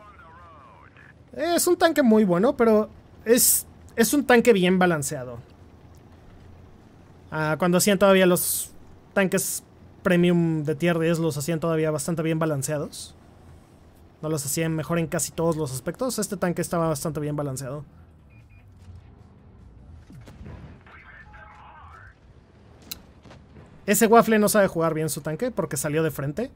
es un tanque muy bueno, pero es, es un tanque bien balanceado. Ah, cuando hacían todavía los tanques premium de tier 10, los hacían todavía bastante bien balanceados no los hacían mejor en casi todos los aspectos. Este tanque estaba bastante bien balanceado. Ese waffle no sabe jugar bien su tanque porque salió de frente.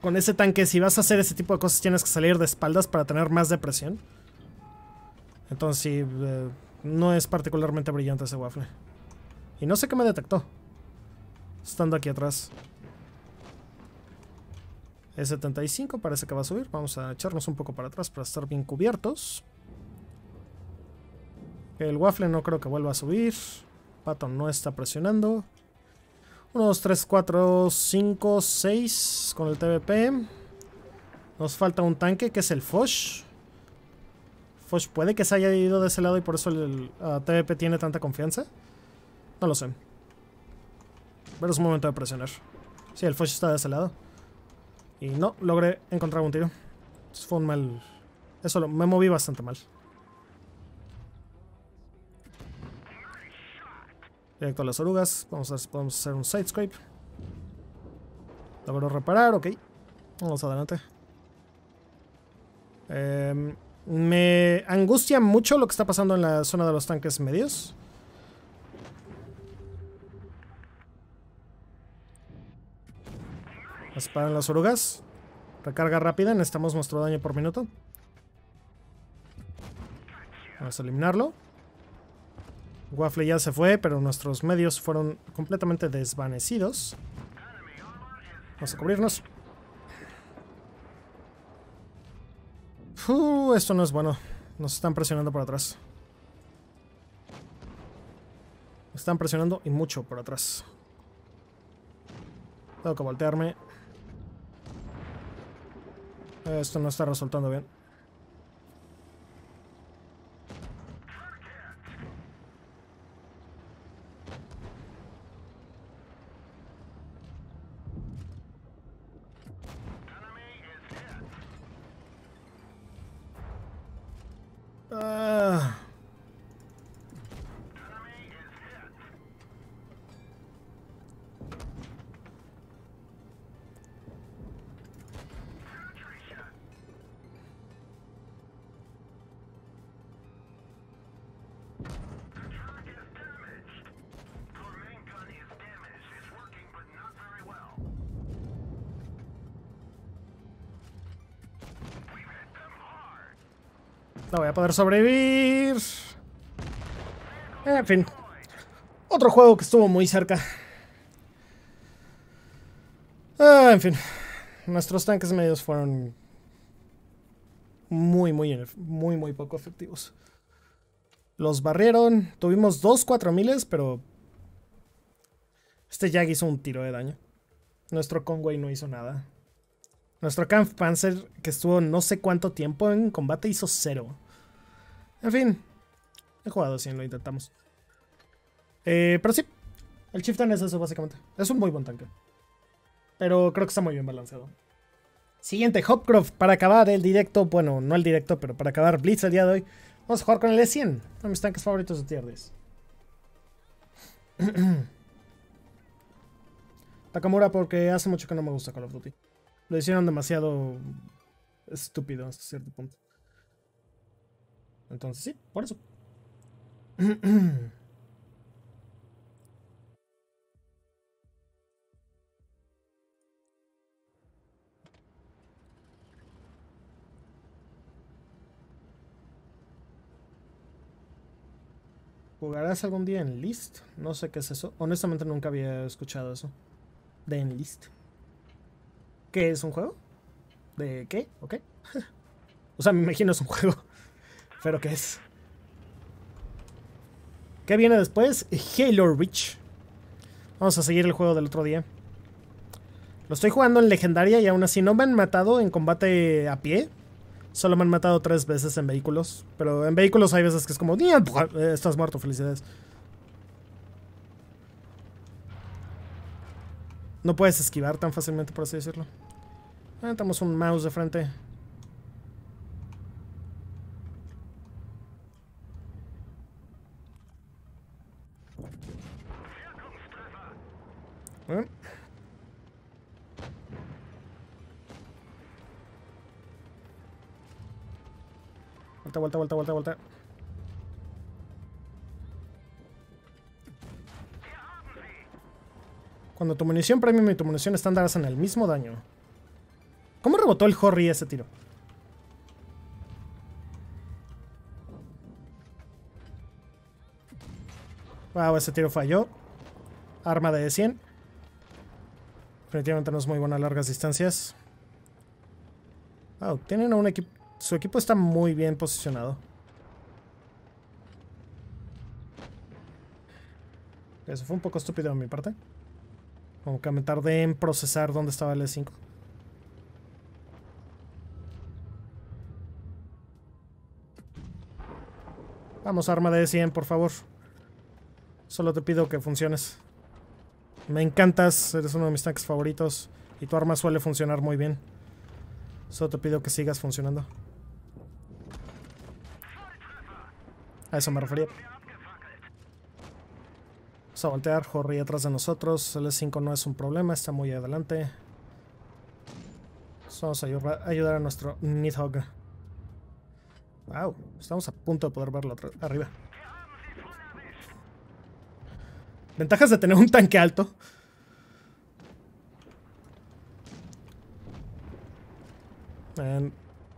Con ese tanque, si vas a hacer ese tipo de cosas, tienes que salir de espaldas para tener más depresión. Entonces, eh, no es particularmente brillante ese waffle. Y no sé qué me detectó. Estando aquí atrás e 75 parece que va a subir. Vamos a echarnos un poco para atrás para estar bien cubiertos. El waffle no creo que vuelva a subir. Patton no está presionando. 1, 2, 3, 4, 5, 6 con el TBP. Nos falta un tanque que es el Fosh. Fosh puede que se haya ido de ese lado y por eso el, uh, TBP tiene tanta confianza. No lo sé. Pero es un momento de presionar. Sí, el Fosh está de ese lado. Y no logré encontrar un tiro. Eso fue un mal... Eso lo... me moví bastante mal. Directo a las orugas. Vamos a ver si podemos hacer un sidescrape. Logro reparar, ok. Vamos adelante. Em, me angustia mucho lo que está pasando en la zona de los tanques medios. Disparan pues las orugas. Recarga rápida, necesitamos nuestro daño por minuto. Vamos a eliminarlo. Waffle ya se fue, pero nuestros medios fueron completamente desvanecidos. Vamos a cubrirnos. Uh, esto no es bueno. Nos están presionando por atrás. Nos están presionando y mucho por atrás. Tengo que voltearme. Esto no está resultando bien. poder sobrevivir. En fin. Otro juego que estuvo muy cerca. Ah, en fin. Nuestros tanques medios fueron muy, muy, muy, muy poco efectivos. Los barrieron. Tuvimos dos miles pero... Este Jag hizo un tiro de daño. Nuestro Conway no hizo nada. Nuestro Kampfpanzer, que estuvo no sé cuánto tiempo en combate, hizo cero. En fin, he jugado 100, lo intentamos. Eh, pero sí, el Chieftain es eso básicamente. Es un muy buen tanque. Pero creo que está muy bien balanceado. Siguiente, Hopcroft. Para acabar el directo, bueno, no el directo, pero para acabar Blitz el día de hoy, vamos a jugar con el E100, uno de mis tanques favoritos de tier Takamura porque hace mucho que no me gusta Call of Duty. Lo hicieron demasiado estúpido hasta cierto punto. Entonces, sí, por eso. ¿Jugarás algún día en List? No sé qué es eso. Honestamente nunca había escuchado eso. De List. ¿Qué es? ¿Un juego? ¿De ¿Qué es un juego? ¿De qué? ¿O qué? o sea, me imagino es un juego. ¿Pero qué es? ¿Qué viene después? Halo Reach. Vamos a seguir el juego del otro día. Lo estoy jugando en legendaria y aún así no me han matado en combate a pie. Solo me han matado tres veces en vehículos. Pero en vehículos hay veces que es como, pues, eh, estás muerto, felicidades. No puedes esquivar tan fácilmente, por así decirlo. Tenemos un mouse de frente. ¿Eh? Vuelta, vuelta, vuelta, vuelta, vuelta. Cuando tu munición premium y tu munición estándar hacen el mismo daño. ¿Cómo rebotó el Horry ese tiro? Wow, ese tiro falló. Arma de 100. Definitivamente no es muy buena a largas distancias. Ah, tienen un equipo... Su equipo está muy bien posicionado. Eso fue un poco estúpido de mi parte. Como que me tardé en procesar dónde estaba el E5. Vamos, arma de E100, por favor. Solo te pido que funciones. Me encantas, eres uno de mis tanques favoritos. Y tu arma suele funcionar muy bien. Solo te pido que sigas funcionando. A eso me refería. Vamos a voltear, Jorri atrás de nosotros. El s e 5 no es un problema, está muy adelante. vamos a ayudar a nuestro Nidhogg. Wow, estamos a punto de poder verlo arriba. Ventajas de tener un tanque alto.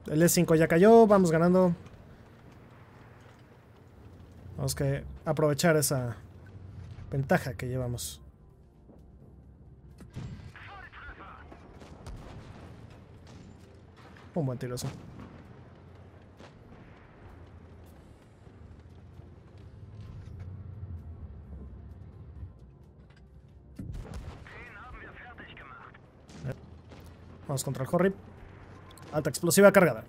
el E5 ya cayó, vamos ganando. Vamos que aprovechar esa ventaja que llevamos. Un buen tiro Vamos contra el Horry. Alta explosiva cargada.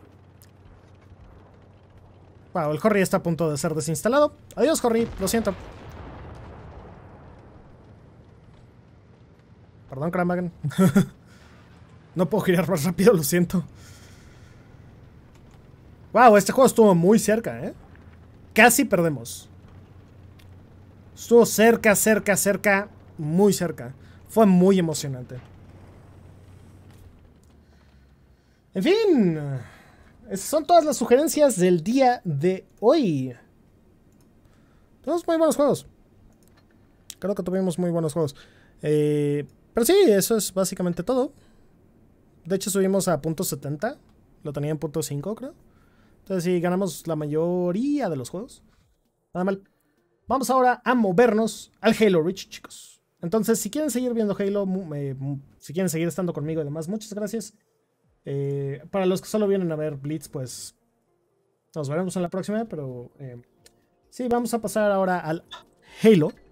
Wow, el Horry está a punto de ser desinstalado. Adiós, Horry. Lo siento. Perdón, Kramagen no puedo girar más rápido, lo siento. Wow, este juego estuvo muy cerca, ¿eh? Casi perdemos. Estuvo cerca, cerca, cerca, muy cerca. Fue muy emocionante. En fin, son todas las sugerencias del día de hoy. Todos muy buenos juegos. Creo que tuvimos muy buenos juegos. Eh, pero sí, eso es básicamente todo. De hecho, subimos a punto 70. Lo tenía en punto 5, creo. Entonces, sí, ganamos la mayoría de los juegos. Nada mal. Vamos ahora a movernos al Halo Reach, chicos. Entonces, si quieren seguir viendo Halo, eh, si quieren seguir estando conmigo y demás, muchas gracias. Eh, para los que solo vienen a ver Blitz, pues nos veremos en la próxima, pero eh, sí, vamos a pasar ahora al Halo.